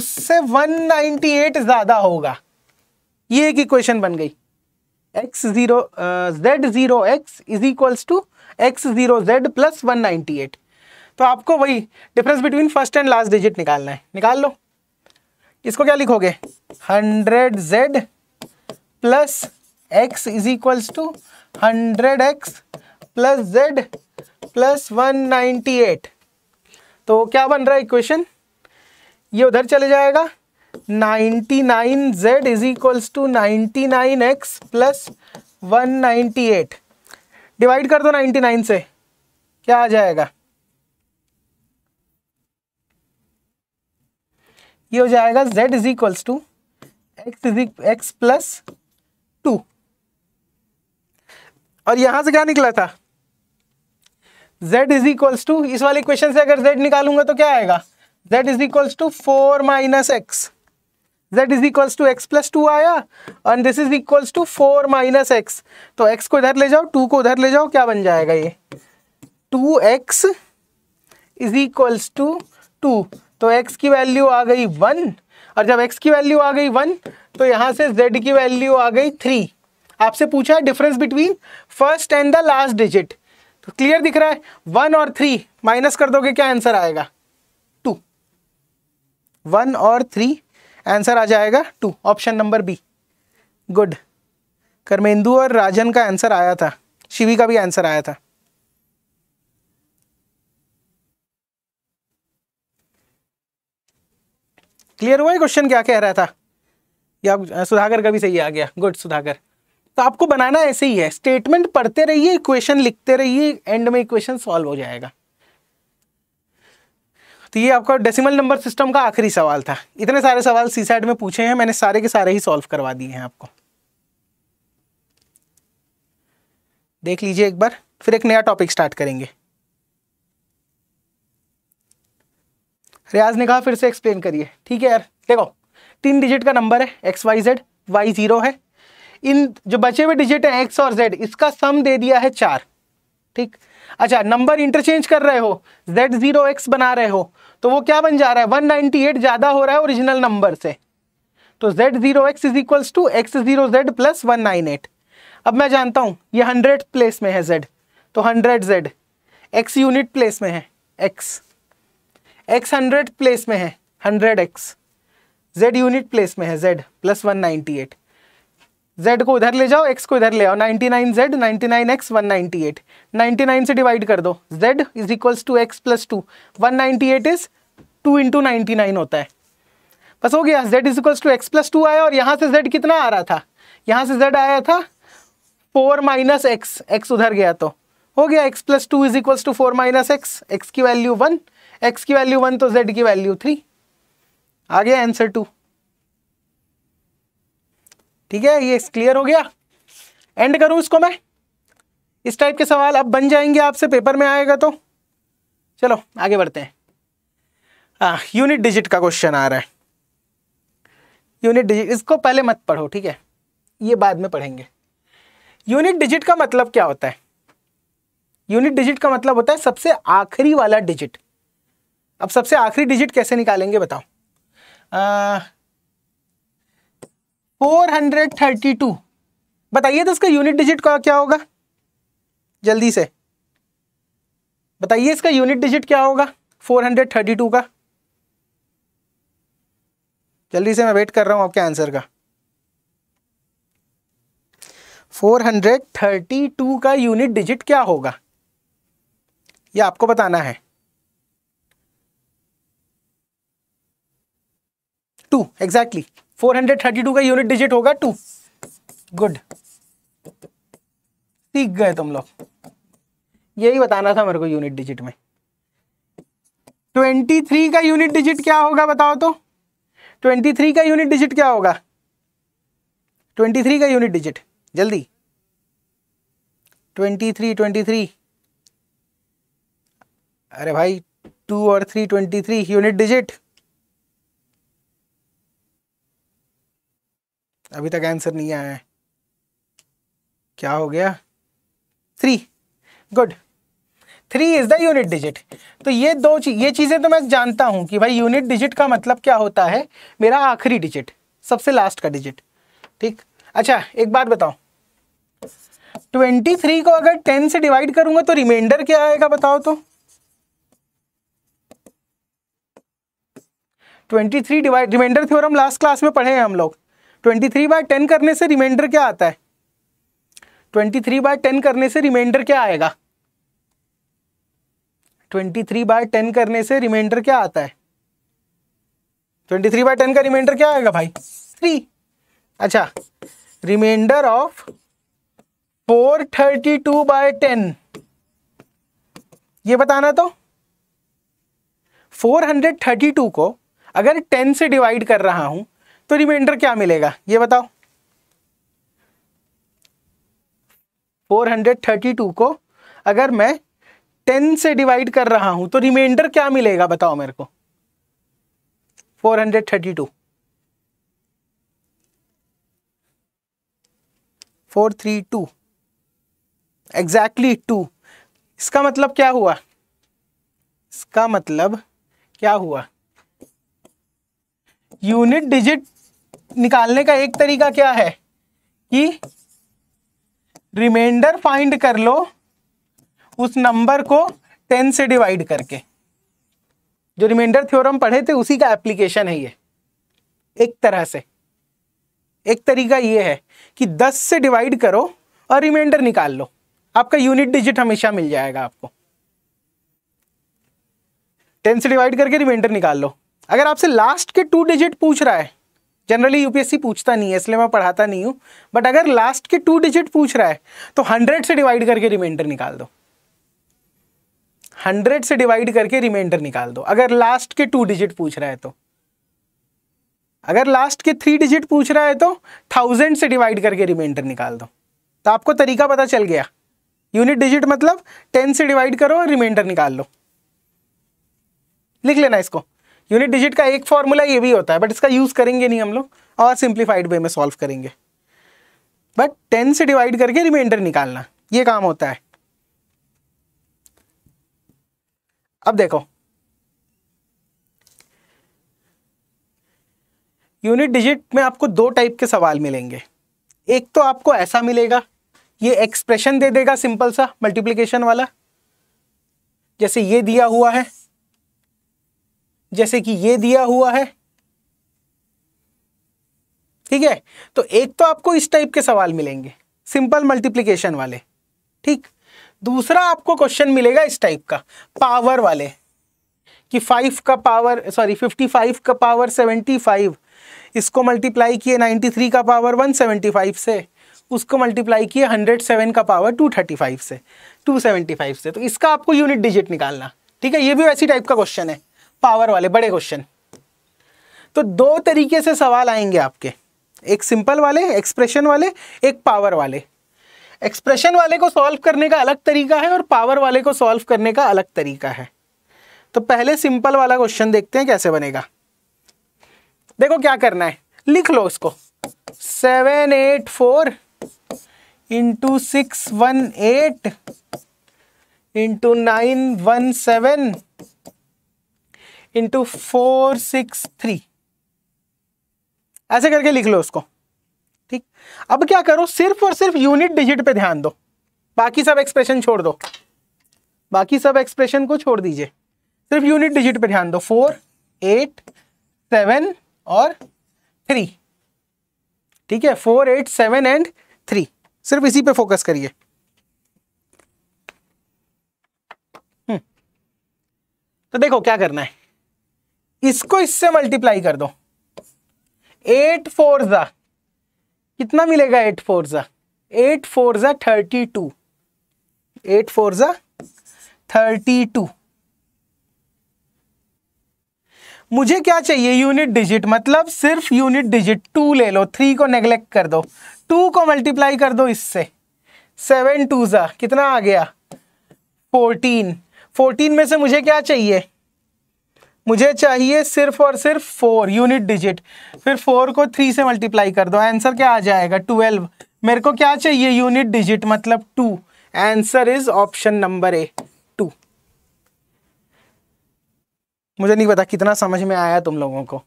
उससे 198 ज़्यादा होगा ये एक इक्वेशन बन गई x zero z zero x is equals to x zero z plus one तो आपको वही difference between first and last digit निकालना है निकाल लो इसको क्या लिखोगे hundred z plus x is equals to hundred x plus z plus one ninety eight तो क्या बन रहा है इक्वेशन ये उधर चले जाएगा ninety nine z is equals to ninety nine x plus one ninety eight divide कर दो नाइन्टी नाइन से क्या आ जाएगा ये हो जाएगा z is equals to x is x plus two और यहां से क्या निकला था z इज इक्वल्स टू इस वाले क्वेश्चन से अगर z निकालूंगा तो क्या आएगा z is equals to four minus x z is equals to x plus two आया and this is equals to four minus x तो x को इधर ले जाओ 2 को उधर ले जाओ क्या बन जाएगा ये 2x x is equals to two two x की वैल्यू आ गई वन और जब x की वैल्यू आ गई वन तो यहाँ से z की वैल्यू आ गई थ्री आपसे पूछा है difference between first and the last digit तो क्लियर दिख रहा है वन और थ्री माइनस कर दोगे क्या आंसर आएगा टू वन और थ्री आंसर आ जाएगा two option number B good Karmendu और राजन का आंसर आया था शिवी का भी आंसर आया था क्लियर हुआ क्वेश्चन क्या कह रहा था या सुधाकर का भी सही आ गया गुड सुधाकर तो आपको बनाना ऐसे ही है स्टेटमेंट पढ़ते रहिए इक्वेशन लिखते रहिए एंड में इक्वेशन सॉल्व हो जाएगा तो ये आपका डेसिमल नंबर सिस्टम का आखिरी सवाल था इतने सारे सवाल सी साइड में पूछे हैं मैंने सारे के सारे ही सॉल्व करवा दिए हैं आपको देख लीजिए एक बार फिर एक नया टॉपिक स्टार्ट करेंगे रियाज ने कहा फिर से एक्सप्लेन करिए ठीक है यार देखो तीन डिजिट का नंबर है x y z y zero है इन जो बचे हुए डिजिट हैं एक्स और जेड इसका सम दे दिया है चार ठीक अच्छा नंबर इंटरचेंज कर रहे हो जेड जीरो एक्स बना रहे हो तो वो क्या बन जा रहा है वन नाइनटी एट ज़्यादा हो रहा है ओरिजिनल नंबर से तो z zero x is equals to x zero z plus one nine eight अब मैं जानता हूँ ये हंड्रेड प्लेस में है जेड तो hundred z x unit place में है एक्स एक्स हंड्रेड प्लेस में है hundred x z unit place में है z plus one ninety eight z को उधर ले जाओ एक्स को इधर ले आओ ninety nine z ninety nine x one ninety eight ninety nine से डिवाइड कर दो z is equals to x plus two one ninety eight is two into ninety nine होता है बस हो गया z is equals to x plus two आया और यहाँ से जेड कितना आ रहा था यहाँ से जेड आया था फोर माइनस एक्स एक्स उधर गया तो हो गया x plus two is equals to four minus x x की वैल्यू वन एक्स की वैल्यू वन तो जेड की वैल्यू थ्री आ गया आंसर टू ठीक है ये क्लियर हो गया एंड करूं इसको मैं इस टाइप के सवाल अब बन जाएंगे आपसे पेपर में आएगा तो चलो आगे बढ़ते हैं यूनिट डिजिट का क्वेश्चन आ रहा है यूनिट डिजिट इसको पहले मत पढ़ो ठीक है ये बाद में पढ़ेंगे यूनिट डिजिट का मतलब क्या होता है यूनिट डिजिट का मतलब होता है सबसे आखिरी वाला डिजिट अब सबसे आखिरी डिजिट कैसे निकालेंगे बताओ फोर हंड्रेड थर्टी टू बताइए तो इसका यूनिट डिजिट का क्या होगा जल्दी से बताइए इसका यूनिट डिजिट क्या होगा फोर हंड्रेड थर्टी टू का जल्दी से मैं वेट कर रहा हूं आपके आंसर का फोर हंड्रेड थर्टी टू का यूनिट डिजिट क्या होगा ये आपको बताना है two exactly four hundred thirty two का यूनिट डिजिट होगा टू गुड सीख गए तुम लोग यही बताना था मेरे को यूनिट डिजिट में ट्वेंटी थ्री का यूनिट डिजिट क्या होगा बताओ तो ट्वेंटी थ्री का यूनिट डिजिट क्या होगा ट्वेंटी थ्री का यूनिट डिजिट जल्दी ट्वेंटी थ्री ट्वेंटी थ्री अरे भाई टू और three twenty three unit digit अभी तक आंसर नहीं आया है क्या हो गया three good three is the unit digit तो ये दो ये चीज़ें तो मैं जानता हूं कि भाई यूनिट डिजिट का मतलब क्या होता है मेरा आखिरी डिजिट सबसे लास्ट का डिजिट ठीक अच्छा एक बात बताओ ट्वेंटी थ्री को अगर टेन से डिवाइड करूंगा तो रिमाइंडर क्या आएगा बताओ तो twenty three divide remainder theorem last class में पढ़े हैं हम लोग ट्वेंटी थ्री बाय टेन करने से रिमाइंडर क्या आता है ट्वेंटी थ्री बाय टेन करने से रिमाइंडर क्या आएगा ट्वेंटी थ्री बाय टेन करने से रिमाइंडर क्या आता है ट्वेंटी थ्री बाय टेन का रिमाइंडर क्या आएगा भाई थ्री अच्छा remainder of four thirty two by ten ये बताना तो फोर हंड्रेड थर्टी टू को अगर टेन से डिवाइड कर रहा हूं तो रिमाइंडर क्या मिलेगा ये बताओ 432 को अगर मैं 10 से डिवाइड कर रहा हूं तो रिमाइंडर क्या मिलेगा बताओ मेरे को 432 four three two exactly two इसका मतलब क्या हुआ इसका मतलब क्या हुआ यूनिट डिजिट निकालने का एक तरीका क्या है कि रिमाइंडर फाइंड कर लो उस नंबर को टेन से डिवाइड करके जो रिमाइंडर थ्योरम पढ़े थे उसी का एप्लीकेशन है ये एक तरह से एक तरीका ये है कि 10 से डिवाइड करो और रिमाइंडर निकाल लो आपका यूनिट डिजिट हमेशा मिल जाएगा आपको टेन से डिवाइड करके रिमाइंडर निकाल लो अगर आपसे लास्ट के टू डिजिट पूछ रहा है जनरली यूपीएससी पूछता नहीं है इसलिए मैं पढ़ाता नहीं हूँ बट अगर लास्ट के टू डिजिट पूछ रहा है तो हंड्रेड से डिवाइड करके रिमाइंडर निकाल दो हंड्रेड से डिवाइड करके रिमाइंडर निकाल दो अगर लास्ट के टू डिजिट पूछ रहा है तो अगर लास्ट के थ्री डिजिट पूछ रहा है तो थाउजेंड से डिवाइड करके रिमाइंडर निकाल दो तो आपको तरीका पता चल गया यूनिट डिजिट मतलब टेन से डिवाइड करो और रिमाइंडर निकाल लो लिख लेना इसको यूनिट डिजिट का एक फॉर्मूला ये भी होता है बट इसका यूज़ करेंगे नहीं हम लोग और सिंप्लीफाइड वे में सॉल्व करेंगे बट टेन से डिवाइड करके रिमाइंडर निकालना ये काम होता है अब देखो यूनिट डिजिट में आपको दो टाइप के सवाल मिलेंगे एक तो आपको ऐसा मिलेगा ये एक्सप्रेशन दे देगा सिंपल सा मल्टीप्लीकेशन वाला जैसे ये दिया हुआ है जैसे कि ये दिया हुआ है ठीक है तो एक तो आपको इस टाइप के सवाल मिलेंगे सिंपल मल्टीप्लीकेशन वाले ठीक दूसरा आपको क्वेश्चन मिलेगा इस टाइप का पावर वाले कि फाइव का पावर सॉरी फिफ्टी फाइव का पावर सेवेंटी फाइव इसको मल्टीप्लाई किए नाइन्टी थ्री का पावर वन सेवेंटी फाइव से उसको मल्टीप्लाई किए हंड्रेड सेवन का पावर टू थर्टी फाइव से टू सेवेंटी फाइव से तो इसका आपको यूनिट डिजिट निकालना ठीक है ये भी वैसी टाइप का क्वेश्चन है पावर वाले बड़े क्वेश्चन तो दो तरीके से सवाल आएंगे आपके एक सिंपल वाले एक्सप्रेशन वाले एक पावर वाले एक्सप्रेशन वाले को सॉल्व करने का अलग तरीका है और पावर वाले को सॉल्व करने का अलग तरीका है तो पहले सिंपल वाला क्वेश्चन देखते हैं कैसे बनेगा देखो क्या करना है लिख लो इसको seven eight four into six one eight into nine one seven into four six three ऐसे करके लिख लो उसको ठीक अब क्या करो सिर्फ और सिर्फ यूनिट डिजिट पे ध्यान दो बाकी सब एक्सप्रेशन छोड़ दो बाकी सब एक्सप्रेशन को छोड़ दीजिए सिर्फ यूनिट डिजिट पे ध्यान दो फोर एट सेवन और थ्री ठीक है four eight seven and three सिर्फ इसी पे फोकस करिए हम्म। तो देखो क्या करना है इसको इससे मल्टीप्लाई कर दो एट फोर ज़ा कितना मिलेगा एट फोर ज़ा एट फोर ज़ा थर्टी टू एट फोर ज़ा थर्टी टू मुझे क्या चाहिए यूनिट डिजिट मतलब सिर्फ यूनिट डिजिट टू ले लो थ्री को नेग्लेक्ट कर दो टू को मल्टीप्लाई कर दो इससे सेवन टू ज़ा कितना आ गया फोर्टीन फोर्टीन में से मुझे क्या चाहिए मुझे चाहिए सिर्फ और सिर्फ फोर यूनिट डिजिट फिर फोर को थ्री से मल्टीप्लाई कर दो आंसर क्या आ जाएगा ट्वेल्व मेरे को क्या चाहिए यूनिट डिजिट मतलब two answer is option number A two मुझे नहीं पता कितना समझ में आया तुम लोगों को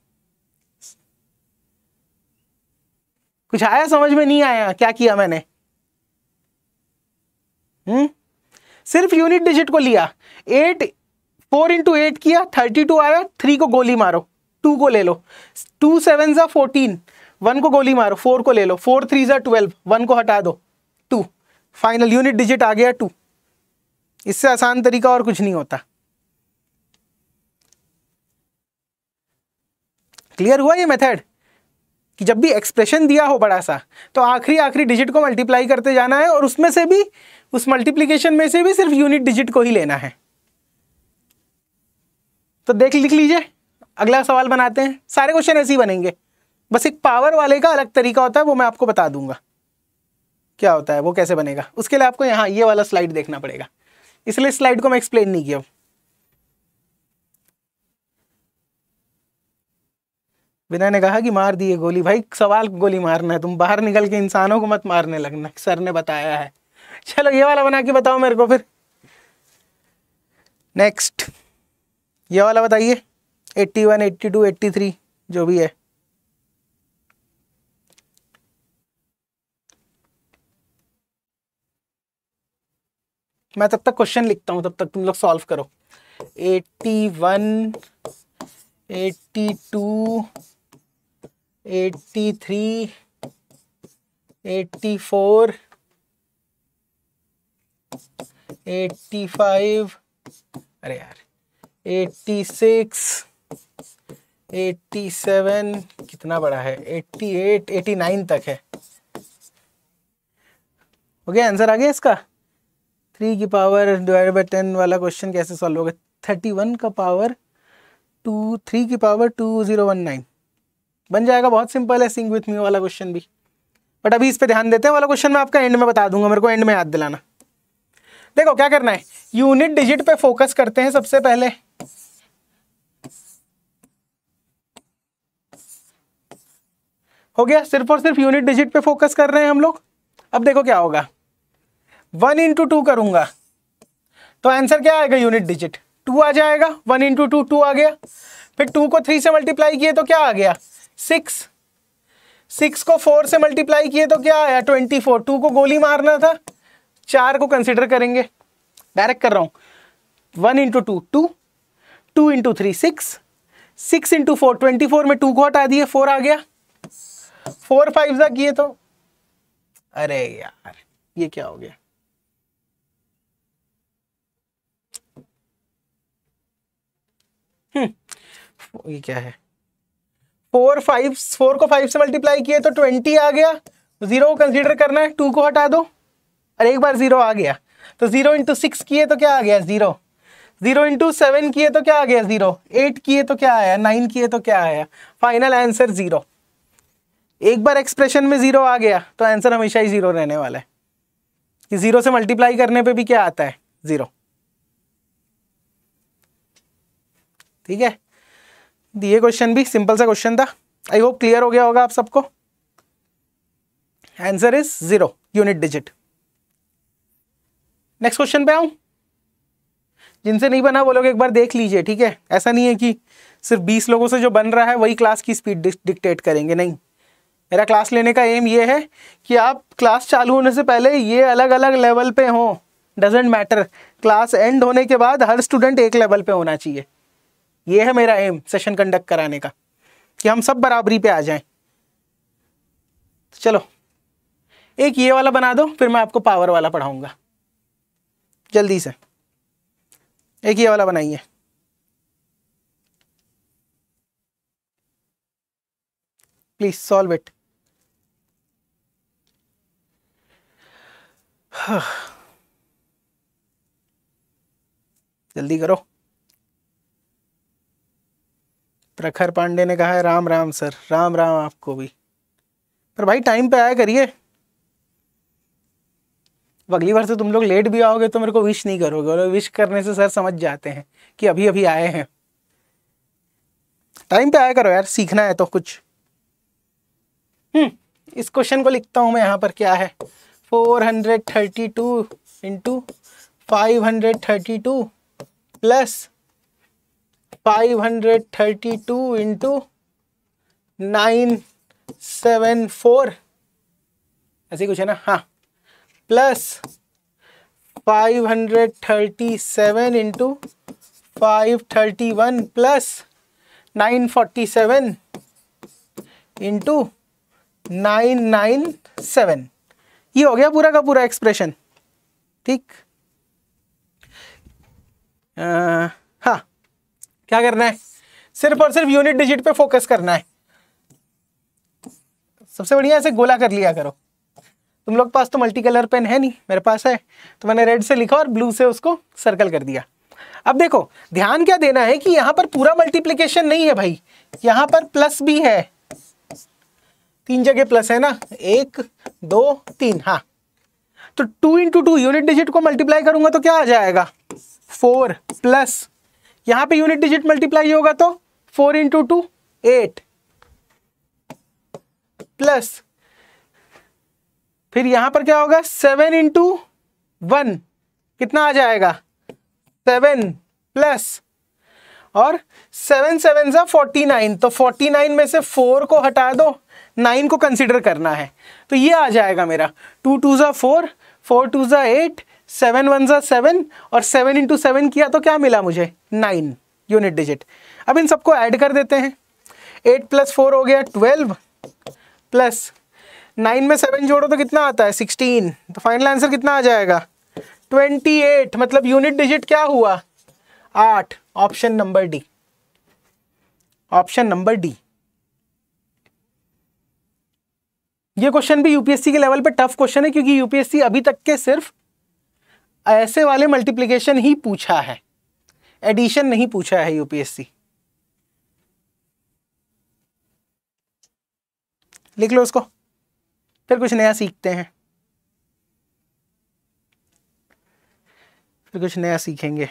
कुछ आया समझ में नहीं आया क्या किया मैंने हम्म सिर्फ यूनिट डिजिट को लिया एट फोर इंटू एट किया थर्टी टू आया थ्री को गोली मारो टू को ले लो टू सेवन ज़ा फोर्टीन वन को गोली मारो फोर को ले लो फोर थ्री ज़ा ट्वेल्व वन को हटा दो टू फाइनल यूनिट डिजिट आ गया टू इससे आसान तरीका और कुछ नहीं होता क्लियर हुआ ये मेथड कि जब भी एक्सप्रेशन दिया हो बड़ा सा तो आखिरी आखिरी डिजिट को मल्टीप्लाई करते जाना है और उसमें से भी उस मल्टीप्लीकेशन में से भी सिर्फ यूनिट डिजिट को ही लेना है तो देख लिख लीजिए अगला सवाल बनाते हैं सारे क्वेश्चन ऐसे ही बनेंगे बस एक पावर वाले का अलग तरीका होता है वो मैं आपको बता दूंगा क्या होता है वो कैसे बनेगा उसके लिए आपको यहाँ ये वाला स्लाइड देखना पड़ेगा इसलिए स्लाइड को मैं एक्सप्लेन नहीं किया विनय ने कहा कि मार दिए गोली भाई सवाल गोली मारना है तुम बाहर निकल के इंसानों को मत मारने लगना सर ने बताया है चलो ये वाला बना के बताओ मेरे को फिर नेक्स्ट ये वाला बताइए eighty eighty one two eighty three जो भी है मैं तब तक क्वेश्चन लिखता हूं तब तक तुम लोग सॉल्व करो one two eighty three eighty four eighty five अरे यार एट्टी सिक्स एट्टी सेवन कितना बड़ा है एट्टी एट एटी नाइन तक है हो गया आंसर आ गया इसका थ्री की पावर डिवाइड बाई टेन वाला क्वेश्चन कैसे सॉल्व होगा थर्टी वन का पावर टू थ्री की power two zero one nine बन जाएगा बहुत सिंपल है सिंग विथ मी वाला क्वेश्चन भी बट अभी इस पे ध्यान देते हैं वाला क्वेश्चन मैं आपका एंड में बता दूंगा मेरे को एंड में याद दिलाना देखो क्या करना है यूनिट डिजिट पे फोकस करते हैं सबसे पहले हो गया सिर्फ और सिर्फ यूनिट डिजिट पे फोकस कर रहे हैं हम लोग अब देखो क्या होगा वन इंटू टू करूंगा तो आंसर क्या आएगा यूनिट डिजिट टू आ जाएगा वन इंटू टू टू आ गया फिर टू को थ्री से मल्टीप्लाई किए तो क्या आ गया सिक्स सिक्स को फोर से मल्टीप्लाई किए तो क्या आया ट्वेंटी फोर टू को गोली मारना था चार को कंसिडर करेंगे डायरेक्ट कर रहा हूँ one into two two two into three six six into four twenty four में टू को हटा दिए फोर आ गया फोर फाइव जा किए तो अरे यार ये क्या हो गया हम्म, ये क्या है फोर फाइव फोर को फाइव से मल्टीप्लाई किए तो ट्वेंटी आ गया जीरो को कंसिडर करना है टू को हटा दो और एक बार जीरो आ गया तो जीरो इंटू सिक्स किए तो क्या आ गया जीरो जीरो इंटू सेवन किए तो क्या आ गया जीरो एट किए तो क्या आया नाइन किए तो क्या आया फाइनल आंसर जीरो एक बार एक्सप्रेशन में ज़ीरो आ गया तो आंसर हमेशा ही ज़ीरो रहने वाला है कि ज़ीरो से मल्टीप्लाई करने पे भी क्या आता है ज़ीरो ठीक है दिए क्वेश्चन भी सिंपल सा क्वेश्चन था आई होप क्लियर हो गया होगा आप सबको answer is zero unit digit next question पे आऊं जिनसे नहीं बना वो लोग एक बार देख लीजिए ठीक है ऐसा नहीं है कि सिर्फ बीस लोगों से जो बन रहा है वही क्लास की स्पीड डिक्टेट करेंगे नहीं मेरा क्लास लेने का एम ये है कि आप क्लास चालू होने से पहले ये अलग अलग लेवल पे हों डजेंट मैटर क्लास एंड होने के बाद हर स्टूडेंट एक लेवल पे होना चाहिए ये है मेरा एम सेशन कंडक्ट कराने का कि हम सब बराबरी पे आ जाएं चलो एक ये वाला बना दो फिर मैं आपको पावर वाला पढ़ाऊंगा जल्दी से एक ये वाला बनाइए प्लीज सॉल्व इट [sighs] जल्दी करो प्रखर पांडे ने कहा है राम राम सर राम राम आपको भी पर भाई टाइम पे आया करिए अगली बार से तुम लोग लेट भी आओगे तो मेरे को विश नहीं करोगे और विश करने से सर समझ जाते हैं कि अभी अभी आए हैं टाइम पे आया करो यार सीखना है तो कुछ हम्म इस क्वेश्चन को लिखता हूं मैं यहां पर क्या है four hundred thirty two into five hundred thirty two plus five hundred thirty two into nine seven four ऐसे कुछ है ना हाँ plus five hundred thirty seven into five thirty one plus nine forty seven into nine nine seven ये हो गया पूरा का पूरा एक्सप्रेशन ठीक हाँ क्या करना है सिर्फ और सिर्फ यूनिट डिजिट पे फोकस करना है सबसे बढ़िया ऐसे गोला कर लिया करो तुम लोग पास तो मल्टी कलर पेन है नहीं मेरे पास है तो मैंने रेड से लिखा और ब्लू से उसको सर्कल कर दिया अब देखो ध्यान क्या देना है कि यहां पर पूरा मल्टीप्लीकेशन नहीं है भाई यहां पर प्लस भी है तीन जगह प्लस है ना एक दो तीन हाँ तो two into two unit digit को मल्टीप्लाई करूंगा तो क्या आ जाएगा फोर प्लस यहां पे यूनिट डिजिट मल्टीप्लाई होगा तो four into two eight plus फिर यहां पर क्या होगा सेवन इंटू वन कितना आ जाएगा सेवन प्लस और सेवन सेवन सा फोर्टी नाइन तो फोर्टी नाइन में से फोर को हटा दो नाइन को कंसिडर करना है तो ये आ जाएगा मेरा टू टू ज़ा फोर फोर टू ज़ा एट सेवन वन ज़ा सेवन और सेवन इंटू सेवन किया तो क्या मिला मुझे नाइन यूनिट डिजिट अब इन सबको ऐड कर देते हैं एट प्लस फोर हो गया ट्वेल्व प्लस नाइन में सेवन जोड़ो तो कितना आता है सिक्सटीन तो फाइनल आंसर कितना आ जाएगा ट्वेंटी एट मतलब यूनिट डिजिट क्या हुआ आठ option number D option number D ये क्वेश्चन भी यूपीएससी के लेवल पे टफ क्वेश्चन है क्योंकि यूपीएससी अभी तक के सिर्फ ऐसे वाले मल्टीप्लीकेशन ही पूछा है एडिशन नहीं पूछा है यूपीएससी लिख लो उसको फिर कुछ नया सीखते हैं फिर कुछ नया सीखेंगे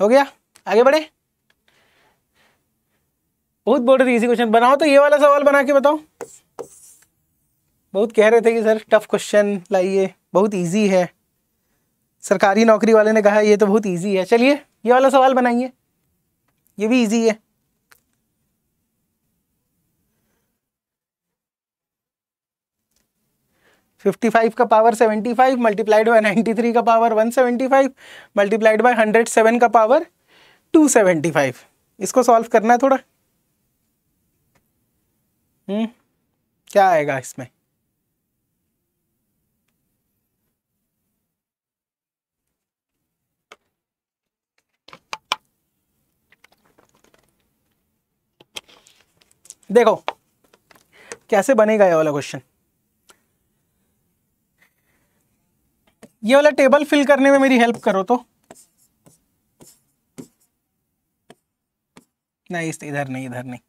हो गया आगे बढ़े बहुत बोल रहे थे इजी क्वेश्चन बनाओ तो ये वाला सवाल बना के बताओ बहुत कह रहे थे कि सर टफ क्वेश्चन लाइए बहुत ईजी है सरकारी नौकरी वाले ने कहा ये तो बहुत ईजी है चलिए ये वाला सवाल बनाइए ये भी इजी है फिफ्टी फाइव का power seventy five multiplied by ninety three का power one seventy five multiplied by hundred seven का पावर टू सेवेंटी फाइव इसको सॉल्व करना है थोड़ा हम्म क्या आएगा इसमें देखो कैसे बनेगा ये वाला क्वेश्चन ये वाला टेबल फिल करने में मेरी हेल्प करो तो नहीं इधर नहीं इधर नहीं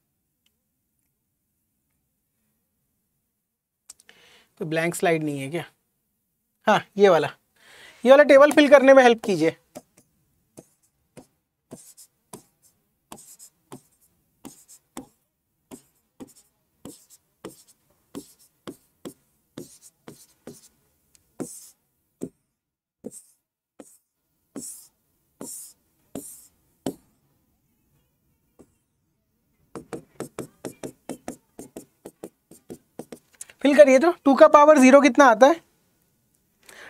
कोई ब्लैंक स्लाइड नहीं है क्या हाँ ये वाला ये वाला टेबल फिल करने में हेल्प कीजिए करिए तो टू का पावर ज़ीरो कितना आता है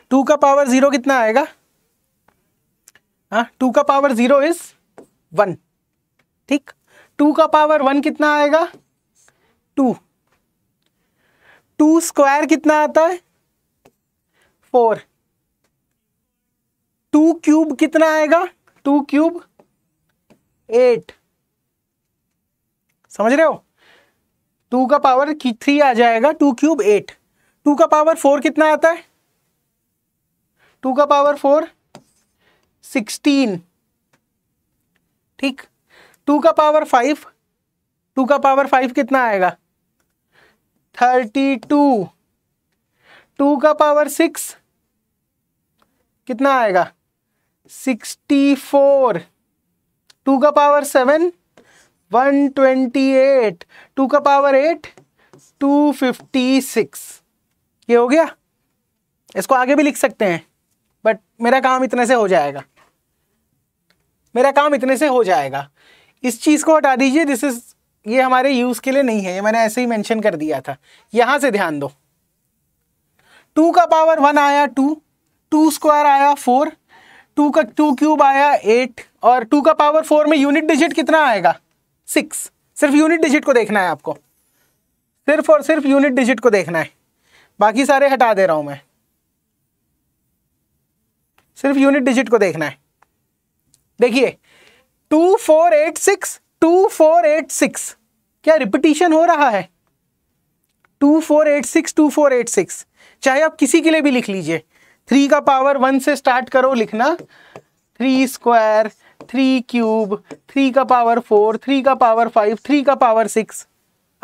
टू का पावर ज़ीरो कितना आएगा हाँ टू का पावर ज़ीरो इज़ वन ठीक टू का पावर वन कितना आएगा टू टू स्क्वायर कितना आता है फोर टू क्यूब कितना आएगा टू क्यूब एट समझ रहे हो टू का पावर थ्री आ जाएगा टू क्यूब एट टू का पावर फोर कितना आता है टू का पावर फोर सिक्सटीन ठीक टू का पावर फाइव टू का पावर फाइव कितना आएगा थर्टी टू टू का पावर सिक्स कितना आएगा सिक्सटी फोर टू का power seven one twenty eight two का power eight two fifty six ये हो गया इसको आगे भी लिख सकते हैं बट मेरा काम इतने से हो जाएगा मेरा काम इतने से हो जाएगा इस चीज़ को हटा दीजिए दिस इज़ ये हमारे यूज़ के लिए नहीं है ये मैंने ऐसे ही मेंशन कर दिया था यहाँ से ध्यान दो टू का पावर वन आया टू टू स्क्वायर आया फोर टू का टू क्यूब आया एट और टू का पावर फोर में यूनिट डिजिट कितना आएगा सिक्स सिर्फ यूनिट डिजिट को देखना है आपको सिर्फ और सिर्फ यूनिट डिजिट को देखना है बाकी सारे हटा दे रहा हूं मैं सिर्फ यूनिट डिजिट को देखना है देखिए two four eight six two four eight six क्या रिपीटिशन हो रहा है two four eight six two four eight six चाहे आप किसी के लिए भी लिख लीजिए थ्री का पावर वन से स्टार्ट करो लिखना three square three cube three का पावर फोर थ्री का पावर फाइव थ्री का पावर सिक्स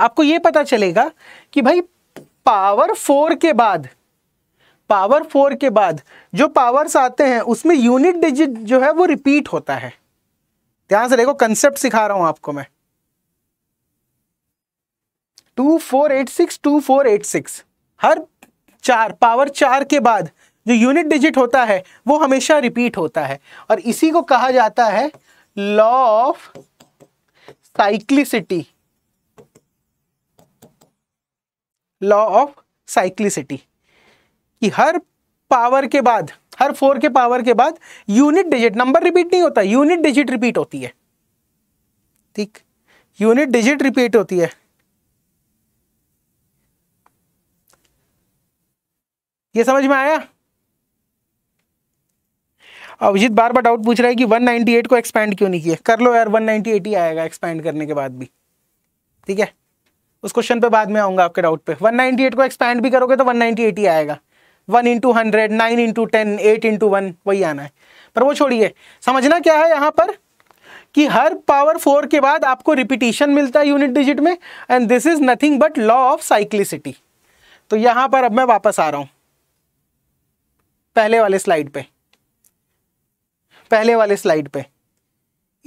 आपको ये पता चलेगा कि भाई पावर फोर के बाद पावर फोर के बाद जो पावर्स आते हैं उसमें यूनिट डिजिट जो है वो रिपीट होता है ध्यान से देखो कंसेप्ट सिखा रहा हूं आपको मैं two four eight six two four eight six हर चार पावर चार के बाद जो यूनिट डिजिट होता है वो हमेशा रिपीट होता है और इसी को कहा जाता है law of cyclicity law of cyclicity कि हर पावर के बाद हर फोर के पावर के बाद यूनिट डिजिट नंबर रिपीट नहीं होता यूनिट डिजिट रिपीट होती है ठीक यूनिट डिजिट रिपीट होती है ये समझ में आया अभिजीत बार बार डाउट पूछ रहा है कि 198 को एक्सपैंड क्यों नहीं किया कर लो यार 198 ही आएगा एक्सपैंड करने के बाद भी ठीक है उस क्वेश्चन पे बाद में आऊंगा आपके डाउट पे 198 को एक्सपैंड भी करोगे तो 198 ही आएगा one into hundred nine into ten eight into one वही आना है पर वो छोड़िए समझना क्या है यहाँ पर कि हर पावर फोर के बाद आपको रिपीटिशन मिलता है यूनिट डिजिट में and this is nothing but law of cyclicity तो यहां पर अब मैं वापस आ रहा हूँ पहले वाले स्लाइड पे पहले वाले स्लाइड पे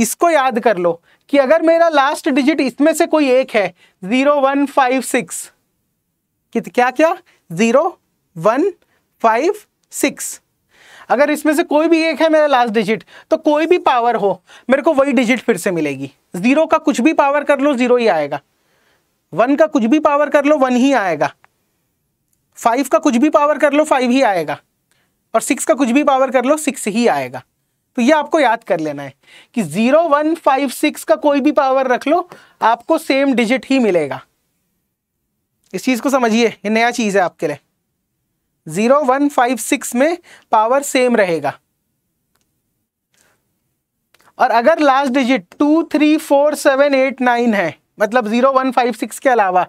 इसको याद कर लो कि अगर मेरा लास्ट डिजिट इसमें से कोई एक है जीरो वन फाइव सिक्स क्या क्या जीरो वन फाइव सिक्स अगर इसमें से कोई भी एक है मेरा लास्ट डिजिट तो कोई भी पावर हो मेरे को वही डिजिट फिर से मिलेगी जीरो का कुछ भी पावर कर लो जीरो ही आएगा वन का कुछ भी पावर कर लो वन ही आएगा फाइव का कुछ भी पावर कर लो फाइव ही आएगा और सिक्स का कुछ भी पावर कर लो सिक्स ही आएगा तो ये आपको याद कर लेना है कि जीरो वन फाइव सिक्स का कोई भी पावर रख लो आपको सेम डिजिट ही मिलेगा इस चीज़ को समझिए ये नया चीज़ है आपके लिए जीरो वन फाइव सिक्स में पावर सेम रहेगा और अगर last digit two three four seven eight nine है मतलब जीरो वन फाइव सिक्स के अलावा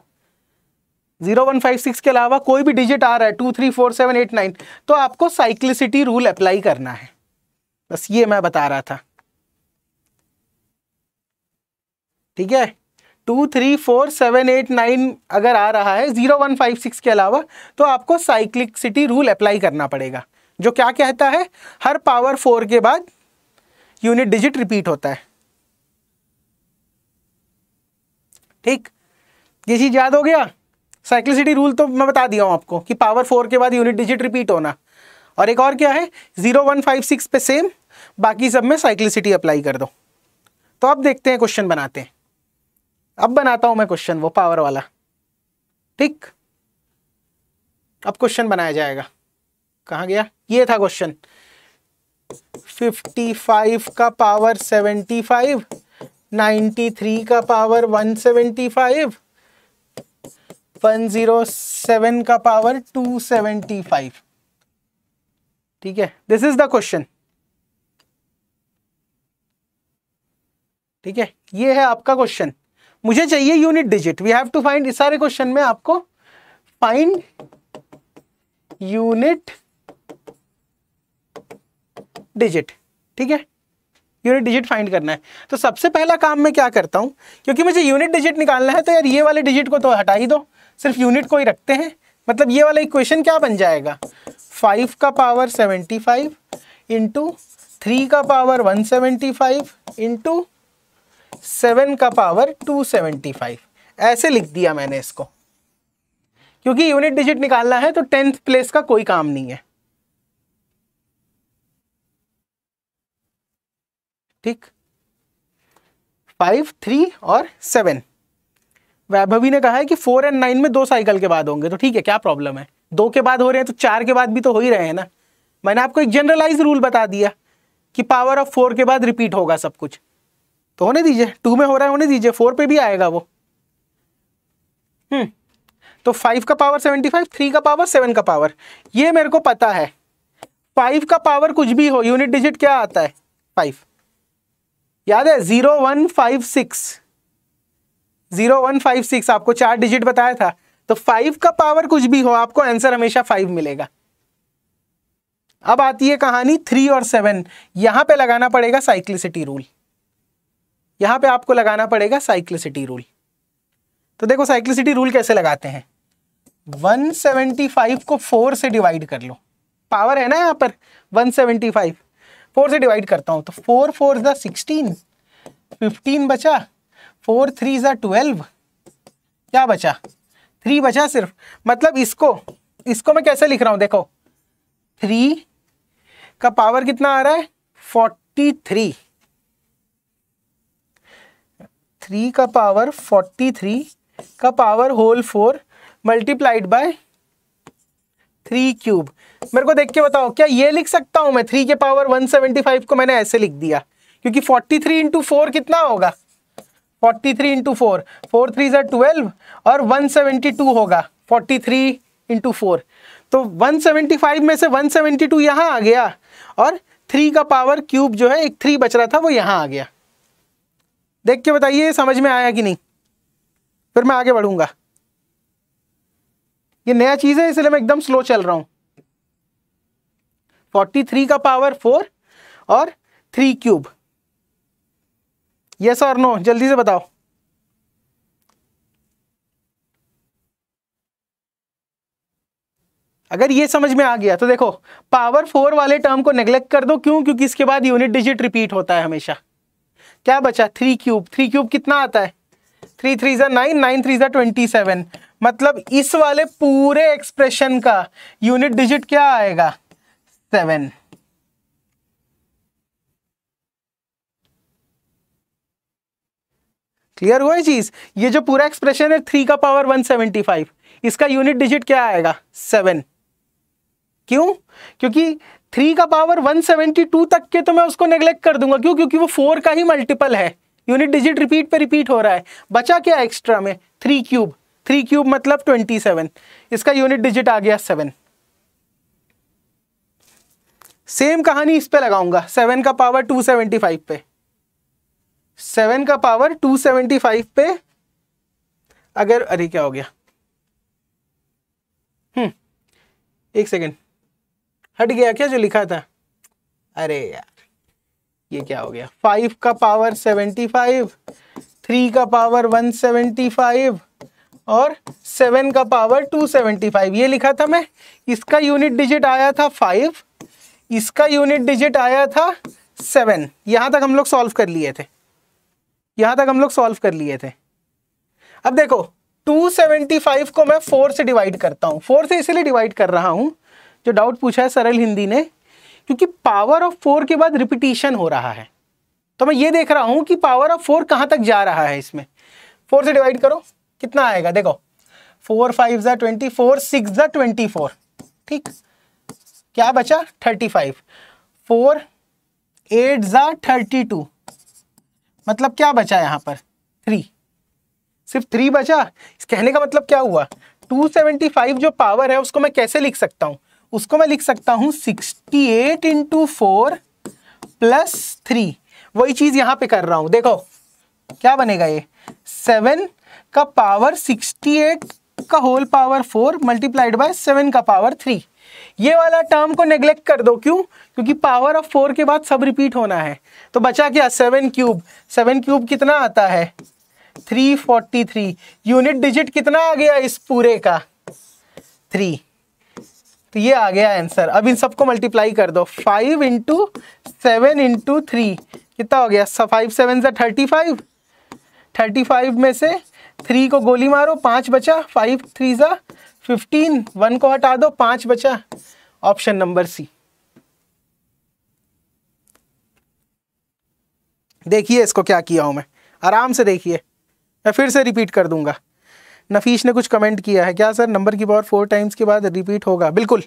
जीरो वन फाइव सिक्स के अलावा कोई भी डिजिट आ रहा है two three four seven eight nine तो आपको साइक्लिसिटी रूल अप्लाई करना है बस ये मैं बता रहा था ठीक है two three four seven eight nine अगर आ रहा है ज़ीरो वन फाइव सिक्स के अलावा तो आपको साइक्लिक सिटी रूल अप्लाई करना पड़ेगा जो क्या कहता है हर पावर फोर के बाद यूनिट डिजिट रिपीट होता है ठीक ये चीज़ याद हो गया साइक्लिसिटी रूल तो मैं बता दिया हूं आपको कि पावर फोर के बाद यूनिट डिजिट रिपीट होना और एक और क्या है ज़ीरो वन फाइव सिक्स पे सेम बाकी सब में साइक्लिसिटी अप्लाई कर दो तो अब देखते हैं क्वेश्चन बनाते हैं अब बनाता हूं मैं क्वेश्चन वो पावर वाला ठीक अब क्वेश्चन बनाया जाएगा कहा गया ये था क्वेश्चन 55 का पावर 75 93 का पावर 175 107 का पावर 275 ठीक है दिस इज द क्वेश्चन ठीक है ये है आपका क्वेश्चन मुझे चाहिए unit digit we have to find इस सारे क्वेश्चन में आपको फाइंड यूनिट डिजिट ठीक है यूनिट डिजिट फाइंड करना है तो सबसे पहला काम मैं क्या करता हूं क्योंकि मुझे यूनिट डिजिट निकालना है तो यार ये वाले डिजिट को तो हटा ही दो सिर्फ यूनिट को ही रखते हैं मतलब ये वाला इक्वेशन क्या बन जाएगा फाइव का power seventy five into three का power one seventy five into seven का पावर टू सेवेंटी फाइव ऐसे लिख दिया मैंने इसको क्योंकि यूनिट डिजिट निकालना है तो टेंथ प्लेस का कोई काम नहीं है ठीक फाइव थ्री और सेवन वैभवी ने कहा है कि फोर एंड नाइन में दो साइकिल के बाद होंगे तो ठीक है क्या प्रॉब्लम है दो के बाद हो रहे हैं तो चार के बाद भी तो हो ही रहे हैं ना मैंने आपको एक जनरलाइज रूल बता दिया कि पावर ऑफ फोर के बाद रिपीट होगा सब कुछ तो होने दीजिए टू में हो रहा है होने दीजिए फोर पे भी आएगा वो हम्म तो फाइव का पावर सेवेंटी फाइव थ्री का पावर सेवन का पावर ये मेरे को पता है फाइव का पावर कुछ भी हो यूनिट डिजिट क्या आता है फाइव याद है zero one five six zero one five six आपको चार डिजिट बताया था तो फाइव का पावर कुछ भी हो आपको आंसर हमेशा फाइव मिलेगा अब आती है कहानी थ्री और सेवन यहां पे लगाना पड़ेगा साइक्लिसिटी रूल यहाँ पे आपको लगाना पड़ेगा साइक्लिसिटी रूल तो देखो साइक्लिसिटी रूल कैसे लगाते हैं 175 को 4 से डिवाइड कर लो पावर है ना यहाँ पर 175 4 से डिवाइड करता हूँ तो 4 फोर ज़ा सिक्सटीन फिफ्टीन बचा 4 थ्री ज़ा ट्वेल्व क्या बचा थ्री बचा सिर्फ मतलब इसको इसको मैं कैसे लिख रहा हूँ देखो थ्री का पावर कितना आ रहा है फोर्टी थ्री थ्री का पावर फोर्टी थ्री का power whole four multiplied by three cube मेरे को देख के बताओ क्या ये लिख सकता हूँ मैं थ्री के पावर वन सेवेंटी फाइव को मैंने ऐसे लिख दिया क्योंकि फोर्टी थ्री इंटू फोर कितना होगा forty three into four four three ज़ा ट्वेल्व और वन सेवेंटी टू होगा फोर्टी थ्री इंटू फोर तो वन सेवेंटी फाइव में से वन सेवेंटी टू यहाँ आ गया और थ्री का पावर क्यूब जो है एक थ्री बच रहा था वो यहाँ आ गया देख के बताइए समझ में आया कि नहीं फिर मैं आगे बढ़ूंगा ये नया चीज़ है इसलिए मैं एकदम स्लो चल रहा हूं फोर्टी थ्री का पावर फोर और थ्री क्यूब यस और नो जल्दी से बताओ अगर ये समझ में आ गया तो देखो पावर फोर वाले टर्म को नेग्लेक्ट कर दो क्यों क्योंकि इसके बाद यूनिट डिजिट रिपीट होता है हमेशा क्या बचा थ्री क्यूब थ्री क्यूब कितना आता है थ्री थ्री ज़ा नाइन नाइन थ्री ज़ा ट्वेंटी सेवन मतलब इस वाले पूरे एक्सप्रेशन का यूनिट डिजिट क्या आएगा सेवन क्लियर हुआ चीज ये जो पूरा एक्सप्रेशन है थ्री का पावर वन सेवेंटी फाइव इसका यूनिट डिजिट क्या आएगा सेवन क्यों क्योंकि थ्री का पावर 172 तक के तो मैं उसको नेग्लेक्ट कर दूंगा क्यों क्योंकि वो फोर का ही मल्टीपल है यूनिट डिजिट रिपीट पे रिपीट हो रहा है बचा क्या एक्स्ट्रा में थ्री क्यूब थ्री क्यूब मतलब ट्वेंटी सेवन इसका यूनिट डिजिट आ गया सेवन सेम कहानी इस पे लगाऊंगा सेवन का पावर टू सेवेंटी फाइव पे सेवन का पावर टू सेवेंटी फाइव पे अगर अरे क्या हो गया हम्म एक सेकेंड हट गया क्या जो लिखा था अरे यार ये क्या हो गया फाइव का पावर सेवेंटी फाइव थ्री का पावर वन सेवेंटी फाइव और सेवन का पावर टू सेवेंटी फाइव ये लिखा था मैं इसका यूनिट डिजिट आया था फाइव इसका यूनिट डिजिट आया था सेवन यहाँ तक हम लोग सॉल्व कर लिए थे यहाँ तक हम लोग सॉल्व कर लिए थे अब देखो 275 को मैं फोर से डिवाइड करता हूँ फोर से इसलिए डिवाइड कर रहा हूँ जो डाउट पूछा है सरल हिंदी ने क्योंकि पावर ऑफ फोर के बाद रिपीटिशन हो रहा है तो मैं ये देख रहा हूं कि पावर ऑफ फोर कहां तक जा रहा है इसमें फोर से डिवाइड करो कितना आएगा देखो फोर फाइव ज़ा ट्वेंटी फोर सिक्स ज़ा ट्वेंटी फोर ठीक क्या बचा थर्टी फाइव फोर एट ज़ा थर्टी टू मतलब क्या बचा यहां पर थ्री सिर्फ थ्री बचा इस कहने का मतलब क्या हुआ 275 जो पावर है उसको मैं कैसे लिख सकता हूं उसको मैं लिख सकता हूँ sixty eight into four plus three वही चीज़ यहां पे कर रहा हूँ देखो क्या बनेगा ये सेवन का पावर सिक्सटी एट का whole power four multiplied by seven का पावर थ्री ये वाला टर्म को नेग्लेक्ट कर दो क्यों क्योंकि पावर ऑफ फोर के बाद सब रिपीट होना है तो बचा क्या सेवन क्यूब सेवन क्यूब कितना आता है three forty three unit digit कितना आ गया इस पूरे का थ्री तो ये आ गया आंसर अब इन सबको मल्टीप्लाई कर दो five into seven into three कितना हो गया फाइव सेवन सा थर्टी फाइव थर्टी फाइव में से थ्री को गोली मारो पाँच बचा फाइव थ्री सा फिफ्टीन वन को हटा दो पाँच बचा ऑप्शन नंबर सी देखिए इसको क्या किया हूँ मैं आराम से देखिए मैं फिर से रिपीट कर दूंगा नफीश ने कुछ कमेंट किया है क्या सर नंबर की पावर फोर टाइम्स के बाद रिपीट होगा बिल्कुल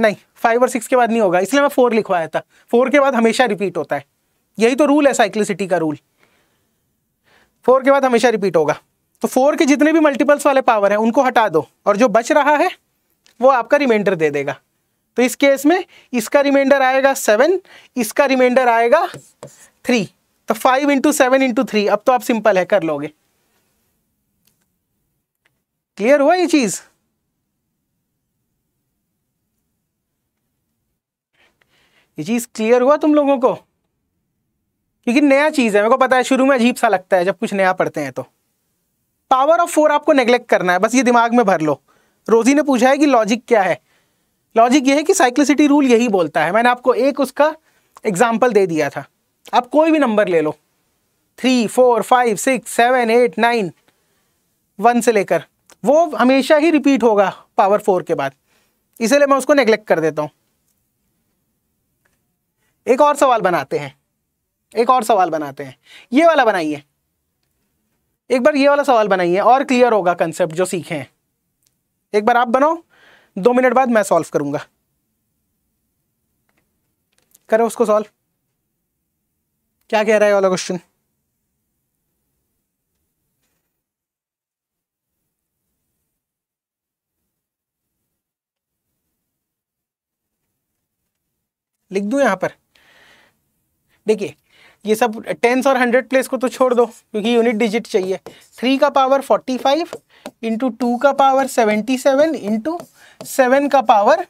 नहीं फाइव और सिक्स के बाद नहीं होगा इसलिए मैं फोर लिखवाया था फोर के बाद हमेशा रिपीट होता है यही तो रूल है साइक्लिसिटी का रूल फोर के बाद हमेशा रिपीट होगा तो फोर के जितने भी मल्टीपल्स वाले पावर हैं उनको हटा दो और जो बच रहा है वो आपका रिमाइंडर दे देगा तो इस केस में इसका रिमाइंडर आएगा सेवन इसका रिमाइंडर आएगा थ्री तो five into seven into three अब तो आप सिंपल है कर लोगे क्लियर हुआ ये चीज ये चीज क्लियर हुआ तुम लोगों को क्योंकि नया चीज है मेरे को पता है शुरू में अजीब सा लगता है जब कुछ नया पढ़ते हैं तो पावर ऑफ फोर आपको नेग्लेक्ट करना है बस ये दिमाग में भर लो रोजी ने पूछा है कि लॉजिक क्या है लॉजिक ये है कि साइक्लिसिटी रूल यही बोलता है मैंने आपको एक उसका एग्जाम्पल दे दिया था आप कोई भी नंबर ले लो three four five six seven eight nine one से लेकर वो हमेशा ही रिपीट होगा पावर फोर के बाद इसलिए मैं उसको नेग्लेक्ट कर देता हूं एक और सवाल बनाते हैं एक और सवाल बनाते हैं ये वाला बनाइए एक बार ये वाला सवाल बनाइए और क्लियर होगा कंसेप्ट जो सीखे हैं एक बार आप बनाओ दो मिनट बाद मैं सॉल्व करूंगा करो उसको सॉल्व क्या कह रहा है वाला क्वेश्चन लिख दूं यहां पर देखिए ये सब टेंस और हंड्रेड प्लेस को तो छोड़ दो क्योंकि यूनिट डिजिट चाहिए थ्री का power forty five into two का power seventy seven into seven का पावर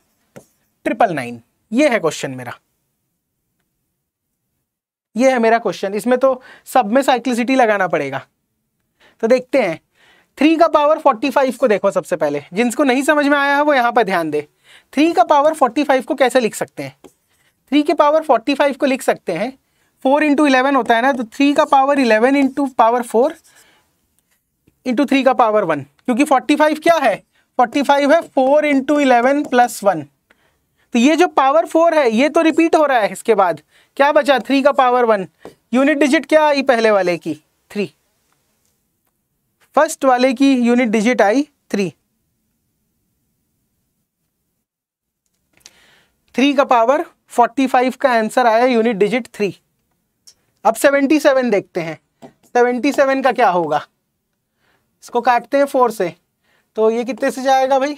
ट्रिपल नाइन ये है क्वेश्चन मेरा ये है मेरा क्वेश्चन इसमें तो सब में साइक्लिसिटी लगाना पड़ेगा तो देखते हैं थ्री का पावर फोर्टी फाइव को देखो सबसे पहले जिनको नहीं समझ में आया है वो यहां पर ध्यान दे थ्री का पावर फोर्टी फाइव को कैसे लिख सकते हैं थ्री के पावर फोर्टी फाइव को लिख सकते हैं फोर इंटू इलेवन होता है ना तो थ्री का power eleven into power four into three का पावर वन क्योंकि फोर्टी फाइव क्या है फोर्टी फाइव है four into eleven plus one तो ये जो पावर फोर है ये तो रिपीट हो रहा है इसके बाद क्या बचा थ्री का पावर वन यूनिट डिजिट क्या आई पहले वाले की थ्री फर्स्ट वाले की यूनिट डिजिट आई थ्री थ्री का पावर 45 का आंसर आया यूनिट डिजिट थ्री अब 77 देखते हैं 77 का क्या होगा इसको काटते हैं फोर से तो ये कितने से जाएगा भाई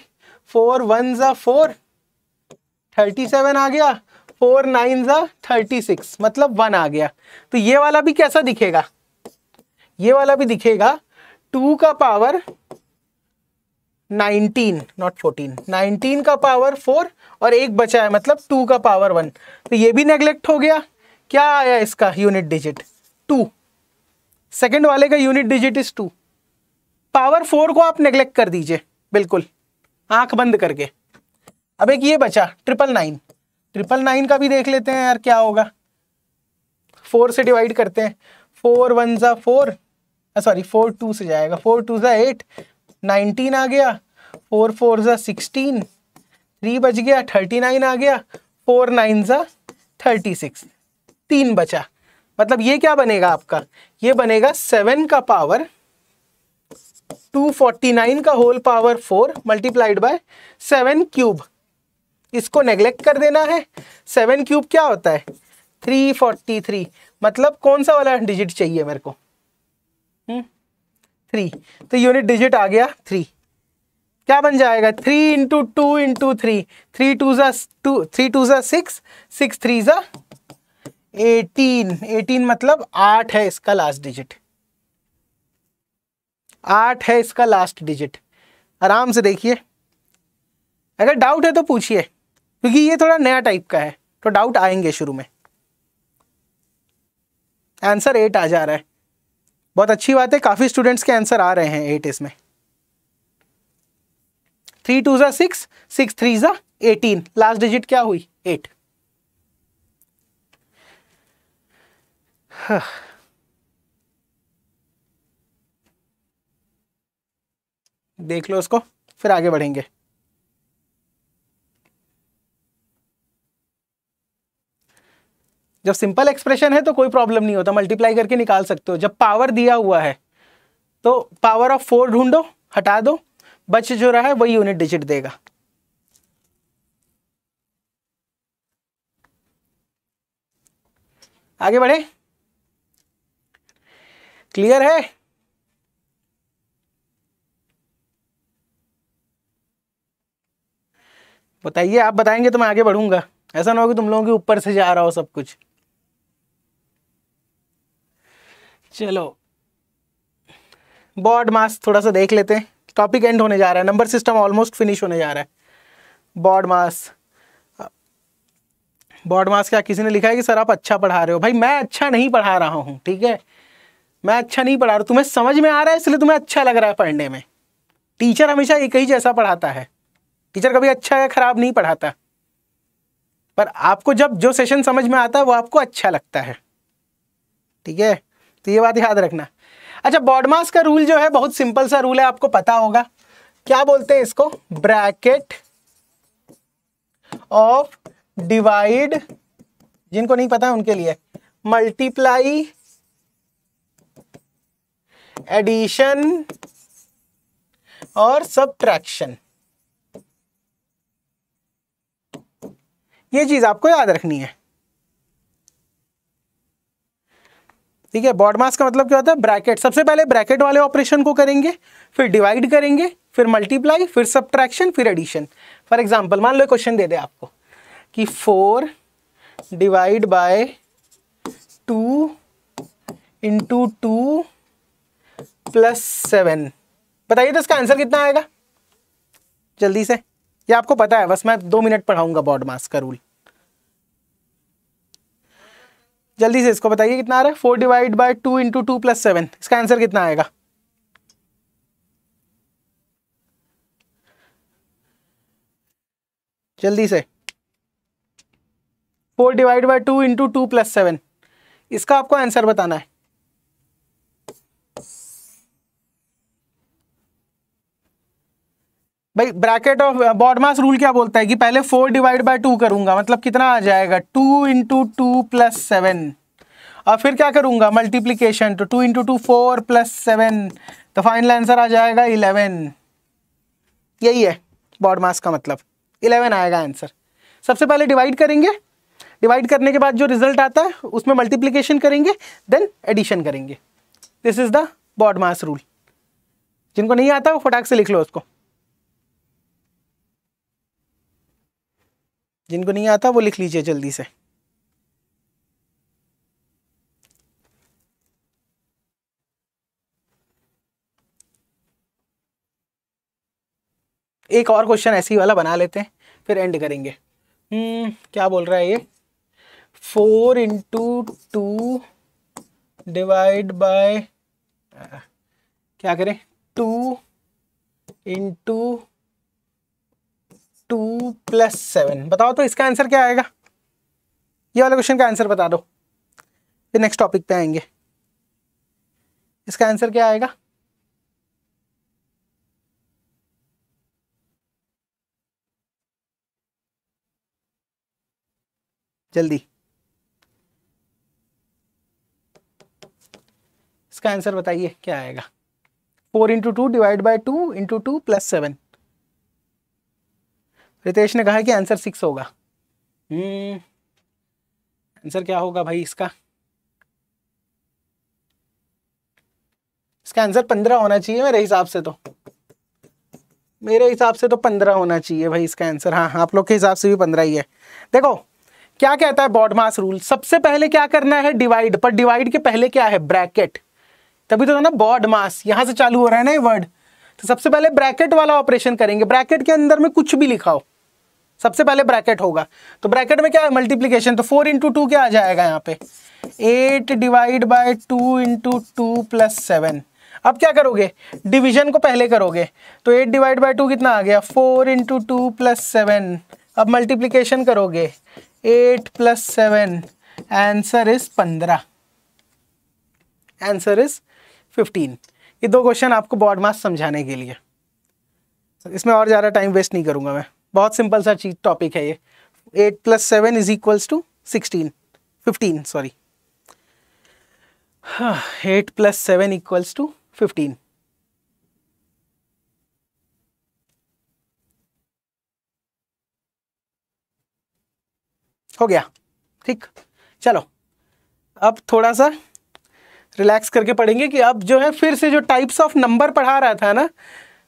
फोर वन ज़ा फोर थर्टी सेवन आ गया फोर नाइन ज़ा थर्टी सिक्स मतलब वन आ गया तो ये वाला भी कैसा दिखेगा ये वाला भी दिखेगा टू का power nineteen not fourteen nineteen का पावर फोर और एक बचा है मतलब टू का पावर वन तो ये भी नेग्लेक्ट हो गया क्या आया इसका यूनिट डिजिट टू सेकेंड वाले का unit digit is two power four को आप नेग्लेक्ट कर दीजिए बिल्कुल आंख बंद करके अब एक ये बचा ट्रिपल नाइन ट्रिपल नाइन का भी देख लेते हैं यार क्या होगा फोर से डिवाइड करते हैं फोर वन ज़ा फोर सॉरी फोर टू से जाएगा फोर टू ज़ा एट नाइनटीन आ गया फोर फोर ज़ा सिक्सटीन थ्री बच गया थर्टी नाइन आ गया फोर नाइन ज़ा थर्टी सिक्स तीन बचा मतलब ये क्या बनेगा आपका ये बनेगा सेवन का पावर टू फोर्टी नाइन का whole power four multiplied by seven cube इसको नेग्लेक्ट कर देना है सेवन क्यूब क्या होता है थ्री फोर्टी थ्री मतलब कौन सा वाला डिजिट चाहिए मेरे को हुँ? हम्म? थ्री तो यूनिट डिजिट आ गया थ्री क्या बन जाएगा three into two into three three two ज़ा टू थ्री टू ज़ा सिक्स सिक्स थ्री ज़ा एटीन एटीन मतलब आठ है इसका लास्ट डिजिट आठ है इसका लास्ट डिजिट आराम से देखिए अगर डाउट है तो पूछिए क्योंकि ये थोड़ा नया टाइप का है तो डाउट आएंगे शुरू में आंसर एट आ जा रहा है बहुत अच्छी बात है काफ़ी स्टूडेंट्स के आंसर आ रहे हैं एट इसमें थ्री टू ज़ा सिक्स सिक्स थ्री ज़ा एटीन लास्ट डिजिट क्या हुई एट देख लो उसको फिर आगे बढ़ेंगे जब सिंपल एक्सप्रेशन है तो कोई प्रॉब्लम नहीं होता मल्टीप्लाई करके निकाल सकते हो जब पावर दिया हुआ है तो पावर ऑफ फोर ढूंढो हटा दो बच जो रहा है वही यूनिट डिजिट देगा आगे बढ़े क्लियर है बताइए आप बताएंगे तो मैं आगे बढ़ूंगा ऐसा ना हो कि तुम लोगों के ऊपर से जा रहा हो सब कुछ चलो बॉड मास थोड़ा सा देख लेते हैं टॉपिक एंड होने जा रहा है नंबर सिस्टम ऑलमोस्ट फिनिश होने जा रहा है बॉड मास बॉड मास क्या किसी ने लिखा है कि सर आप अच्छा पढ़ा रहे हो भाई मैं अच्छा नहीं पढ़ा रहा हूँ ठीक है मैं अच्छा नहीं पढ़ा रहा हूँ तुम्हें समझ में आ रहा है इसलिए तुम्हें अच्छा लग रहा है पढ़ने में टीचर हमेशा एक ही जैसा पढ़ाता है टीचर कभी अच्छा या खराब नहीं पढ़ाता पर आपको जब जो सेशन समझ में आता है वो आपको अच्छा लगता है ठीक है है ये बात याद रखना अच्छा बॉडमास का रूल जो है बहुत सिंपल सा रूल है आपको पता होगा क्या बोलते हैं इसको ब्रैकेट ऑफ डिवाइड जिनको नहीं पता उनके लिए मल्टीप्लाई एडिशन और सब ये चीज आपको याद रखनी है ठीक है बॉड मास का मतलब क्या होता है ब्रैकेट सबसे पहले ब्रैकेट वाले ऑपरेशन को करेंगे फिर डिवाइड करेंगे फिर मल्टीप्लाई फिर सब्ट्रैक्शन फिर एडिशन फॉर एग्जाम्पल मान लो क्वेश्चन दे दे आपको कि four divide by two into two plus seven बताइए तो इसका आंसर कितना आएगा जल्दी से ये आपको पता है बस मैं दो मिनट पढ़ाऊंगा बॉड मास का रूल जल्दी से इसको बताइए कितना आ रहा है four divide by two into two plus seven इसका आंसर कितना आएगा जल्दी से four divide by two into two plus seven इसका आपको आंसर बताना है भाई ब्रैकेट ऑफ बॉडमास रूल क्या बोलता है कि पहले फोर डिवाइड बाय टू करूंगा मतलब कितना आ जाएगा two into two plus seven और फिर क्या करूंगा मल्टीप्लीकेशन तो two into two four plus seven तो फाइनल आंसर आ जाएगा इलेवन यही है बॉडमास का मतलब इलेवन आएगा आंसर सबसे पहले डिवाइड करेंगे डिवाइड करने के बाद जो रिजल्ट आता है उसमें मल्टीप्लीकेशन करेंगे देन एडिशन करेंगे this is the BODMAS rule जिनको नहीं आता वो फटाक से लिख लो उसको जिनको नहीं आता वो लिख लीजिए जल्दी से एक और क्वेश्चन ऐसे ही वाला बना लेते हैं फिर एंड करेंगे हम्म क्या बोल रहा है ये four into two divide by क्या करें two into two plus seven बताओ तो इसका आंसर क्या आएगा ये वाला क्वेश्चन का आंसर बता दो फिर नेक्स्ट टॉपिक पे आएंगे इसका आंसर क्या आएगा जल्दी इसका आंसर बताइए क्या आएगा four into two divide by two into two plus seven Ritesh ने कहा कि आंसर सिक्स होगा आंसर हम्म, क्या होगा भाई इसका इसका आंसर पंद्रह होना चाहिए मेरे हिसाब से तो मेरे हिसाब से तो पंद्रह होना चाहिए भाई इसका आंसर हाँ आप लोग के हिसाब से भी पंद्रह ही है देखो क्या कहता है बॉड मास रूल सबसे पहले क्या करना है डिवाइड पर डिवाइड के पहले क्या है ब्रैकेट तभी तो ना बॉड मास यहां से चालू हो रहा है ना ये वर्ड तो सबसे पहले ब्रैकेट वाला ऑपरेशन करेंगे ब्रैकेट के अंदर में कुछ भी लिखाओ सबसे पहले ब्रैकेट होगा तो ब्रैकेट में क्या है मल्टीप्लीकेशन तो फोर इंटू टू क्या आ जाएगा यहाँ पे eight divide by two into two plus seven अब क्या करोगे डिवीजन को पहले करोगे तो एट डिवाइड बाई टू कितना आ गया four into two plus seven अब मल्टीप्लीकेशन करोगे eight plus seven answer is पंद्रह आंसर इज फिफ्टीन ये दो क्वेश्चन आपको बॉड मास समझाने के लिए इसमें और ज़्यादा टाइम वेस्ट नहीं करूँगा मैं बहुत सिंपल सा चीज टॉपिक है ये eight plus seven is equals to sixteen fifteen sorry eight plus seven equals to fifteen हो गया ठीक चलो अब थोड़ा सा रिलैक्स करके पढ़ेंगे कि अब जो है फिर से जो टाइप्स ऑफ नंबर पढ़ा रहा था ना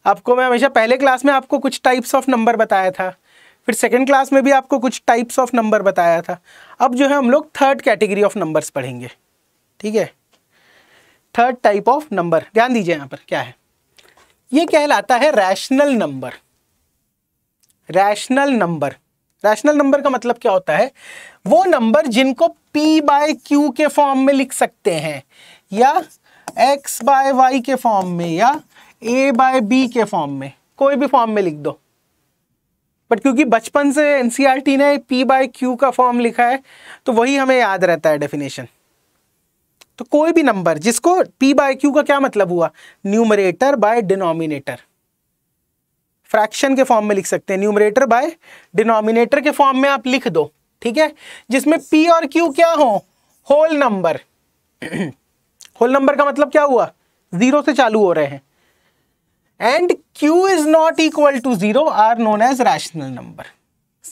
आपको मैं हमेशा पहले क्लास में आपको कुछ टाइप्स ऑफ नंबर बताया था फिर सेकेंड क्लास में भी आपको कुछ टाइप्स ऑफ नंबर बताया था अब जो है हम लोग थर्ड कैटेगरी ऑफ नंबर्स पढ़ेंगे ठीक है थर्ड टाइप ऑफ नंबर ध्यान दीजिए यहाँ पर क्या है ये कहलाता है rational number rational number rational number का मतलब क्या होता है वो नंबर जिनको पी बाय क्यू के फॉर्म में लिख सकते हैं या एक्स बाय वाई के फॉर्म में या ए बाय बी के फॉर्म में कोई भी फॉर्म में लिख दो बट क्योंकि बचपन से एनसीईआरटी e ने पी बाय क्यू का फॉर्म लिखा है तो वही हमें याद रहता है डेफिनेशन तो कोई भी नंबर जिसको पी बाय क्यू का क्या मतलब हुआ न्यूमरेटर बाय डिनोमिनेटर फ्रैक्शन के फॉर्म में लिख सकते हैं न्यूमरेटर बाय डिनोमिनेटर के फॉर्म में आप लिख दो ठीक है जिसमें पी और क्यू क्या हो होल नंबर होल नंबर का मतलब क्या हुआ जीरो से चालू हो रहे हैं and Q is not equal to zero are known as rational number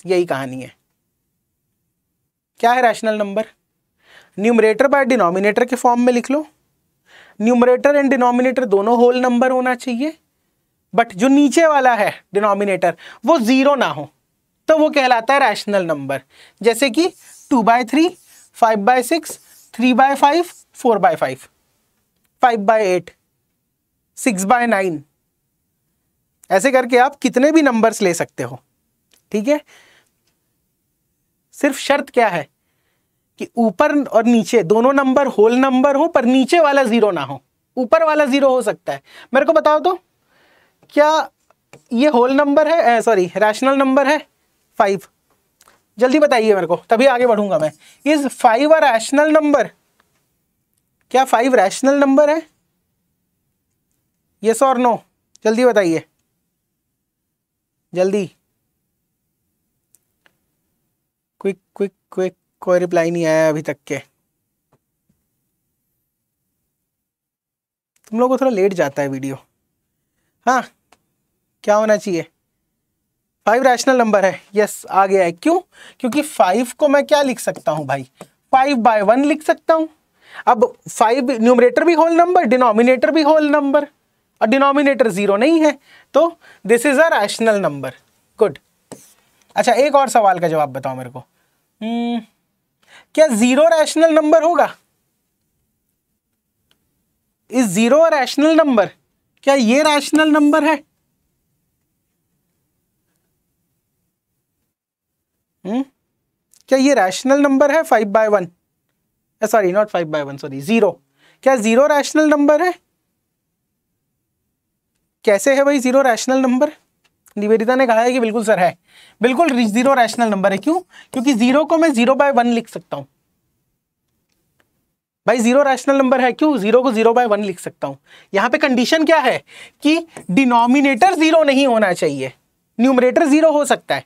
यही कहानी है क्या है rational number numerator by denominator के फॉर्म में लिख लो न्यूमरेटर एंड डिनोमिनेटर दोनों होल नंबर होना चाहिए बट जो नीचे वाला है डिनोमिनेटर वो जीरो ना हो तो वो कहलाता है रैशनल नंबर जैसे कि two by three five by six three by five four by five five by eight six by nine ऐसे करके आप कितने भी नंबर्स ले सकते हो ठीक है सिर्फ शर्त क्या है कि ऊपर और नीचे दोनों नंबर होल नंबर हो पर नीचे वाला ज़ीरो ना हो ऊपर वाला ज़ीरो हो सकता है मेरे को बताओ तो क्या ये होल नंबर है सॉरी रैशनल नंबर है फाइव जल्दी बताइए मेरे को तभी आगे बढ़ूंगा मैं is five a rational number क्या फाइव रैशनल नंबर है यस और नो जल्दी बताइए जल्दी क्विक क्विक क्विक कोई रिप्लाई नहीं आया अभी तक के तुम लोग को थोड़ा लेट जाता है वीडियो हाँ क्या होना चाहिए फाइव रैशनल नंबर है यस आ गया है क्यों क्योंकि फाइव को मैं क्या लिख सकता हूँ भाई फाइव बाय वन लिख सकता हूँ अब फाइव न्यूमरेटर भी होल नंबर डिनोमिनेटर भी होल नंबर और डिनोमिनेटर ज़ीरो नहीं है तो this is a rational number good अच्छा एक और सवाल का जवाब बताओ मेरे को hmm, क्या ज़ीरो रैशनल नंबर होगा इज ज़ीरो रैशनल नंबर क्या ये रैशनल नंबर है hmm? क्या ये रैशनल नंबर है five by one sorry not five by one sorry zero क्या जीरो रैशनल नंबर है कैसे है भाई जीरो रैशनल नंबर निवेदिता ने कहा है कि बिल्कुल सर है बिल्कुल जीरो रैशनल नंबर है क्यों क्योंकि जीरो को मैं जीरो बाय वन लिख सकता हूं भाई जीरो रैशनल नंबर है क्यों जीरो को जीरो बाय वन लिख सकता हूं यहाँ पे कंडीशन क्या है कि डिनोमिनेटर जीरो नहीं होना चाहिए न्यूमरेटर जीरो हो सकता है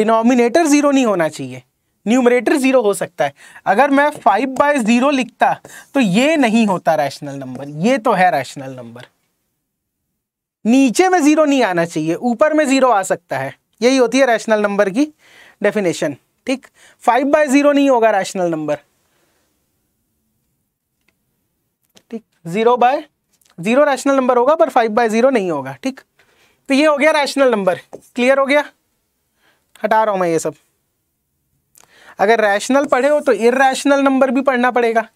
डिनोमिनेटर जीरो नहीं होना चाहिए न्यूमरेटर जीरो हो सकता है अगर मैं फाइव बाय जीरो लिखता तो ये नहीं होता रैशनल नंबर ये तो है रैशनल नंबर नीचे में जीरो नहीं आना चाहिए ऊपर में जीरो आ सकता है यही होती है रैशनल नंबर की डेफिनेशन ठीक फाइव बाय जीरो नहीं होगा रैशनल नंबर ठीक zero by zero rational number होगा पर फाइव बाय जीरो नहीं होगा ठीक तो ये हो गया रैशनल नंबर क्लियर हो गया हटा रहा हूं मैं ये सब अगर रैशनल पढ़े हो तो इरेशनल नंबर भी पढ़ना पड़ेगा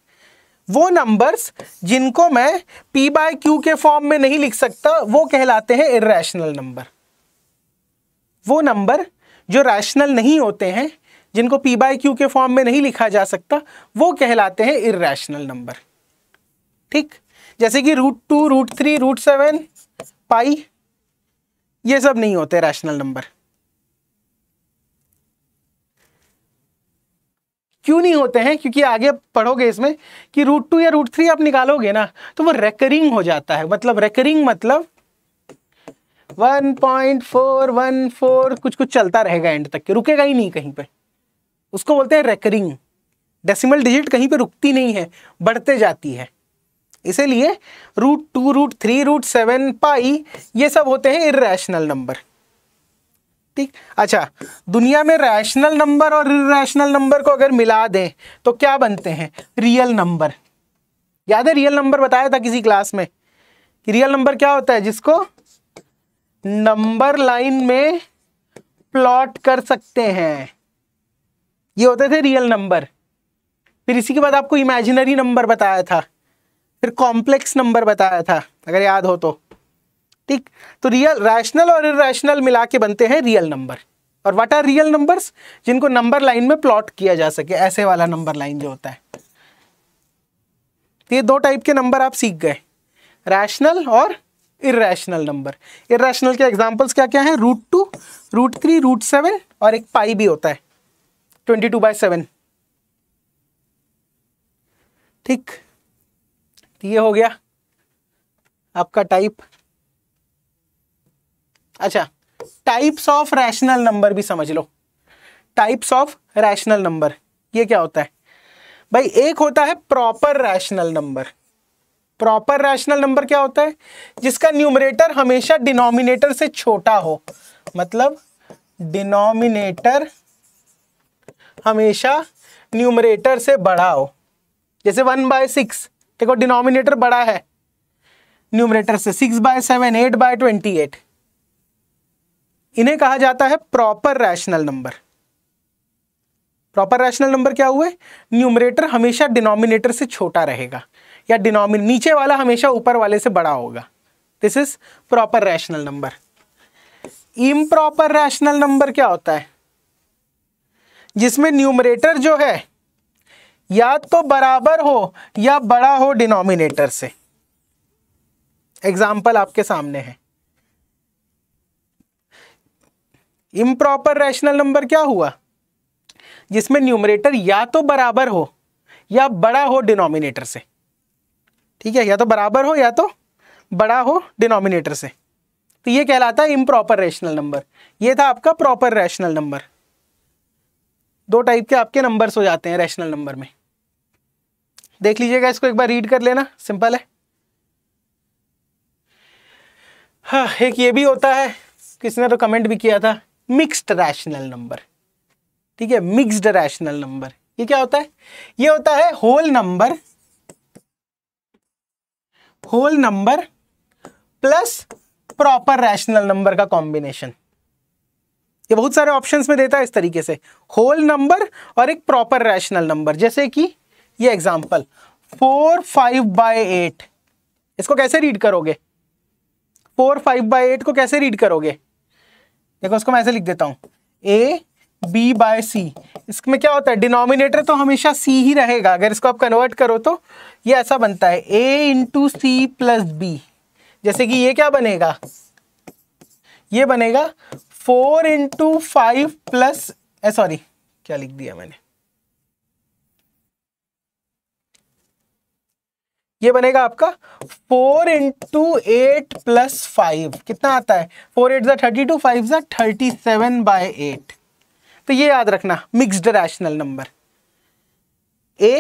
वो नंबर्स जिनको मैं पी बाय क्यू के फॉर्म में नहीं लिख सकता वो कहलाते हैं इरेशनल नंबर वो नंबर जो रैशनल नहीं होते हैं जिनको पी बाय क्यू के फॉर्म में नहीं लिखा जा सकता वो कहलाते हैं इरेशनल नंबर ठीक जैसे कि root two root three root seven pi ये सब नहीं होते रैशनल नंबर क्यों नहीं होते हैं क्योंकि आगे पढ़ोगे इसमें कि रूट टू या रूट थ्री आप निकालोगे ना तो वो रेकरिंग हो जाता है मतलब रेकरिंग मतलब 1.414 कुछ कुछ चलता रहेगा एंड तक के रुकेगा ही नहीं कहीं पे उसको बोलते हैं रेकरिंग डेसिमल डिजिट कहीं पे रुकती नहीं है बढ़ते जाती है इसीलिए root two root three root seven pi ये सब होते हैं इरेशनल नंबर ठीक अच्छा दुनिया में रैशनल नंबर और इेशनल नंबर को अगर मिला दें तो क्या बनते हैं रियल नंबर याद है रियल नंबर बताया था किसी क्लास में कि रियल नंबर क्या होता है जिसको नंबर लाइन में प्लॉट कर सकते हैं ये होते थे रियल नंबर फिर इसी के बाद आपको इमेजिनरी नंबर बताया था फिर कॉम्प्लेक्स नंबर बताया था अगर याद हो तो ठीक तो रियल रैशनल और इेशनल मिला के बनते हैं रियल नंबर और व्हाट आर रियल नंबर्स जिनको नंबर लाइन में प्लॉट किया जा सके ऐसे वाला नंबर लाइन जो होता है तो ये दो टाइप के नंबर आप सीख गए रैशनल और इेशनल नंबर इेशनल के एग्जांपल्स क्या क्या हैं root two root three root seven और एक पाई भी होता है ट्वेंटी टू बाई सेवन ठीक तो ये हो गया आपका टाइप अच्छा टाइप्स ऑफ रैशनल नंबर भी समझ लो टाइप्स ऑफ रैशनल नंबर ये क्या होता है भाई एक होता है proper rational number proper rational number क्या होता है जिसका न्यूमरेटर हमेशा डिनोमिनेटर से छोटा हो मतलब डिनोमिनेटर हमेशा न्यूमरेटर से बड़ा हो जैसे वन बाय सिक्स देखो डिनोमिनेटर बड़ा है न्यूमरेटर से six by seven eight by twenty eight इन्हें कहा जाता है proper rational number proper rational number क्या हुए न्यूमरेटर हमेशा डिनोमिनेटर से छोटा रहेगा या डिनोमिन नीचे वाला हमेशा ऊपर वाले से बड़ा होगा this is proper rational number improper rational number क्या होता है जिसमें न्यूमरेटर जो है या तो बराबर हो या बड़ा हो डिनोमिनेटर से एग्जाम्पल आपके सामने है इम्प्रॉपर रैशनल नंबर क्या हुआ जिसमें न्यूमरेटर या तो बराबर हो या बड़ा हो डिनोमिनेटर से ठीक है या तो बराबर हो या तो बड़ा हो डिनोमिनेटर से तो ये कहलाता है इम्प्रॉपर रैशनल नंबर ये था आपका प्रॉपर रैशनल नंबर दो टाइप के आपके नंबर्स हो जाते हैं रैशनल नंबर में देख लीजिएगा इसको एक बार रीड कर लेना सिंपल है हाँ एक ये भी होता है किसने तो कमेंट भी किया था मिक्स्ड रैशनल नंबर ठीक है मिक्स्ड रैशनल नंबर ये क्या होता है ये होता है whole number whole number plus proper rational number का कॉम्बिनेशन ये बहुत सारे ऑप्शंस में देता है इस तरीके से होल नंबर और एक प्रॉपर रैशनल नंबर जैसे कि ये example four five by eight इसको कैसे रीड करोगे फोर फाइव बाय एट को कैसे रीड करोगे देखो उसको मैं ऐसे लिख देता हूँ ए बी बाय सी इसमें क्या होता है डिनोमिनेटर तो हमेशा सी ही रहेगा अगर इसको आप कन्वर्ट करो तो ये ऐसा बनता है A into C plus B जैसे कि ये क्या बनेगा ये बनेगा four into five plus sorry क्या लिख दिया मैंने ये बनेगा आपका four into eight plus five कितना आता है फोर एट ज़ा थर्टी टू फाइव ज़ा थर्टी सेवन बाय एट तो ये याद रखना मिक्सड रैशनल नंबर ए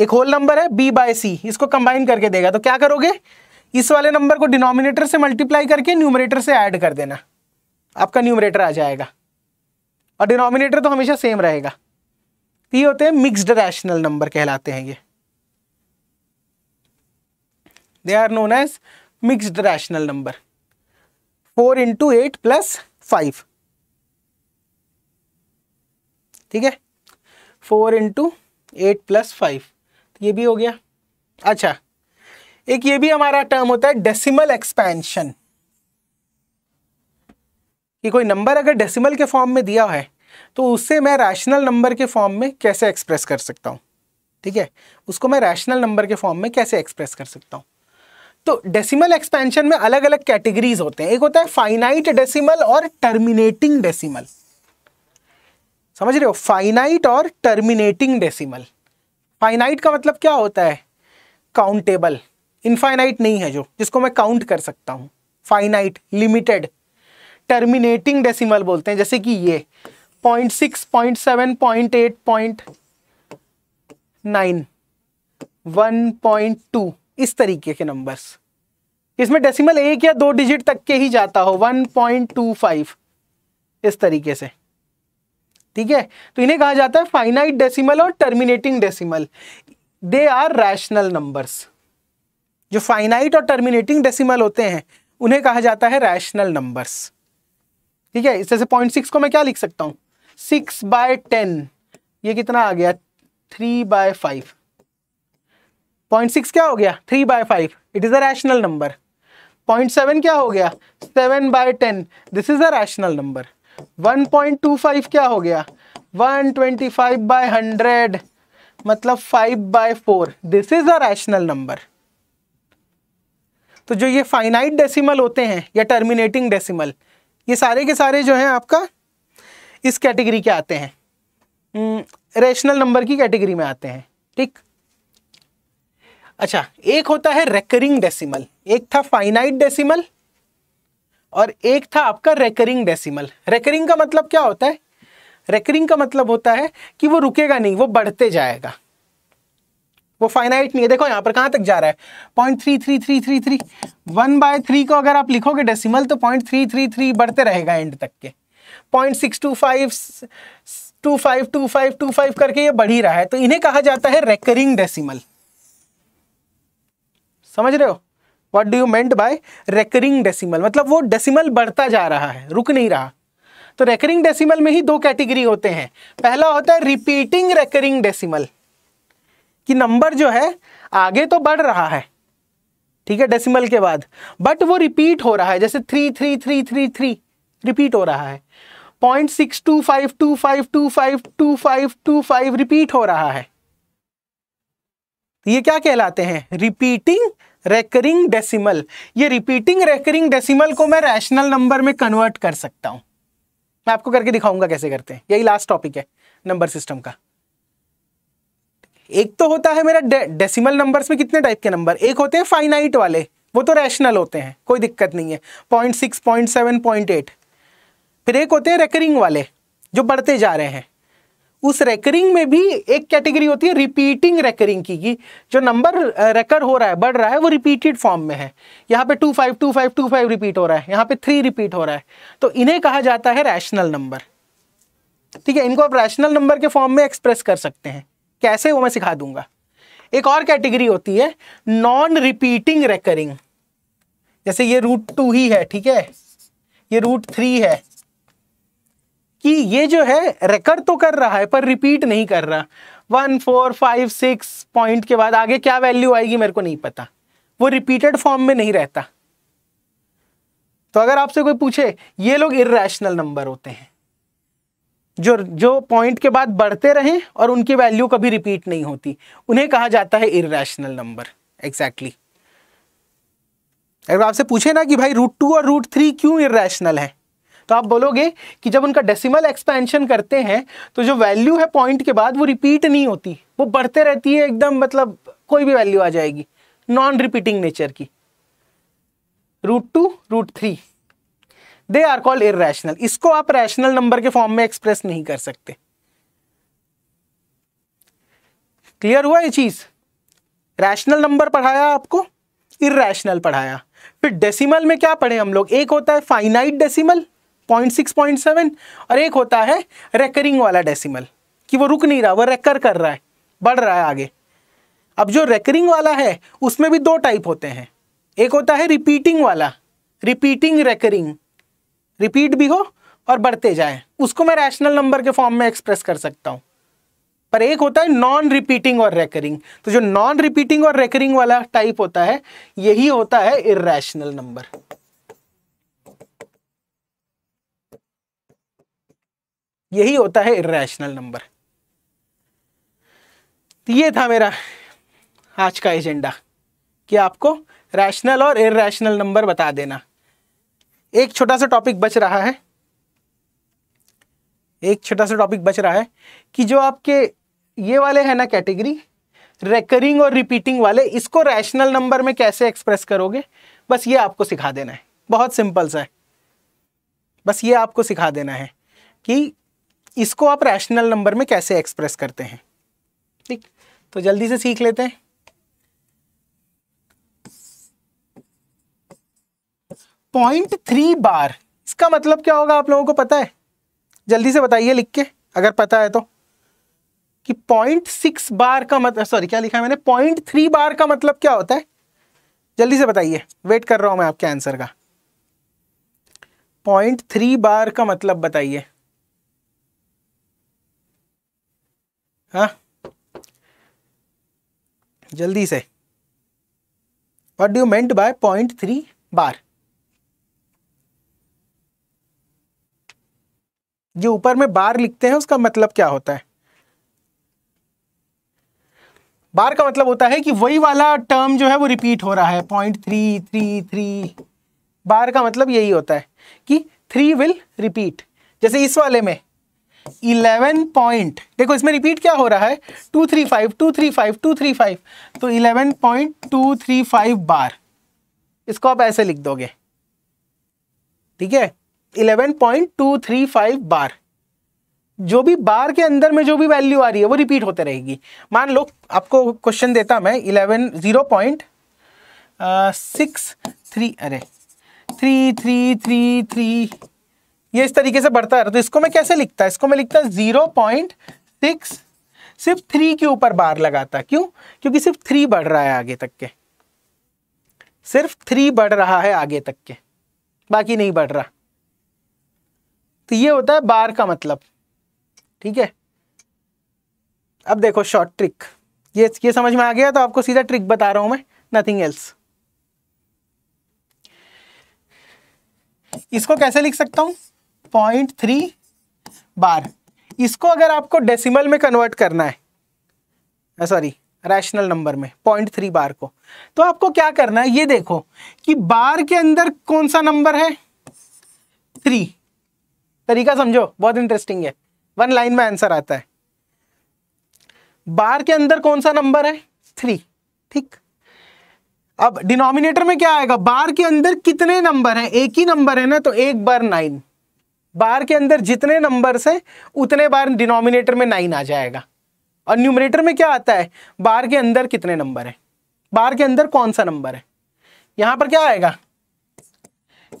एक होल नंबर है बी बाय सी इसको कंबाइन करके देगा तो क्या करोगे इस वाले नंबर को डिनोमिनेटर से मल्टीप्लाई करके न्यूमरेटर से ऐड कर देना आपका न्यूमरेटर आ जाएगा और डिनोमिनेटर तो हमेशा सेम रहेगा तो ये होते हैं मिक्सड रैशनल नंबर कहलाते हैं ये they are known as mixed rational number 4 into 8 plus 5 ठीक है 4 इंटू एट प्लस फाइव ये भी हो गया अच्छा एक ये भी हमारा टर्म होता है डेसिमल एक्सपेंशन कि कोई नंबर अगर डेसिमल के फॉर्म में दिया है तो उससे मैं रैशनल नंबर के फॉर्म में कैसे एक्सप्रेस कर सकता हूं ठीक है उसको मैं रैशनल नंबर के फॉर्म में कैसे एक्सप्रेस कर सकता हूँ तो डेसिमल एक्सपेंशन में अलग अलग कैटेगरीज होते हैं एक होता है फाइनाइट डेसिमल और टर्मिनेटिंग डेसिमल समझ रहे हो फाइनाइट और टर्मिनेटिंग डेसिमल फाइनाइट का मतलब क्या होता है काउंटेबल इनफाइनाइट नहीं है जो जिसको मैं काउंट कर सकता हूं फाइनाइट लिमिटेड टर्मिनेटिंग डेसिमल बोलते हैं जैसे कि ये point six point seven point eight point nine one point two इस तरीके के नंबर्स इसमें डेसिमल एक या दो डिजिट तक के ही जाता हो 1.25 इस तरीके से ठीक है तो इन्हें कहा जाता है फाइनाइट डेसिमल और terminating decimal they are rational numbers जो फाइनाइट और टर्मिनेटिंग डेसिमल होते हैं उन्हें कहा जाता है रैशनल नंबर्स ठीक है इससे पॉइंट सिक्स को मैं क्या लिख सकता हूं सिक्स बाय टेन ये कितना आ गया three by five point six क्या हो गया three by five it is a rational number point seven क्या हो गया seven by ten this is a rational number one point two five क्या हो गया one twenty five by hundred मतलब five by four this is a rational number तो जो ये फाइनाइट डेसिमल होते हैं या टर्मिनेटिंग डेसिमल ये सारे के सारे जो हैं आपका इस कैटेगरी के आते हैं रेशनल hmm, नंबर की कैटेगरी में आते हैं ठीक अच्छा एक होता है रेकरिंग डेसिमल एक था फाइनाइट डेसिमल और एक था आपका रेकरिंग डेसिमल रेकरिंग का मतलब क्या होता है रेकरिंग का मतलब होता है कि वो रुकेगा नहीं वो बढ़ते जाएगा वो फाइनाइट नहीं है देखो यहां पर कहां तक जा रहा है point three three three three three one by three को अगर आप लिखोगे डेसिमल तो पॉइंट थ्री थ्री थ्री बढ़ते रहेगा एंड तक के point six two five two five two five two five करके ये बढ़ ही रहा है तो इन्हें कहा जाता है रेकरिंग डेसिमल समझ रहे हो what do you meant by recurring decimal मतलब वो डेसिमल बढ़ता जा रहा है रुक नहीं रहा तो रेकरिंग डेसिमल में ही दो कैटेगरी होते हैं पहला होता है रिपीटिंग रेकरिंग डेसिमल कि नंबर जो है आगे तो बढ़ रहा है ठीक है डेसिमल के बाद बट वो रिपीट हो रहा है जैसे three three three three three repeat हो रहा है point six two five two five two five two five two five repeat हो रहा है ये क्या कहलाते हैं रिपीटिंग रेकरिंग डेसिमल ये रिपीटिंग रेकरिंग डेसिमल को मैं रैशनल नंबर में कन्वर्ट कर सकता हूं मैं आपको करके दिखाऊंगा कैसे करते हैं यही लास्ट टॉपिक है नंबर सिस्टम का एक तो होता है मेरा डेसिमल नंबर्स में कितने टाइप के नंबर एक होते हैं फाइनाइट वाले वो तो रैशनल होते हैं कोई दिक्कत नहीं है point six point seven point eight फिर एक होते हैं रेकरिंग वाले जो बढ़ते जा रहे हैं उस रेकरिंग में भी एक कैटेगरी होती है रिपीटिंग रेकरिंग की कि जो नंबर रेकर हो रहा है बढ़ रहा है वो रिपीटेड फॉर्म में है यहाँ पे two five two five two five repeat हो रहा है यहाँ पे थ्री रिपीट हो रहा है तो इन्हें कहा जाता है रैशनल नंबर ठीक है इनको आप रैशनल नंबर के फॉर्म में एक्सप्रेस कर सकते हैं कैसे वो मैं सिखा दूंगा एक और कैटेगरी होती है नॉन रिपीटिंग रेकरिंग जैसे ये रूट टू ही है ठीक है ये रूट थ्री है कि ये जो है रिकॉर्ड तो कर रहा है पर रिपीट नहीं कर रहा one four five six point के बाद आगे क्या वैल्यू आएगी मेरे को नहीं पता वो रिपीटेड फॉर्म में नहीं रहता तो अगर आपसे कोई पूछे ये लोग इरेशनल नंबर होते हैं जो जो पॉइंट के बाद बढ़ते रहे और उनकी वैल्यू कभी रिपीट नहीं होती उन्हें कहा जाता है इरेशनल नंबर एग्जैक्टली अगर आपसे पूछे ना कि भाई रूट टू और रूट थ्री क्यों इरेशनल है तो आप बोलोगे कि जब उनका डेसिमल एक्सपेंशन करते हैं तो जो वैल्यू है पॉइंट के बाद वो रिपीट नहीं होती वो बढ़ते रहती है एकदम मतलब कोई भी वैल्यू आ जाएगी नॉन रिपीटिंग नेचर की root two root three they are called irrational इसको आप रैशनल नंबर के फॉर्म में एक्सप्रेस नहीं कर सकते क्लियर हुआ ये चीज रैशनल नंबर पढ़ाया आपको इरेशनल पढ़ाया फिर डेसिमल में क्या पढ़े हम लोग एक होता है finite decimal point six point seven और एक होता है रेकरिंग वाला डेसिमल कि वो रुक नहीं रहा वो रेकर कर रहा है बढ़ रहा है आगे अब जो रेकरिंग वाला है उसमें भी दो टाइप होते हैं एक होता है रिपीटिंग वाला रिपीटिंग रेकरिंग रिपीट भी हो और बढ़ते जाए उसको मैं रैशनल नंबर के फॉर्म में एक्सप्रेस कर सकता हूँ पर एक होता है नॉन रिपीटिंग और रेकरिंग तो जो नॉन रिपीटिंग और रेकरिंग वाला टाइप होता है यही होता है इरेशनल नंबर यही होता है इेशनल नंबर तो ये था मेरा आज का एजेंडा कि आपको रैशनल और इेशनल नंबर बता देना एक छोटा सा टॉपिक बच रहा है एक छोटा सा टॉपिक बच रहा है कि जो आपके ये वाले हैं ना कैटेगरी रेकरिंग और रिपीटिंग वाले इसको रैशनल नंबर में कैसे एक्सप्रेस करोगे बस ये आपको सिखा देना है बहुत सिंपल सा है बस ये आपको सिखा देना है कि इसको आप रैशनल नंबर में कैसे एक्सप्रेस करते हैं ठीक तो जल्दी से सीख लेते हैं पॉइंट थ्री बार इसका मतलब क्या होगा आप लोगों को पता है जल्दी से बताइए लिख के अगर पता है तो कि पॉइंट सिक्स बार का मतलब सॉरी क्या लिखा है मैंने पॉइंट थ्री बार का मतलब क्या होता है जल्दी से बताइए वेट कर रहा हूं मैं आपके आंसर का पॉइंट थ्री बार का मतलब बताइए हाँ जल्दी से what do meant by point three bar जो ऊपर में बार लिखते हैं उसका मतलब क्या होता है बार का मतलब होता है कि वही वाला टर्म जो है वो रिपीट हो रहा है point three three three bar का मतलब यही होता है कि थ्री विल रिपीट जैसे इस वाले में इलेवन पॉइंट देखो इसमें रिपीट क्या हो रहा है two three five two three five two three five तो eleven point two three five bar इसको आप ऐसे लिख दोगे ठीक है eleven point two three five bar जो भी बार के अंदर में जो भी वैल्यू आ रही है वो रिपीट होते रहेगी मान लो आपको क्वेश्चन देता मैं eleven zero point six three अरे थ्री थ्री थ्री थ्री ये इस तरीके से बढ़ता है तो इसको मैं कैसे लिखता इसको मैं लिखता जीरो पॉइंट सिक्स सिर्फ थ्री के ऊपर बार लगाता क्यों क्योंकि सिर्फ थ्री बढ़ रहा है आगे तक के सिर्फ थ्री बढ़ रहा है आगे तक के बाकी नहीं बढ़ रहा तो ये होता है बार का मतलब ठीक है अब देखो शॉर्ट ट्रिक ये ये समझ में आ गया तो आपको सीधा ट्रिक बता रहा हूं मैं नथिंग एल्स इसको कैसे लिख सकता हूं पॉइंट थ्री बार इसको अगर आपको डेसिमल में कन्वर्ट करना है सॉरी रैशनल नंबर में पॉइंट थ्री बार को तो आपको क्या करना है ये देखो कि बार के अंदर कौन सा नंबर है थ्री तरीका समझो बहुत इंटरेस्टिंग है वन लाइन में आंसर आता है बार के अंदर कौन सा नंबर है थ्री ठीक अब डिनोमिनेटर में क्या आएगा बार के अंदर कितने नंबर है एक ही नंबर है ना तो एक बार नाइन बार के अंदर जितने नंबर्स हैं उतने बार डिनोमिनेटर में नाइन आ जाएगा और न्यूमिनेटर में क्या आता है बार के अंदर कितने नंबर है बार के अंदर कौन सा नंबर है यहां पर क्या आएगा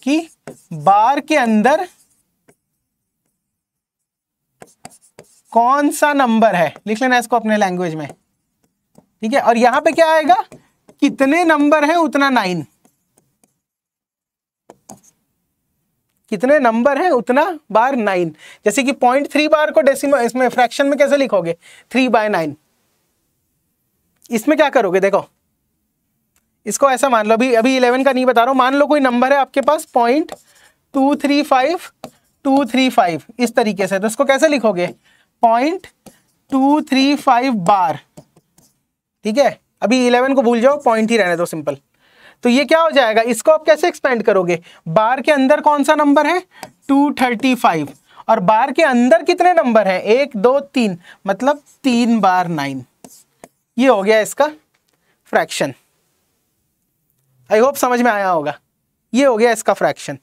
कि बार के अंदर कौन सा नंबर है लिख लेना इसको अपने लैंग्वेज में ठीक है और यहां पे क्या आएगा कितने नंबर हैं उतना नाइन कितने नंबर हैं उतना बार नाइन जैसे कि पॉइंट थ्री बार को डेसिमल इसमें फ्रैक्शन में कैसे लिखोगे थ्री बाय नाइन इसमें क्या करोगे देखो इसको ऐसा मान लो अभी अभी इलेवन का नहीं बता रहा मान लो कोई नंबर है आपके पास point two three five two three five इस तरीके से तो इसको कैसे लिखोगे point two three five bar ठीक है अभी इलेवन को भूल जाओ पॉइंट ही रहने दो सिंपल तो ये क्या हो जाएगा इसको आप कैसे एक्सपेंड करोगे बार के अंदर कौन सा नंबर है टू थर्टी फाइव और बार के अंदर कितने नंबर है एक दो तीन मतलब तीन बार नाइन ये हो गया इसका फ्रैक्शन आई होप समझ में आया होगा ये हो गया इसका फ्रैक्शन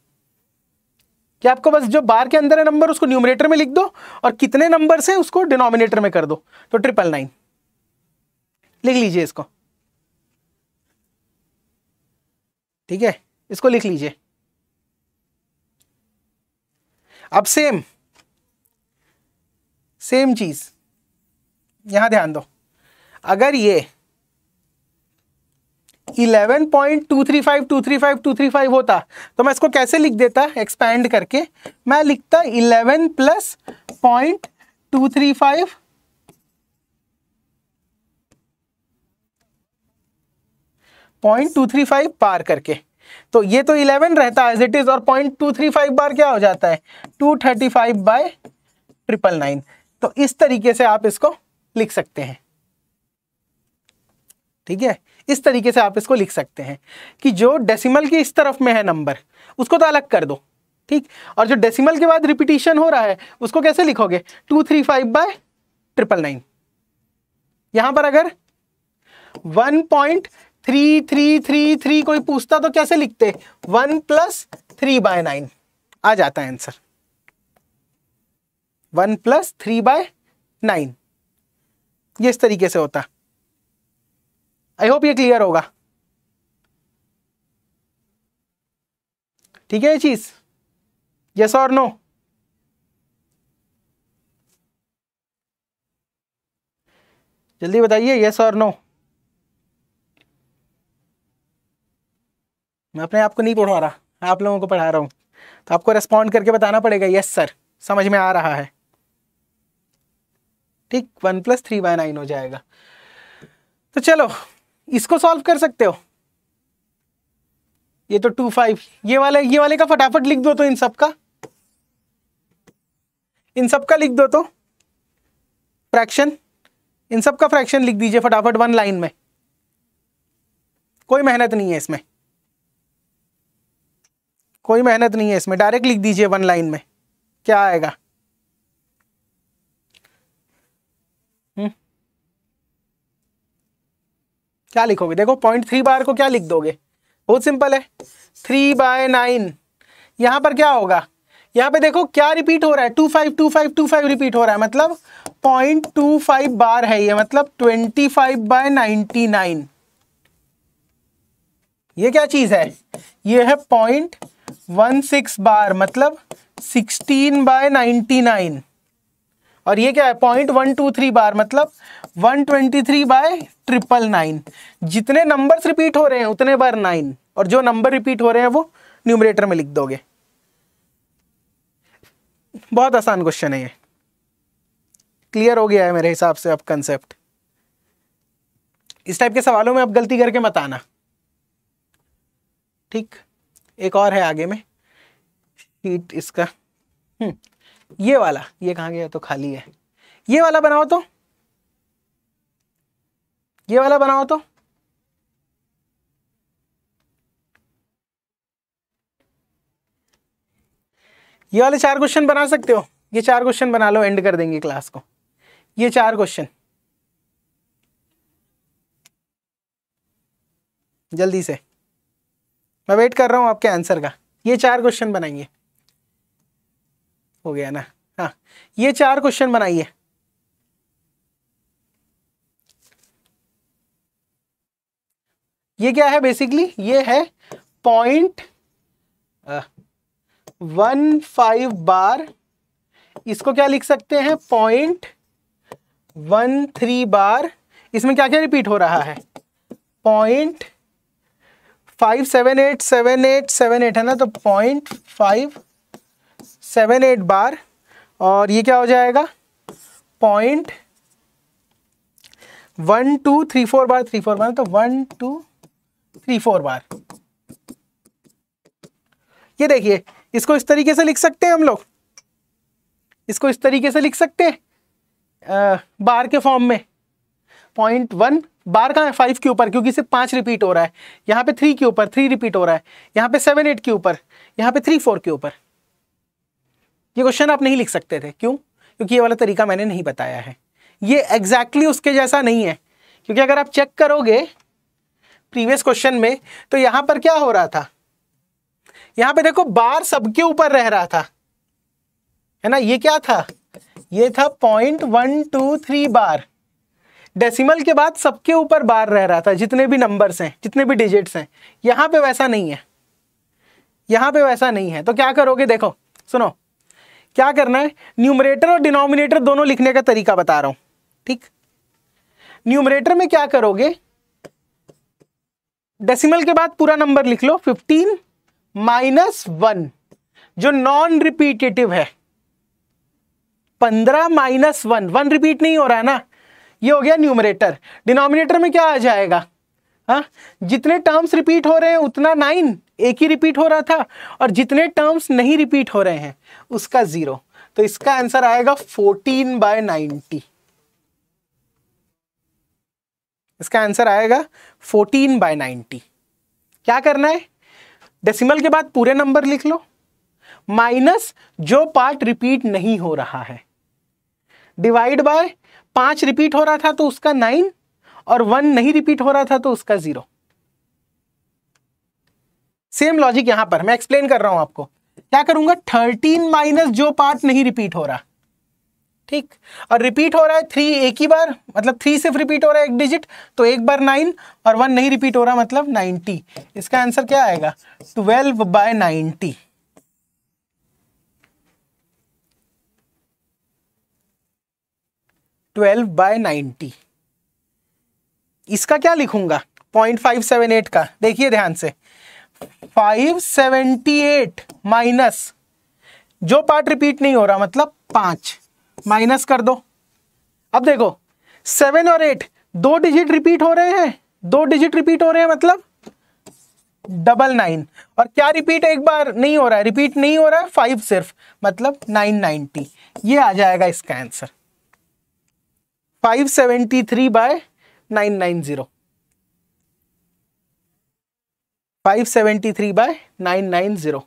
कि आपको बस जो बार के अंदर है नंबर उसको न्यूमिनेटर में लिख दो और कितने नंबर से उसको डिनोमिनेटर में कर दो तो ट्रिपल नाइन लिख लीजिए इसको ठीक है इसको लिख लीजिए अब सेम सेम चीज यहां ध्यान दो अगर ये फाइव होता तो मैं इसको कैसे लिख देता एक्सपैंड करके मैं लिखता 11 plus point two three five point two three five bar करके तो ये तो इलेवन रहता है एज इट इज़ और point two three five bar क्या हो जाता है two thirty five by triple nine तो इस तरीके से आप इसको लिख सकते हैं ठीक है इस तरीके से आप इसको लिख सकते हैं कि जो डेसिमल की इस तरफ में है नंबर उसको तो अलग कर दो ठीक और जो डेसिमल के बाद रिपीटेशन हो रहा है उसको कैसे लिखोगे two three five by triple nine यहां पर अगर one point three three three three कोई पूछता तो कैसे लिखते one plus three by nine आ जाता है answer one plus three by nine ये इस तरीके से होता आई होप ये क्लियर होगा ठीक है ये चीज यस और नो जल्दी बताइए यस और नो मैं अपने आप को नहीं पढ़ा रहा आप लोगों को पढ़ा रहा हूँ तो आपको रेस्पॉन्ड करके बताना पड़ेगा यस सर समझ में आ रहा है ठीक one plus three by nine हो जाएगा तो चलो इसको सॉल्व कर सकते हो ये तो टू फाइव ये वाले ये वाले का फटाफट लिख दो तो इन सब का इन सब का लिख दो तो फ्रैक्शन इन सब का फ्रैक्शन लिख दीजिए फटाफट वन लाइन में कोई मेहनत नहीं है इसमें कोई मेहनत नहीं है इसमें डायरेक्ट लिख दीजिए वन लाइन में क्या आएगा हुँ? हम्म। क्या लिखोगे देखो पॉइंट थ्री बार को क्या लिख दोगे बहुत सिंपल है थ्री बाय नाइन यहां पर क्या होगा यहां पे देखो क्या रिपीट हो रहा है two five two five two five repeat हो रहा है मतलब पॉइंट टू फाइव बार है ये मतलब twenty five by ninety nine ये क्या चीज है ये है पॉइंट वन सिक्स बार मतलब सिक्सटीन बाय नाइन्टी नाइन और ये क्या है point one two three bar मतलब one twenty three by triple nine जितने नंबर्स रिपीट हो रहे हैं उतने बार नाइन और जो नंबर रिपीट हो रहे हैं वो न्यूमरेटर में लिख दोगे बहुत आसान क्वेश्चन है ये क्लियर हो गया है मेरे हिसाब से अब कंसेप्ट इस टाइप के सवालों में अब गलती करके मत आना ठीक एक और है आगे में शीट इसका हम्म, ये वाला ये कहाँ गया तो खाली है ये वाला बनाओ तो ये वाला बनाओ तो ये वाले चार क्वेश्चन बना सकते हो ये चार क्वेश्चन बना लो एंड कर देंगे क्लास को ये चार क्वेश्चन जल्दी से मैं वेट कर रहा हूँ आपके आंसर का ये चार क्वेश्चन बनाइए हो गया ना हाँ ये चार क्वेश्चन बनाइए ये क्या है बेसिकली ये है पॉइंट वन फाइव बार इसको क्या लिख सकते हैं पॉइंट वन थ्री बार इसमें क्या क्या रिपीट हो रहा है point five seven eight seven eight seven eight है ना तो point five seven eight bar और ये क्या हो जाएगा point one two three four bar three four bar तो one two three four bar ये देखिए इसको इस तरीके से लिख सकते हैं हम लोग इसको इस तरीके से लिख सकते हैं बार के फॉर्म में पॉइंट वन बार कहाँ है फाइव के ऊपर क्योंकि सिर्फ पाँच रिपीट हो रहा है यहाँ पे थ्री के ऊपर थ्री रिपीट हो रहा है यहाँ पे सेवन एट के ऊपर यहाँ पे थ्री फोर के ऊपर ये क्वेश्चन आप नहीं लिख सकते थे क्यों क्योंकि ये वाला तरीका मैंने नहीं बताया है ये एग्जैक्टली exactly उसके जैसा नहीं है क्योंकि अगर आप चेक करोगे प्रीवियस क्वेश्चन में तो यहाँ पर क्या हो रहा था यहाँ पे देखो बार सबके ऊपर रह रहा था है ना ये क्या था ये था point one two three bar decimal के बाद सबके ऊपर बार रह रहा था जितने भी नंबर्स हैं जितने भी डिजिट्स हैं यहां पे वैसा नहीं है यहां पे वैसा नहीं है तो क्या करोगे देखो सुनो क्या करना है न्यूमरेटर और डिनोमिनेटर दोनों लिखने का तरीका बता रहा हूं ठीक न्यूमरेटर में क्या करोगे डेसिमल के बाद पूरा नंबर लिख लो 15 माइनस वन जो नॉन रिपीटेटिव है 15 माइनस वन वन रिपीट नहीं हो रहा है ना ये हो गया न्यूमरेटर डिनोमिनेटर में क्या आ जाएगा हाँ जितने टर्म्स रिपीट हो रहे हैं उतना नाइन एक ही रिपीट हो रहा था और जितने टर्म्स नहीं रिपीट हो रहे हैं उसका ज़ीरो तो इसका आंसर आएगा फोर्टीन बाय नाइनटी इसका आंसर आएगा फोर्टीन बाय नाइनटी क्या करना है डेसिमल के बाद पूरे नंबर लिख लो माइनस जो पार्ट रिपीट नहीं हो रहा है डिवाइड बाय पांच रिपीट हो रहा था तो उसका नाइन और वन नहीं रिपीट हो रहा था तो उसका जीरो सेम लॉजिक यहां पर मैं एक्सप्लेन कर रहा हूं आपको क्या करूंगा थर्टीन माइनस जो पार्ट नहीं रिपीट हो रहा ठीक और रिपीट हो रहा है थ्री एक ही बार मतलब थ्री सिर्फ रिपीट हो रहा है एक डिजिट तो एक बार नाइन और वन नहीं रिपीट हो रहा मतलब नाइनटी इसका आंसर क्या आएगा twelve by ninety twelve by ninety इसका क्या लिखूंगा पॉइंट फाइव सेवन एट का देखिए ध्यान से फाइव सेवेंटी एट माइनस जो पार्ट रिपीट नहीं हो रहा मतलब पांच माइनस कर दो अब देखो सेवन और एट दो डिजिट रिपीट हो रहे हैं दो डिजिट रिपीट हो रहे हैं मतलब डबल नाइन और क्या रिपीट एक बार नहीं हो रहा है रिपीट नहीं हो रहा है फाइव सिर्फ मतलब नाइन नाइनटी ये आ जाएगा इसका answer five seventy three by nine nine zero five seventy three by nine nine zero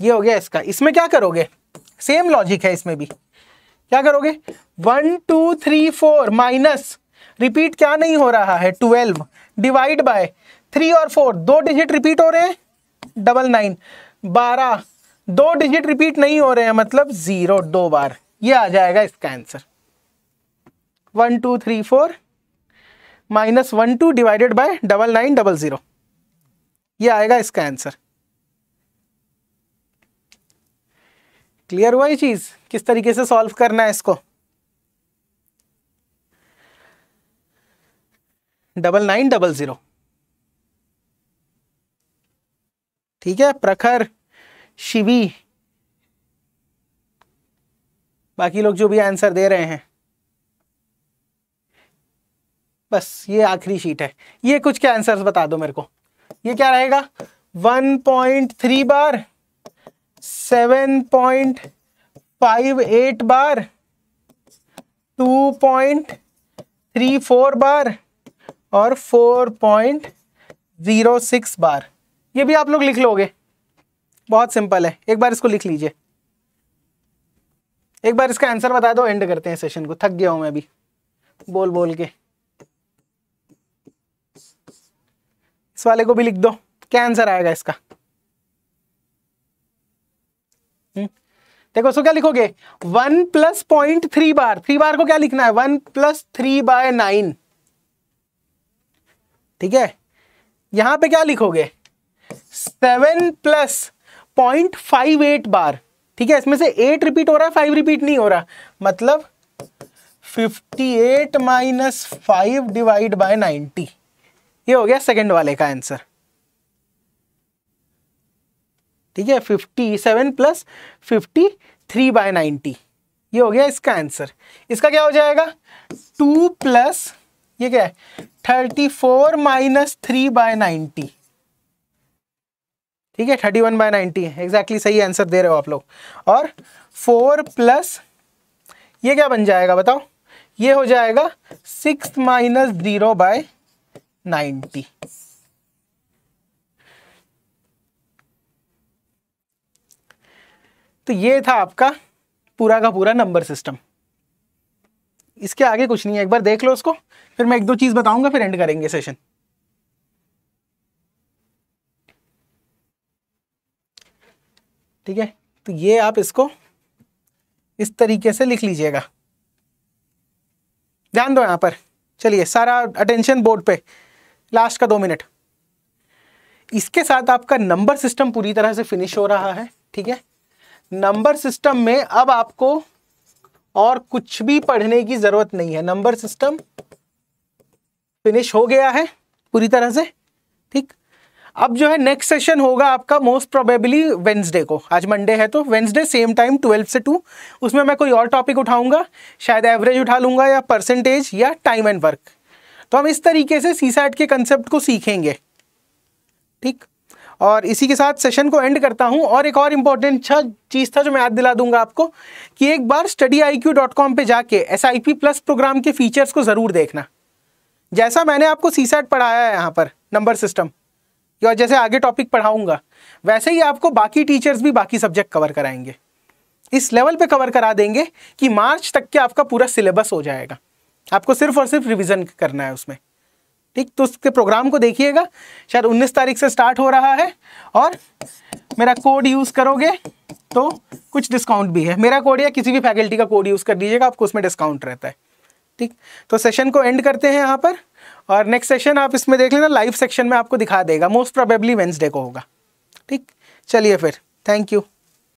ये हो गया इसका इसमें क्या करोगे सेम लॉजिक है इसमें भी क्या करोगे one two three four minus repeat क्या नहीं हो रहा है ट्वेल्व डिवाइड बाय थ्री और फोर दो डिजिट रिपीट हो रहे हैं डबल नाइन बारह दो डिजिट रिपीट नहीं हो रहे हैं मतलब जीरो दो बार ये आ जाएगा इसका answer one two three four minus one two divided by double nine double zero ये आएगा इसका आंसर क्लियर हुआ ये चीज़ किस तरीके से सॉल्व करना है इसको डबल नाइन डबल ज़ीरो ठीक है प्रखर शिवी बाकी लोग जो भी आंसर दे रहे हैं बस ये आखिरी शीट है ये कुछ क्या आंसर्स बता दो मेरे को ये क्या रहेगा 1.3 बार 7.58 बार 2.34 बार और 4.06 बार ये भी आप लोग लिख लोगे बहुत सिंपल है एक बार इसको लिख लीजिए एक बार इसका आंसर बता दो एंड करते हैं सेशन को थक गया हूं मैं भी बोल बोल के वाले को भी लिख दो क्या आंसर आएगा इसका हम्म। देखो सो क्या लिखोगे one plus point three bar three bar को क्या लिखना है one plus three by nine ठीक है यहां पे क्या लिखोगे seven plus point five eight bar ठीक है इसमें से एट रिपीट हो रहा है फाइव रिपीट नहीं हो रहा मतलब fifty eight minus five divide by ninety ये हो गया सेकंड वाले का आंसर ठीक है fifty seven plus fifty three by ninety ये हो गया इसका आंसर इसका क्या हो जाएगा टू प्लस ये क्या है thirty four minus three by ninety ठीक है thirty one by ninety exactly सही आंसर दे रहे हो आप लोग और फोर प्लस ये क्या बन जाएगा बताओ ये हो जाएगा सिक्स माइनस जीरो बाय 90 तो ये था आपका पूरा का पूरा नंबर सिस्टम इसके आगे कुछ नहीं है एक बार देख लो उसको फिर मैं एक दो चीज बताऊंगा फिर एंड करेंगे सेशन ठीक है तो ये आप इसको इस तरीके से लिख लीजिएगा ध्यान दो यहां पर चलिए सारा अटेंशन बोर्ड पे लास्ट का दो मिनट इसके साथ आपका नंबर सिस्टम पूरी तरह से फिनिश हो रहा है ठीक है नंबर सिस्टम में अब आपको और कुछ भी पढ़ने की जरूरत नहीं है नंबर सिस्टम फिनिश हो गया है पूरी तरह से ठीक अब जो है नेक्स्ट सेशन होगा आपका मोस्ट प्रोबेबली वेंसडे को आज मंडे है तो वेंसडे सेम टाइम ट्वेल्व से टू उसमें मैं कोई और टॉपिक उठाऊंगा शायद एवरेज उठा लूंगा या परसेंटेज या टाइम एंड वर्क तो हम इस तरीके से सी सैट के कंसेप्ट को सीखेंगे ठीक और इसी के साथ सेशन को एंड करता हूं और एक और इम्पॉर्टेंट चीज़ था जो मैं याद दिला दूंगा आपको कि एक बार study I Q dot com पर जाके S I P plus program के फीचर्स को ज़रूर देखना जैसा मैंने आपको सी सैट पढ़ाया है यहाँ पर नंबर सिस्टम या जैसे आगे टॉपिक पढ़ाऊंगा वैसे ही आपको बाकी टीचर्स भी बाकी सब्जेक्ट कवर कराएंगे इस लेवल पे कवर करा देंगे कि मार्च तक के आपका पूरा सिलेबस हो जाएगा आपको सिर्फ और सिर्फ रिविज़न करना है उसमें ठीक तो उसके प्रोग्राम को देखिएगा शायद 19 तारीख से स्टार्ट हो रहा है और मेरा कोड यूज़ करोगे तो कुछ डिस्काउंट भी है मेरा कोड या किसी भी फैकल्टी का कोड यूज़ कर दीजिएगा आपको उसमें डिस्काउंट रहता है ठीक तो सेशन को एंड करते हैं यहाँ पर और नेक्स्ट सेशन आप इसमें देख लेना लाइव सेक्शन में आपको दिखा देगा मोस्ट प्रोबेबली वेंसडे को होगा ठीक चलिए फिर थैंक यू